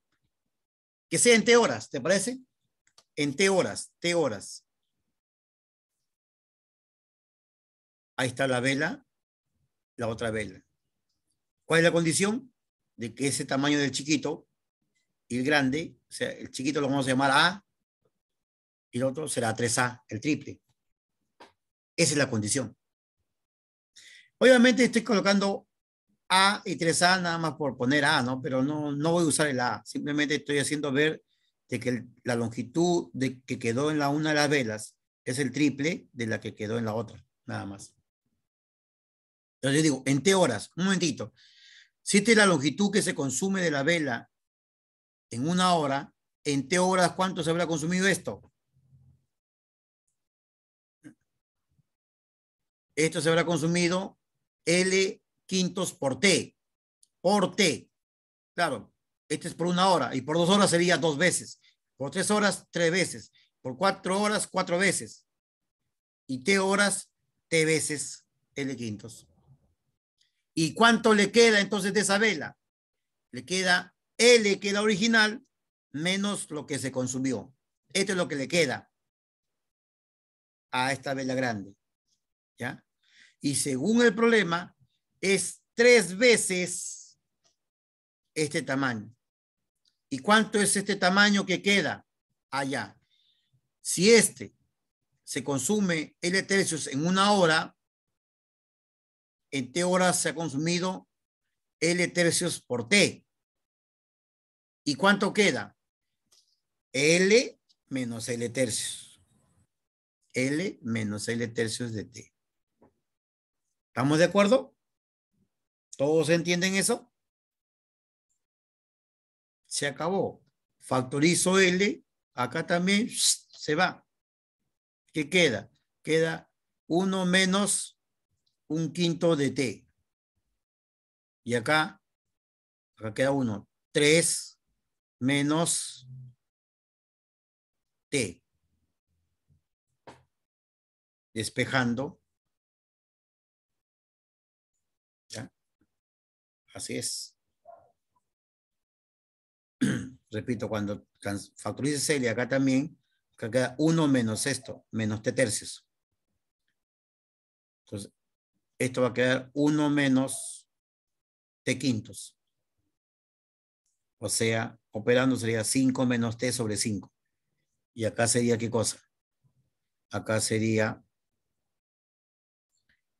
Que sea en T horas, ¿te parece? En T horas, T horas. Ahí está la vela, la otra vela. ¿Cuál es la condición? De que ese tamaño del chiquito y el grande, o sea, el chiquito lo vamos a llamar A y el otro será 3A, el triple. Esa es la condición. Obviamente estoy colocando a y 3A nada más por poner A, ¿no? Pero no, no voy a usar el A, simplemente estoy haciendo ver de que la longitud de que quedó en la una de las velas es el triple de la que quedó en la otra, nada más. Entonces yo digo, en T horas, un momentito, si esta es la longitud que se consume de la vela en una hora, en T horas, ¿cuánto se habrá consumido esto? Esto se habrá consumido L quintos por T, por T. Claro, este es por una hora y por dos horas sería dos veces, por tres horas tres veces, por cuatro horas cuatro veces y T horas T veces L quintos. ¿Y cuánto le queda entonces de esa vela? Le queda L, queda original, menos lo que se consumió. Esto es lo que le queda a esta vela grande. ¿Ya? Y según el problema, es tres veces este tamaño. ¿Y cuánto es este tamaño que queda allá? Si este se consume L tercios en una hora, en T horas se ha consumido L tercios por T. ¿Y cuánto queda? L menos L tercios. L menos L tercios de T. ¿Estamos de acuerdo? ¿Todos entienden eso? Se acabó. Factorizo L, acá también se va. ¿Qué queda? Queda 1 menos un quinto de t. Y acá, acá queda 1. 3 menos t. Despejando Así es. Repito, cuando factorice L acá también, acá queda 1 menos esto, menos t tercios. Entonces, esto va a quedar 1 menos t quintos. O sea, operando sería 5 menos t sobre 5. Y acá sería qué cosa? Acá sería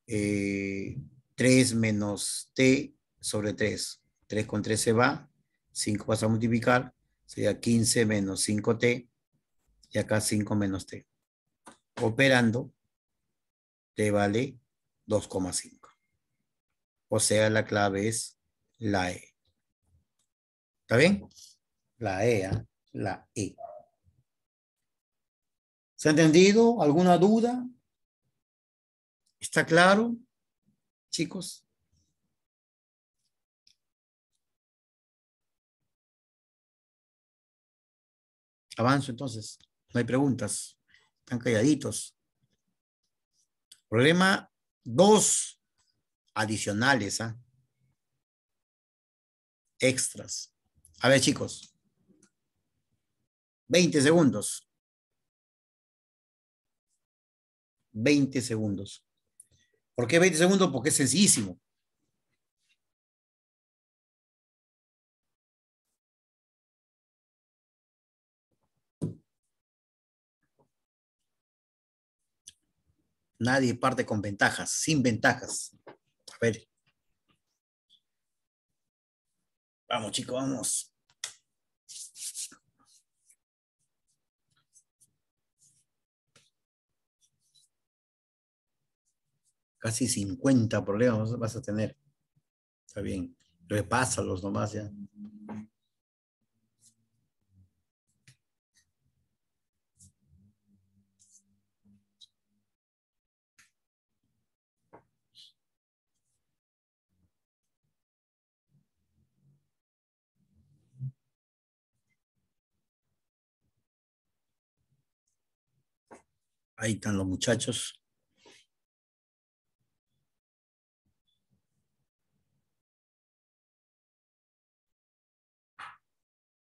3 eh, menos t sobre 3. 3 con 3 se va, 5 pasa a multiplicar, sería 15 menos 5t, y acá 5 menos t. Operando, Te vale 2,5. O sea, la clave es la E. ¿Está bien? La E, ¿ah? la E. ¿Se ha entendido? ¿Alguna duda? ¿Está claro, chicos? Avanzo entonces. No hay preguntas. Están calladitos. Problema dos adicionales. ¿ah? Extras. A ver, chicos. 20 segundos. 20 segundos. ¿Por qué 20 segundos? Porque es sencillísimo. Nadie parte con ventajas, sin ventajas. A ver. Vamos, chicos, vamos. Casi 50 problemas vas a tener. Está bien. Repásalos nomás ya. Ahí están los muchachos.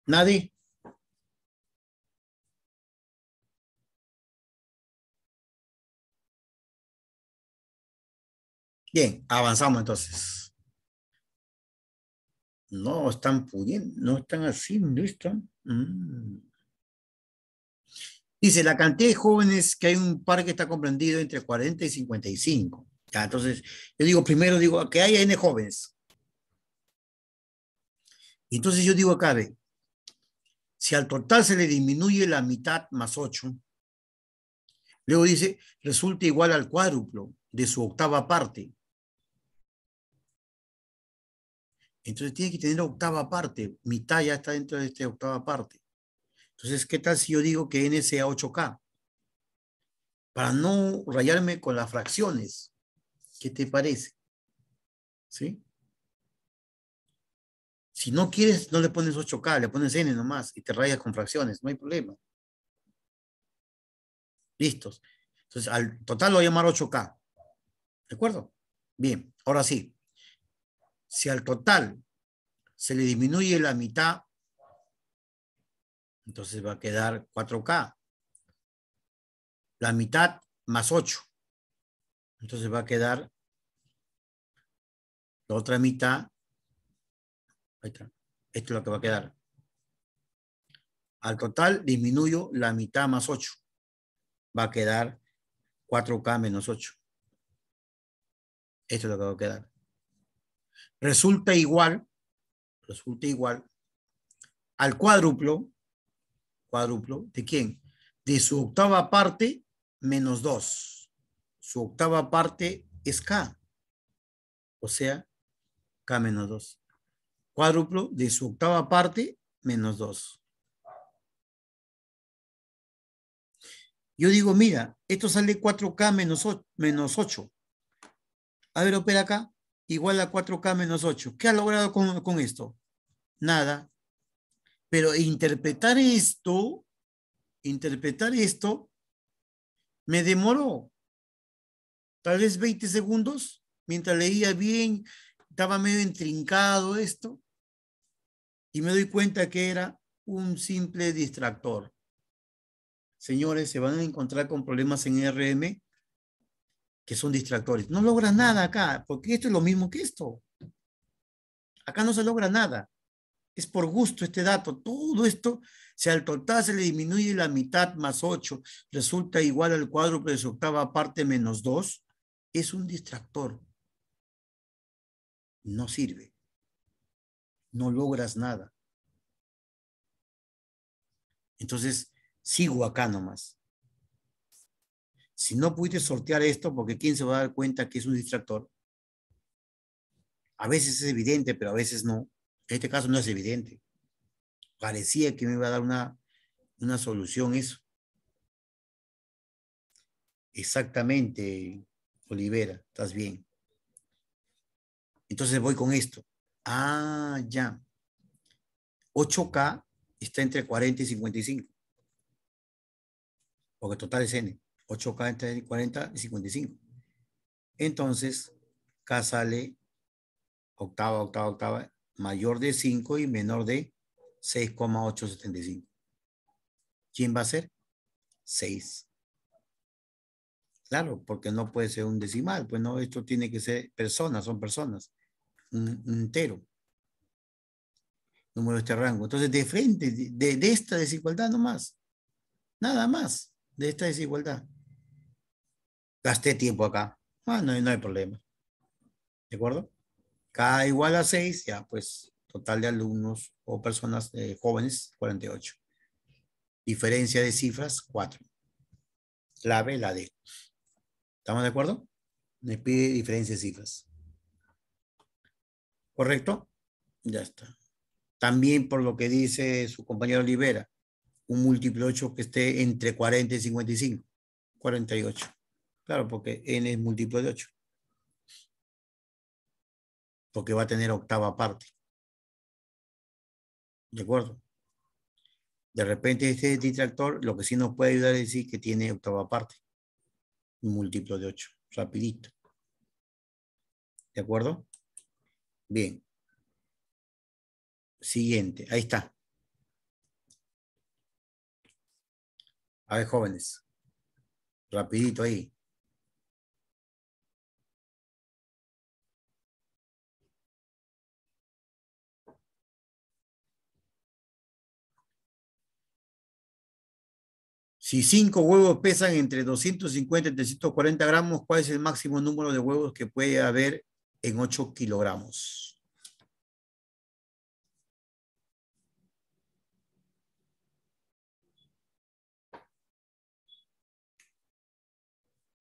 ¿Nadie? Bien, avanzamos entonces. No están pudiendo, no están haciendo esto. Mm. Dice, la cantidad de jóvenes que hay un par que está comprendido entre 40 y 55. entonces, yo digo, primero digo, que hay N jóvenes. Entonces yo digo acá, si al total se le disminuye la mitad más 8, luego dice, resulta igual al cuádruplo de su octava parte. Entonces tiene que tener octava parte. Mitad ya está dentro de esta octava parte. Entonces, ¿qué tal si yo digo que n sea 8K? Para no rayarme con las fracciones. ¿Qué te parece? ¿Sí? Si no quieres, no le pones 8K, le pones n nomás y te rayas con fracciones, no hay problema. Listos. Entonces, al total lo voy a llamar 8K. ¿De acuerdo? Bien, ahora sí. Si al total se le disminuye la mitad entonces va a quedar 4K. La mitad más 8. Entonces va a quedar la otra mitad. Ahí está. Esto es lo que va a quedar. Al total disminuyo la mitad más 8. Va a quedar 4K menos 8. Esto es lo que va a quedar. Resulta igual, resulta igual al cuádruplo cuádruplo, ¿de quién? De su octava parte menos 2. Su octava parte es K. O sea, K menos 2. Cuádruplo de su octava parte menos 2. Yo digo, mira, esto sale 4K menos 8, 8. A ver, opera acá. Igual a 4K menos 8. ¿Qué ha logrado con, con esto? Nada. Pero interpretar esto, interpretar esto, me demoró tal vez 20 segundos mientras leía bien, estaba medio intrincado esto y me doy cuenta que era un simple distractor. Señores, se van a encontrar con problemas en RM que son distractores. No logra nada acá, porque esto es lo mismo que esto. Acá no se logra nada. Es por gusto este dato. Todo esto, si al total se le disminuye la mitad más 8, resulta igual al cuadro de su octava parte menos 2, es un distractor. No sirve. No logras nada. Entonces, sigo acá nomás. Si no pudiste sortear esto, porque ¿quién se va a dar cuenta que es un distractor? A veces es evidente, pero a veces no este caso no es evidente. Parecía que me iba a dar una, una solución eso. Exactamente, Olivera, estás bien. Entonces voy con esto. Ah, ya. 8K está entre 40 y 55. Porque total es N. 8K entre 40 y 55. Entonces, K sale octava, octava, octava mayor de 5 y menor de 6,875. ¿Quién va a ser? 6. Claro, porque no puede ser un decimal, pues no, esto tiene que ser personas, son personas, un, entero. Número de este rango. Entonces, de frente, de, de esta desigualdad más, nada más, de esta desigualdad. Gasté tiempo acá. Ah, no, no hay problema. ¿De acuerdo? K igual a 6, ya pues total de alumnos o personas eh, jóvenes, 48. Diferencia de cifras, 4. Clave, la D. ¿Estamos de acuerdo? Me pide diferencia de cifras. ¿Correcto? Ya está. También por lo que dice su compañero Olivera, un múltiplo 8 que esté entre 40 y 55. 48. Claro, porque n es múltiplo de 8 porque va a tener octava parte. ¿De acuerdo? De repente este detractor, lo que sí nos puede ayudar es decir que tiene octava parte. Un múltiplo de 8. Rapidito. ¿De acuerdo? Bien. Siguiente. Ahí está. A ver, jóvenes. Rapidito ahí. Si cinco huevos pesan entre 250 y 340 gramos, ¿cuál es el máximo número de huevos que puede haber en 8 kilogramos?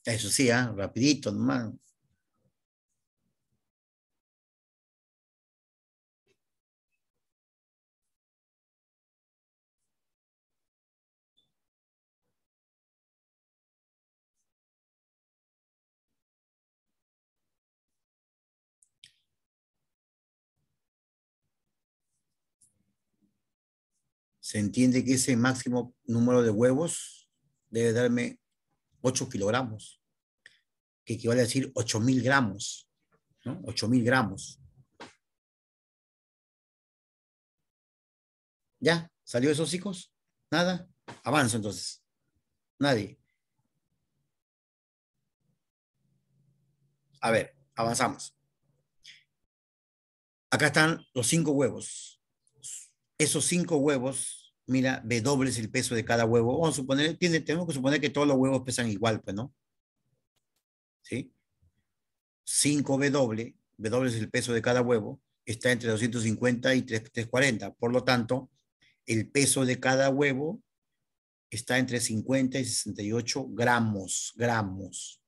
Eso sí, ¿ah? rapidito nomás. se entiende que ese máximo número de huevos debe darme 8 kilogramos, que equivale a decir 8 mil gramos, ¿no? mil gramos. ¿Ya? ¿Salió esos chicos? ¿Nada? Avanzo entonces. Nadie. A ver, avanzamos. Acá están los cinco huevos esos cinco huevos, mira, B es el peso de cada huevo. Vamos a suponer, tenemos que suponer que todos los huevos pesan igual, pues, ¿no? ¿Sí? 5 B doble, B doble es el peso de cada huevo, está entre 250 y 340. Por lo tanto, el peso de cada huevo está entre 50 y 68 gramos, gramos.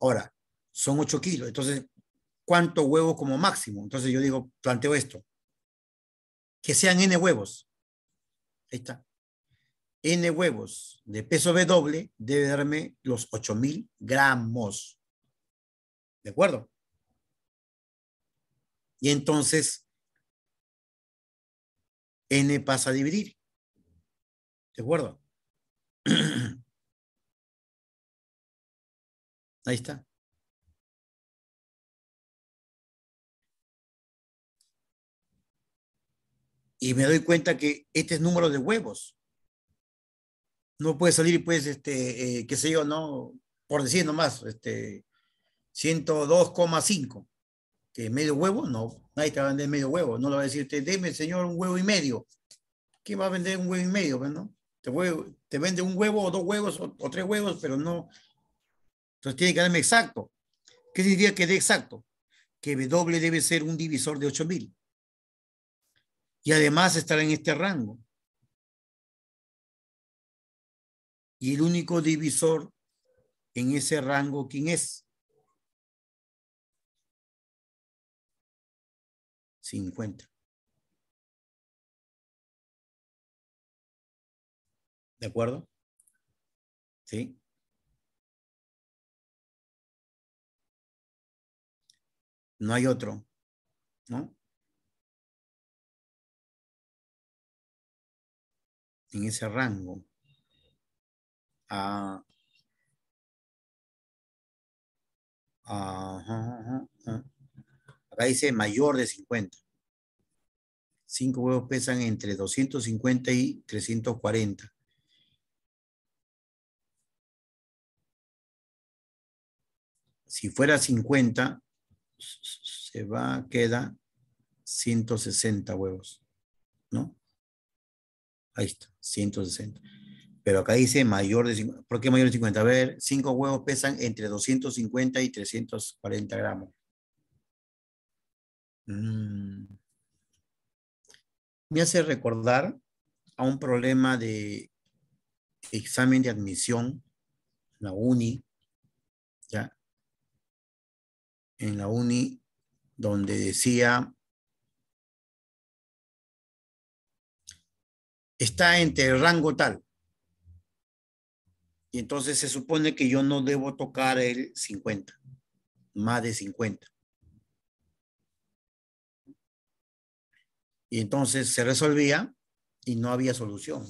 Ahora, son 8 kilos. Entonces, ¿cuántos huevos como máximo? Entonces yo digo, planteo esto que sean n huevos. Ahí está. n huevos de peso W debe darme los mil gramos. ¿De acuerdo? Y entonces, n pasa a dividir. ¿De acuerdo? Ahí está. y me doy cuenta que este es número de huevos. No puede salir, pues, este, eh, qué sé yo, ¿no? Por decir nomás, este, 102,5. ¿Que medio huevo? No, nadie te va a vender medio huevo. No lo va a decir, deme, señor, un huevo y medio. ¿Quién va a vender un huevo y medio? bueno? Pues, te, te vende un huevo o dos huevos o, tres huevos, pero no. Entonces tiene que darme exacto. ¿Qué diría que dé exacto? Que W debe ser un divisor de 8000 y además estar en este rango. Y el único divisor en ese rango, ¿quién es? 50. ¿De acuerdo? ¿Sí? No hay otro, ¿no? en ese rango a, acá dice mayor de 50 cinco huevos pesan entre 250 y 340 si fuera 50 se va queda 160 huevos ¿no? ahí está 160. Pero acá dice mayor de 50. ¿Por qué mayor de 50? A ver, 5 huevos pesan entre 250 y 340 gramos. Mm. Me hace recordar a un problema de examen de admisión en la uni, ¿ya? En la uni, donde decía está entre el rango tal. Y entonces se supone que yo no debo tocar el 50, más de 50. Y entonces se resolvía y no había solución.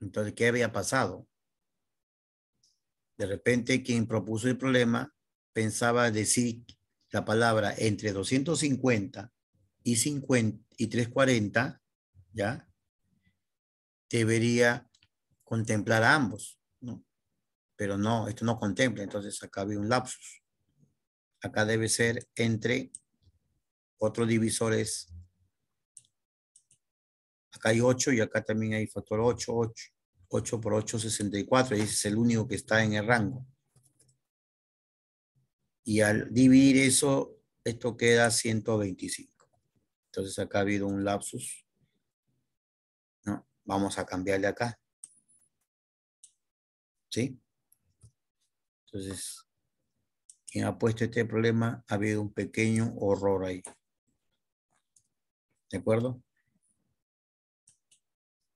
Entonces, ¿qué había pasado? De repente, quien propuso el problema pensaba decir la palabra entre 250 y, 50, y 3.40, ¿ya? Debería contemplar a ambos, ¿no? Pero no, esto no contempla, entonces acá había un lapsus. Acá debe ser entre otros divisores. Acá hay 8 y acá también hay factor 8, 8. 8 por 8, 64. Ese es el único que está en el rango. Y al dividir eso, esto queda 125. Entonces acá ha habido un lapsus. Vamos a cambiarle acá. ¿Sí? Entonces, quien ha puesto este problema ha habido un pequeño horror ahí. ¿De acuerdo?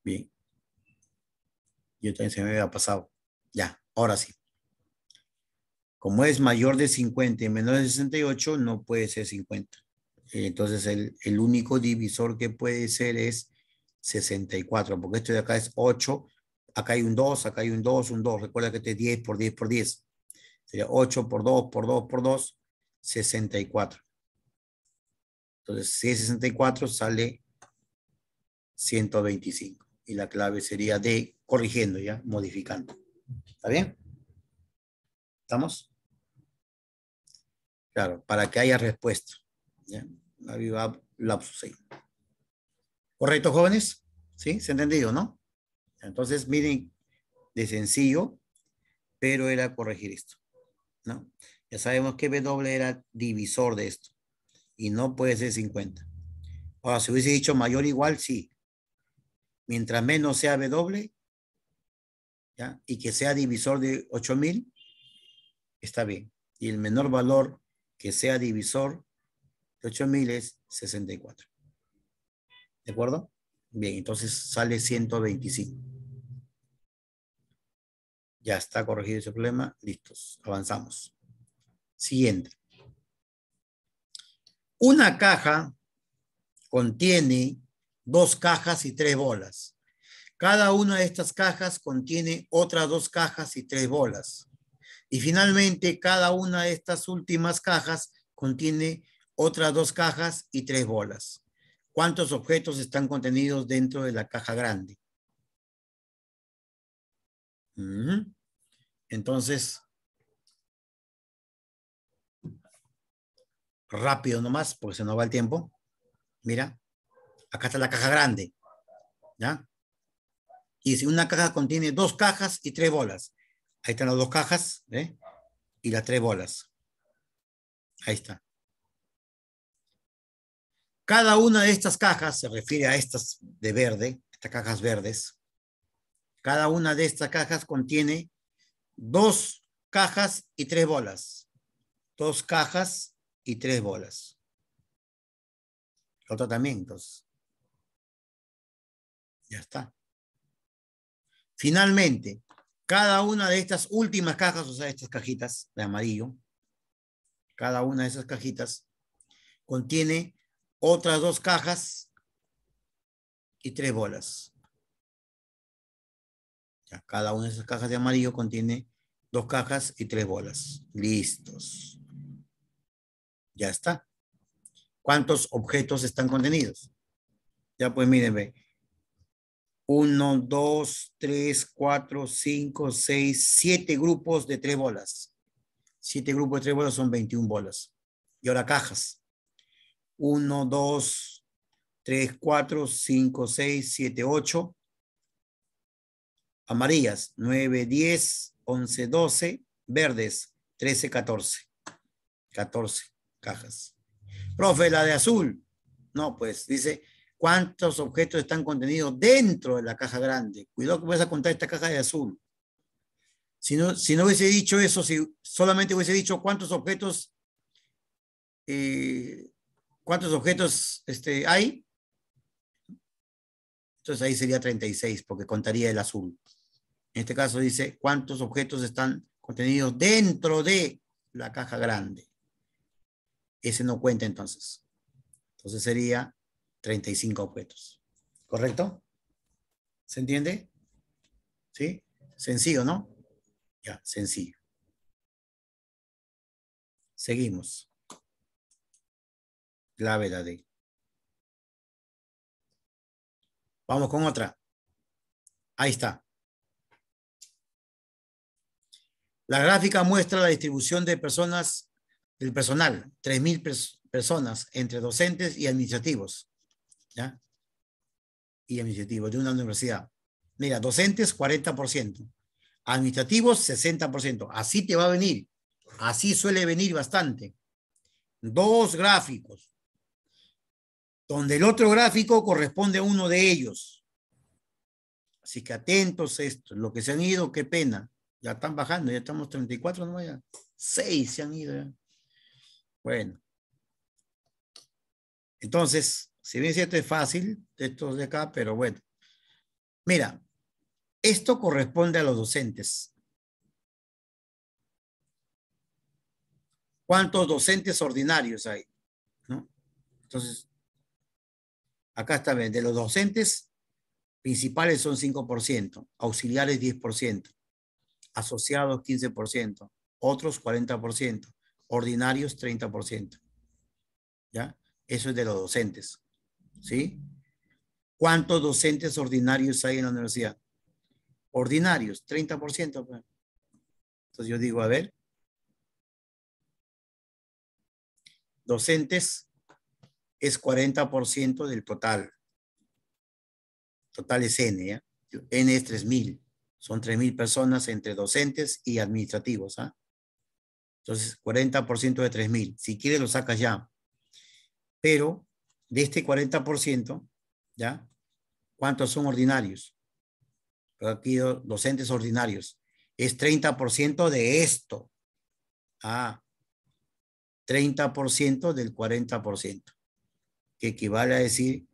Bien. Yo también se me había pasado. Ya, ahora sí. Como es mayor de 50 y menor de 68, no puede ser 50. Entonces el, único divisor que puede ser es 64, porque esto de acá es 8, acá hay un 2, acá hay un 2, un 2. Recuerda que este es 10 por 10 por 10. Sería 8 por 2 por 2 por 2, 64. Entonces, si es 64, sale 125. Y la clave sería de corrigiendo ya, modificando. ¿Está bien? ¿Estamos? Claro, para que haya respuesta. ¿ya? la viva ¿Correcto, jóvenes? ¿Sí? ¿Se ha entendido, no? Entonces, miren, de sencillo, pero era corregir esto, ¿no? Ya sabemos que W era divisor de esto y no puede ser 50. Ahora, si hubiese dicho mayor igual, sí. Mientras menos sea W, ¿ya? Y que sea divisor de 8000, está bien. Y el menor valor que sea divisor ocho 8000 es 64. ¿De acuerdo? Bien, entonces sale 125. Ya está corregido ese problema. Listos. Avanzamos. Siguiente. Una caja contiene dos cajas y tres bolas. Cada una de estas cajas contiene otras dos cajas y tres bolas. Y finalmente, cada una de estas últimas cajas contiene otras dos cajas y tres bolas. ¿Cuántos objetos están contenidos dentro de la caja grande? Mm. Entonces, rápido nomás, porque se nos va el tiempo. Mira, acá está la caja grande. ¿Ya? Y si una caja contiene dos cajas y tres bolas, ahí están las dos cajas y las tres bolas. Ahí está. Cada una de estas cajas, se refiere a estas de verde, estas cajas verdes, cada una de estas cajas contiene dos cajas y tres bolas. Dos cajas y tres bolas. Los tratamientos. Ya está. Finalmente, cada una de estas últimas cajas, o sea, estas cajitas de amarillo, cada una de esas cajitas contiene otras dos cajas y tres bolas. cada una de esas cajas de amarillo contiene dos cajas y tres bolas. Listos. Ya está. ¿Cuántos objetos están contenidos? Ya pues ve, Uno, dos, tres, cuatro, cinco, seis, siete grupos de tres bolas. Siete grupos de tres bolas son 21 bolas. Y ahora cajas. 1, 2, 3, 4, 5, 6, 7, 8. Amarillas, 9, 10, 11, 12. Verdes, 13, 14. 14 cajas. Profe, la de azul. No, pues dice, ¿cuántos objetos están contenidos dentro de la caja grande? Cuidado que vas a contar esta caja de azul. Si no, si no hubiese dicho eso, si solamente hubiese dicho cuántos objetos eh, ¿Cuántos objetos este, hay? Entonces ahí sería 36 porque contaría el azul. En este caso dice cuántos objetos están contenidos dentro de la caja grande. Ese no cuenta entonces. Entonces sería 35 objetos. ¿Correcto? ¿Se entiende? ¿Sí? Sencillo, ¿no? Ya, sencillo. Seguimos la verdad. Vamos con otra. Ahí está. La gráfica muestra la distribución de personas, del personal, 3.000 personas entre docentes y administrativos. ¿ya? Y administrativos de una universidad. Mira, docentes 40%, administrativos 60%. Así te va a venir. Así suele venir bastante. Dos gráficos donde el otro gráfico corresponde a uno de ellos. Así que atentos esto, lo que se han ido, qué pena. Ya están bajando, ya estamos 34, no Seis se han ido ya. Bueno. Entonces, si bien cierto es fácil, estos de acá, pero bueno. Mira, esto corresponde a los docentes. ¿Cuántos docentes ordinarios hay? ¿No? Entonces, acá está de los docentes, principales son 5%, auxiliares 10%, asociados 15%, otros 40%, ordinarios 30%. ¿Ya? Eso es de los docentes. ¿Sí? ¿Cuántos docentes ordinarios hay en la universidad? Ordinarios, 30%. Pues. Entonces yo digo, a ver, docentes es 40% del total. Total es N, ¿ya? N es 3.000. Son 3.000 personas entre docentes y administrativos, ¿ah? Entonces, 40% de 3.000. Si quieres, lo sacas ya. Pero de este 40%, ¿ya? ¿Cuántos son ordinarios? Aquí docentes ordinarios. Es 30% de esto. Ah, 30% del 40% que equivale a decir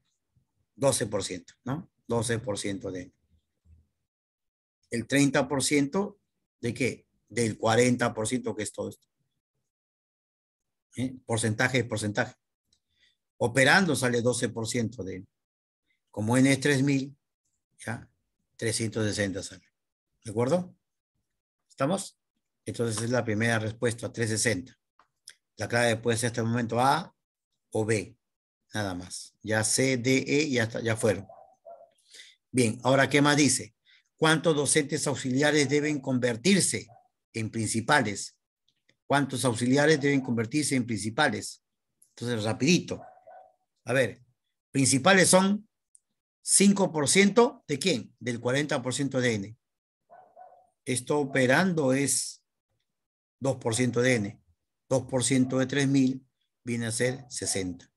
12%, ¿no? 12% de... El 30% de qué? Del 40% que es todo esto. porcentaje ¿Eh? Porcentaje, porcentaje. Operando sale 12% de... Como N es 3000, ya 360 sale. ¿De acuerdo? ¿Estamos? Entonces es la primera respuesta, 360. La clave puede ser hasta el momento A o B nada más. Ya C, D, E, ya, ya fueron. Bien, ahora, ¿qué más dice? ¿Cuántos docentes auxiliares deben convertirse en principales? ¿Cuántos auxiliares deben convertirse en principales? Entonces, rapidito. A ver, principales son 5% de quién? Del 40% de N. Esto operando es 2% de N. 2% de 3.000 viene a ser 60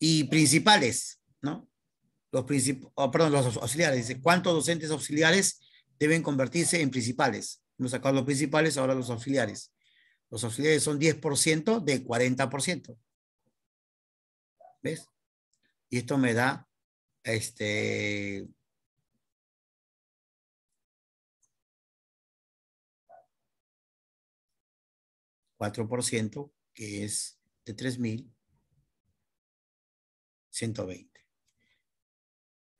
y principales, ¿no? Los, princip oh, perdón, los auxiliares, dice, ¿cuántos docentes auxiliares deben convertirse en principales? Hemos sacado los principales, ahora los auxiliares. Los auxiliares son 10% de 40%. ¿Ves? Y esto me da este que es de 3,000. 120.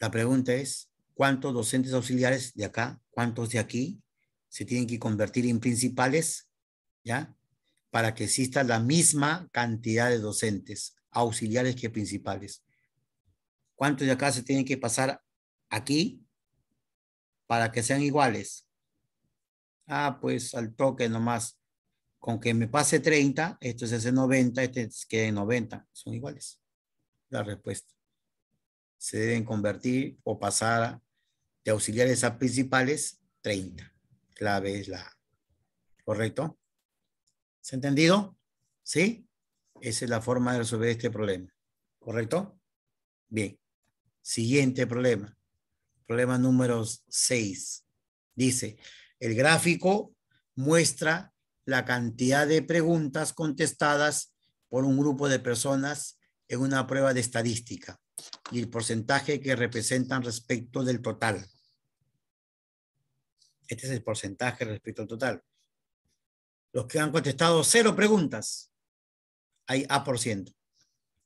La pregunta es, ¿cuántos docentes auxiliares de acá, cuántos de aquí se tienen que convertir en principales, ¿ya? Para que exista la misma cantidad de docentes, auxiliares que principales. ¿Cuántos de acá se tienen que pasar aquí para que sean iguales? Ah, pues al toque nomás. Con que me pase 30, esto se hace 90, este, este quede 90. Son iguales la respuesta. Se deben convertir o pasar de auxiliares a principales 30. Clave es la ¿Correcto? ¿Se ha entendido? ¿Sí? Esa es la forma de resolver este problema. ¿Correcto? Bien. Siguiente problema. Problema número 6. Dice, el gráfico muestra la cantidad de preguntas contestadas por un grupo de personas en una prueba de estadística y el porcentaje que representan respecto del total. Este es el porcentaje respecto al total. Los que han contestado cero preguntas, hay A por ciento.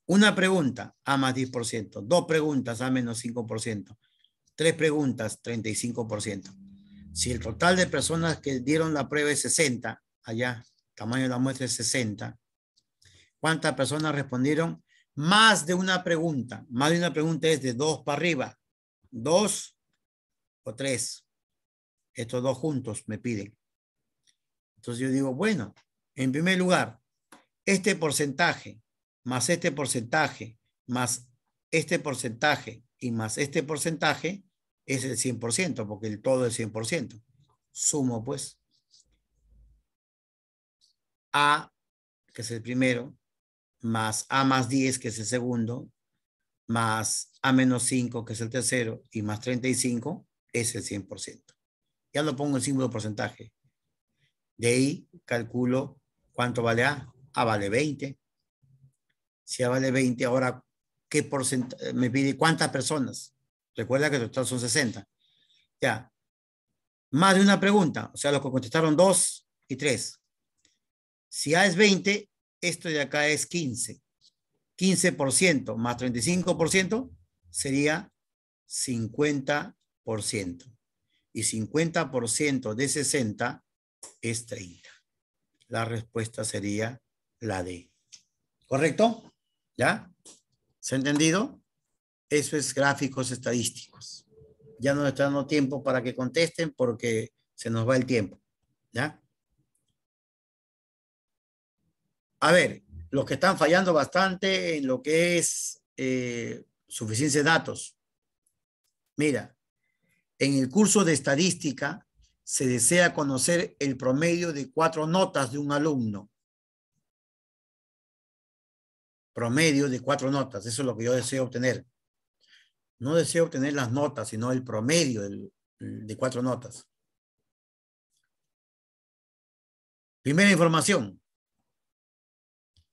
Una pregunta, A más 10%. Dos preguntas, A menos 5%. Tres preguntas, 35%. Si el total de personas que dieron la prueba es 60, allá, tamaño de la muestra es 60, ¿cuántas personas respondieron? más de una pregunta. Más de una pregunta es de dos para arriba. Dos o tres. Estos dos juntos me piden. Entonces yo digo, bueno, en primer lugar, este porcentaje más este porcentaje más este porcentaje y más este porcentaje es el 100%, porque el todo es 100%. Sumo pues A, que es el primero, más A más 10, que es el segundo, más A menos 5, que es el tercero, y más 35, es el 100%. Ya lo pongo en símbolo porcentaje. De ahí calculo cuánto vale A. A vale 20. Si A vale 20, ahora, ¿qué porcentaje? Me pide cuántas personas. Recuerda que el total son 60. Ya. Más de una pregunta. O sea, los que contestaron 2 y 3. Si A es 20, esto de acá es 15. 15% más 35% sería 50%. Y 50% de 60 es 30. La respuesta sería la D. ¿Correcto? ¿Ya? ¿Se ha entendido? Eso es gráficos estadísticos. Ya no está dando tiempo para que contesten porque se nos va el tiempo. ¿Ya? A ver, los que están fallando bastante en lo que es eh, suficiencia de datos. Mira, en el curso de estadística se desea conocer el promedio de cuatro notas de un alumno. Promedio de cuatro notas, eso es lo que yo deseo obtener. No deseo obtener las notas, sino el promedio de cuatro notas. Primera información,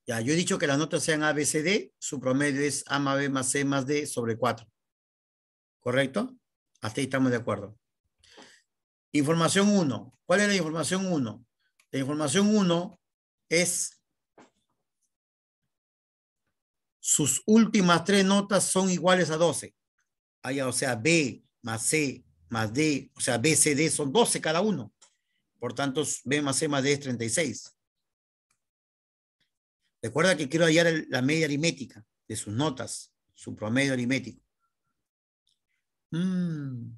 ya, yo he dicho que las notas sean A, B, C, D. Su promedio es A más B más C más D sobre 4. ¿Correcto? Hasta ahí estamos de acuerdo. Información 1. ¿Cuál es la información 1? La información 1 es sus últimas tres notas son iguales a 12. Ah, o sea, B más C más D, o sea, B, C, D son 12 cada uno. Por tanto, B más C más D es 36. Recuerda que quiero hallar la media aritmética de sus notas, su promedio aritmético. Mm,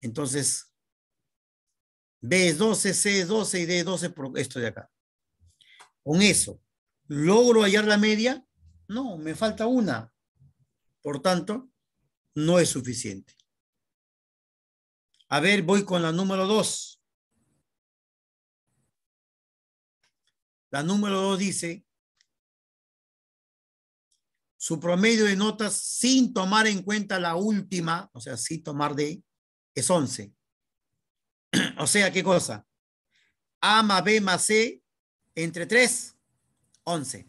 entonces, B es 12, C es 12 y D es 12 por esto de acá. Con eso, ¿logro hallar la media? No, me falta una. Por tanto, no es suficiente. A ver, voy con la número 2. La número 2 dice su promedio de notas sin tomar en cuenta la última, o sea, sin tomar D, es 11. o sea, ¿qué cosa? A más B más C entre 3, 11.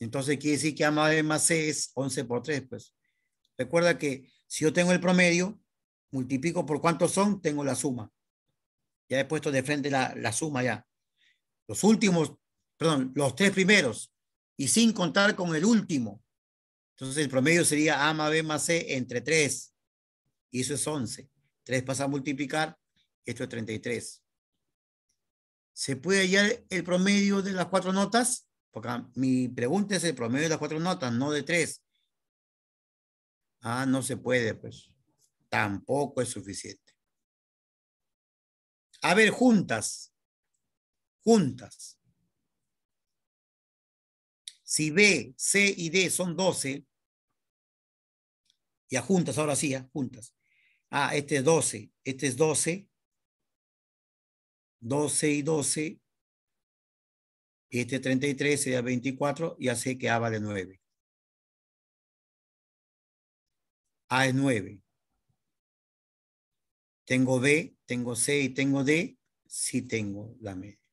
Entonces quiere decir que A más B más C es 11 por 3, pues. Recuerda que si yo tengo el promedio, multiplico por cuántos son, tengo la suma. Ya he puesto de frente la, la suma ya. Los últimos, perdón, los tres primeros y sin contar con el último. Entonces el promedio sería A más B más C entre 3. Y eso es 11. 3 pasa a multiplicar, esto es 33. ¿Se puede hallar el promedio de las cuatro notas? Porque ah, mi pregunta es el promedio de las cuatro notas, no de tres. Ah, no se puede, pues. Tampoco es suficiente. A ver, juntas. Juntas. Si B, C y D son 12, ya juntas, ahora sí, juntas. Ah, este es 12, este es 12, 12 y 12, este 33 sería 24, ya sé que A vale 9. A es 9. Tengo B, tengo C y tengo D, sí tengo la media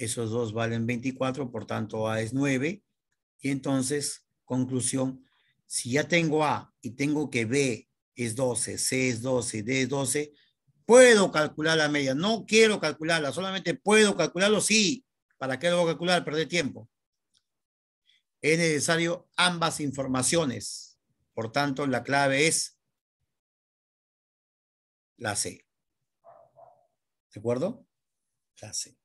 esos dos valen 24, por tanto A es 9. Y entonces, conclusión, si ya tengo A y tengo que B es 12, C es 12, D es 12, puedo calcular la media. No quiero calcularla, solamente puedo calcularlo, sí. ¿Para qué lo voy a calcular? Perder tiempo. Es necesario ambas informaciones. Por tanto, la clave es la C. ¿De acuerdo? La C.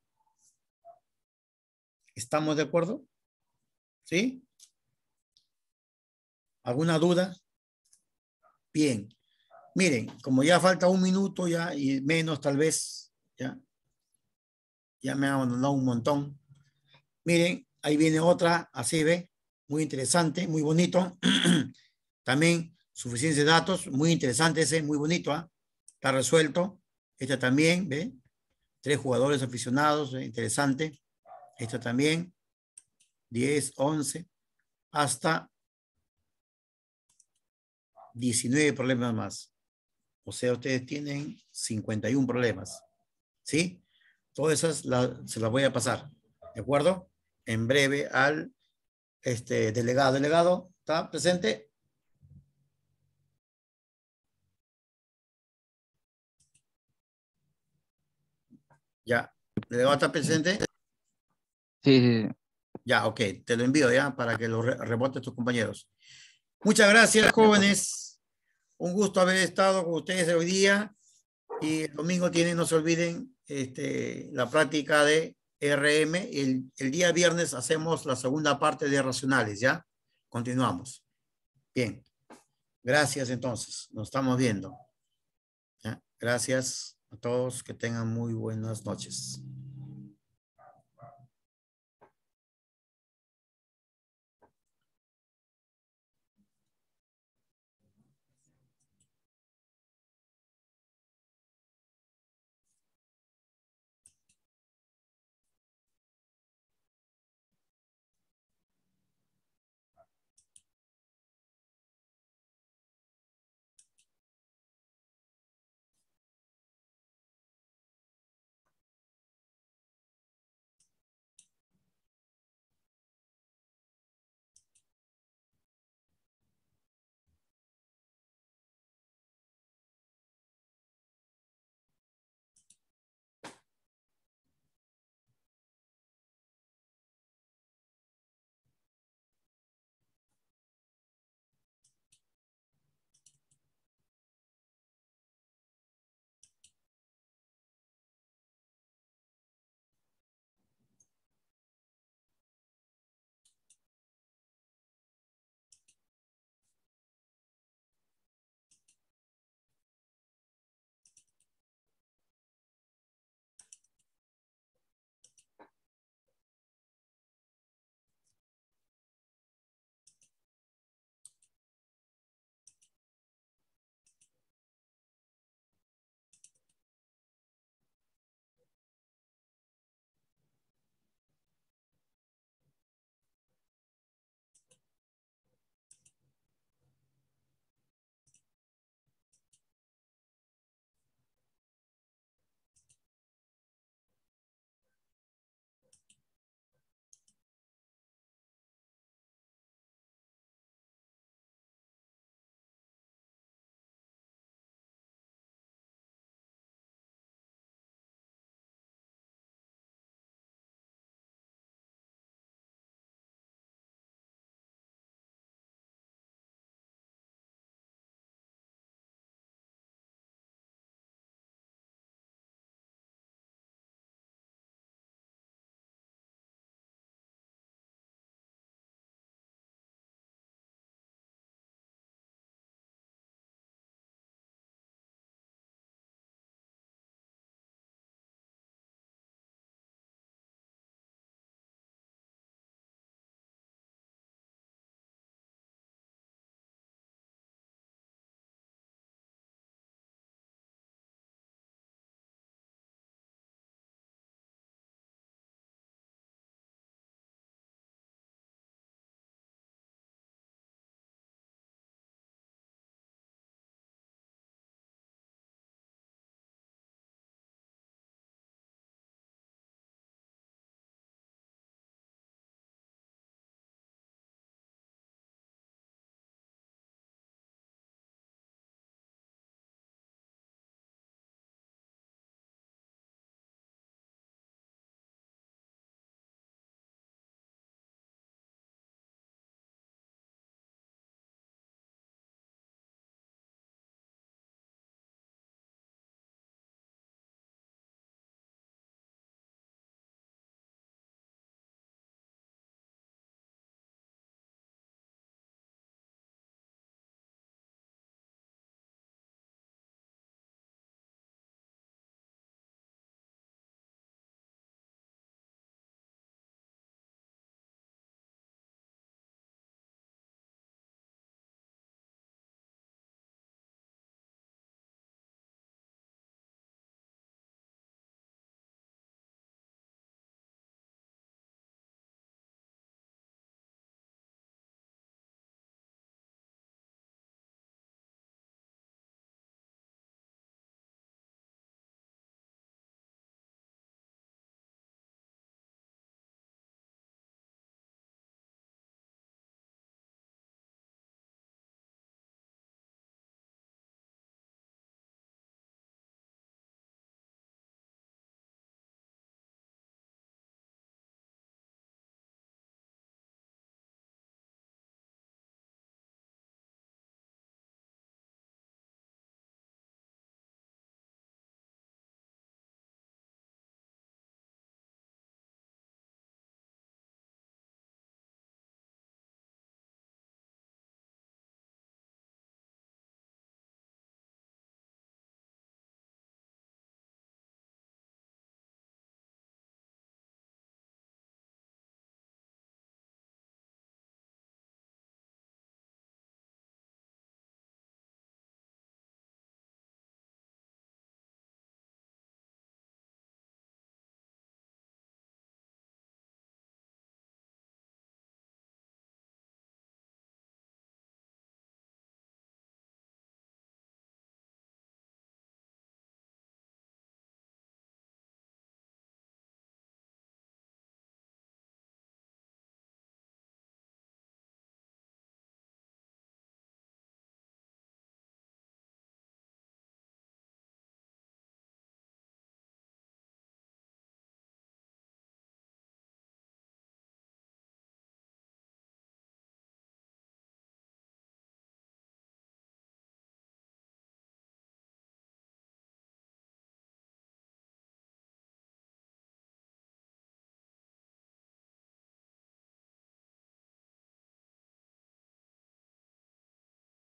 ¿Estamos de acuerdo? ¿Sí? ¿Alguna duda? Bien. Miren, como ya falta un minuto ya y menos tal vez, ya, me ha abandonado un montón. Miren, ahí viene otra, así ve, muy interesante, muy bonito. también suficiencia de datos, muy interesante ese, muy bonito, ah está resuelto. Esta también, ve, tres jugadores aficionados, ¿eh? interesante. Esta también. 10, 11, hasta 19 problemas más. O sea, ustedes tienen 51 problemas. ¿Sí? Todas esas se las voy a pasar. ¿De acuerdo? En breve al este, delegado. Delegado, ¿está presente? Ya. Delegado, ¿está presente? Sí, Ya, ok, te lo envío ya para que lo rebote tus compañeros. Muchas gracias, jóvenes. Un gusto haber estado con ustedes hoy día. Y el domingo tienen, no se olviden, este, la práctica de RM. El, día viernes hacemos la segunda parte de racionales, ¿ya? Continuamos. Bien. Gracias entonces. Nos estamos viendo. Gracias a todos. Que tengan muy buenas noches.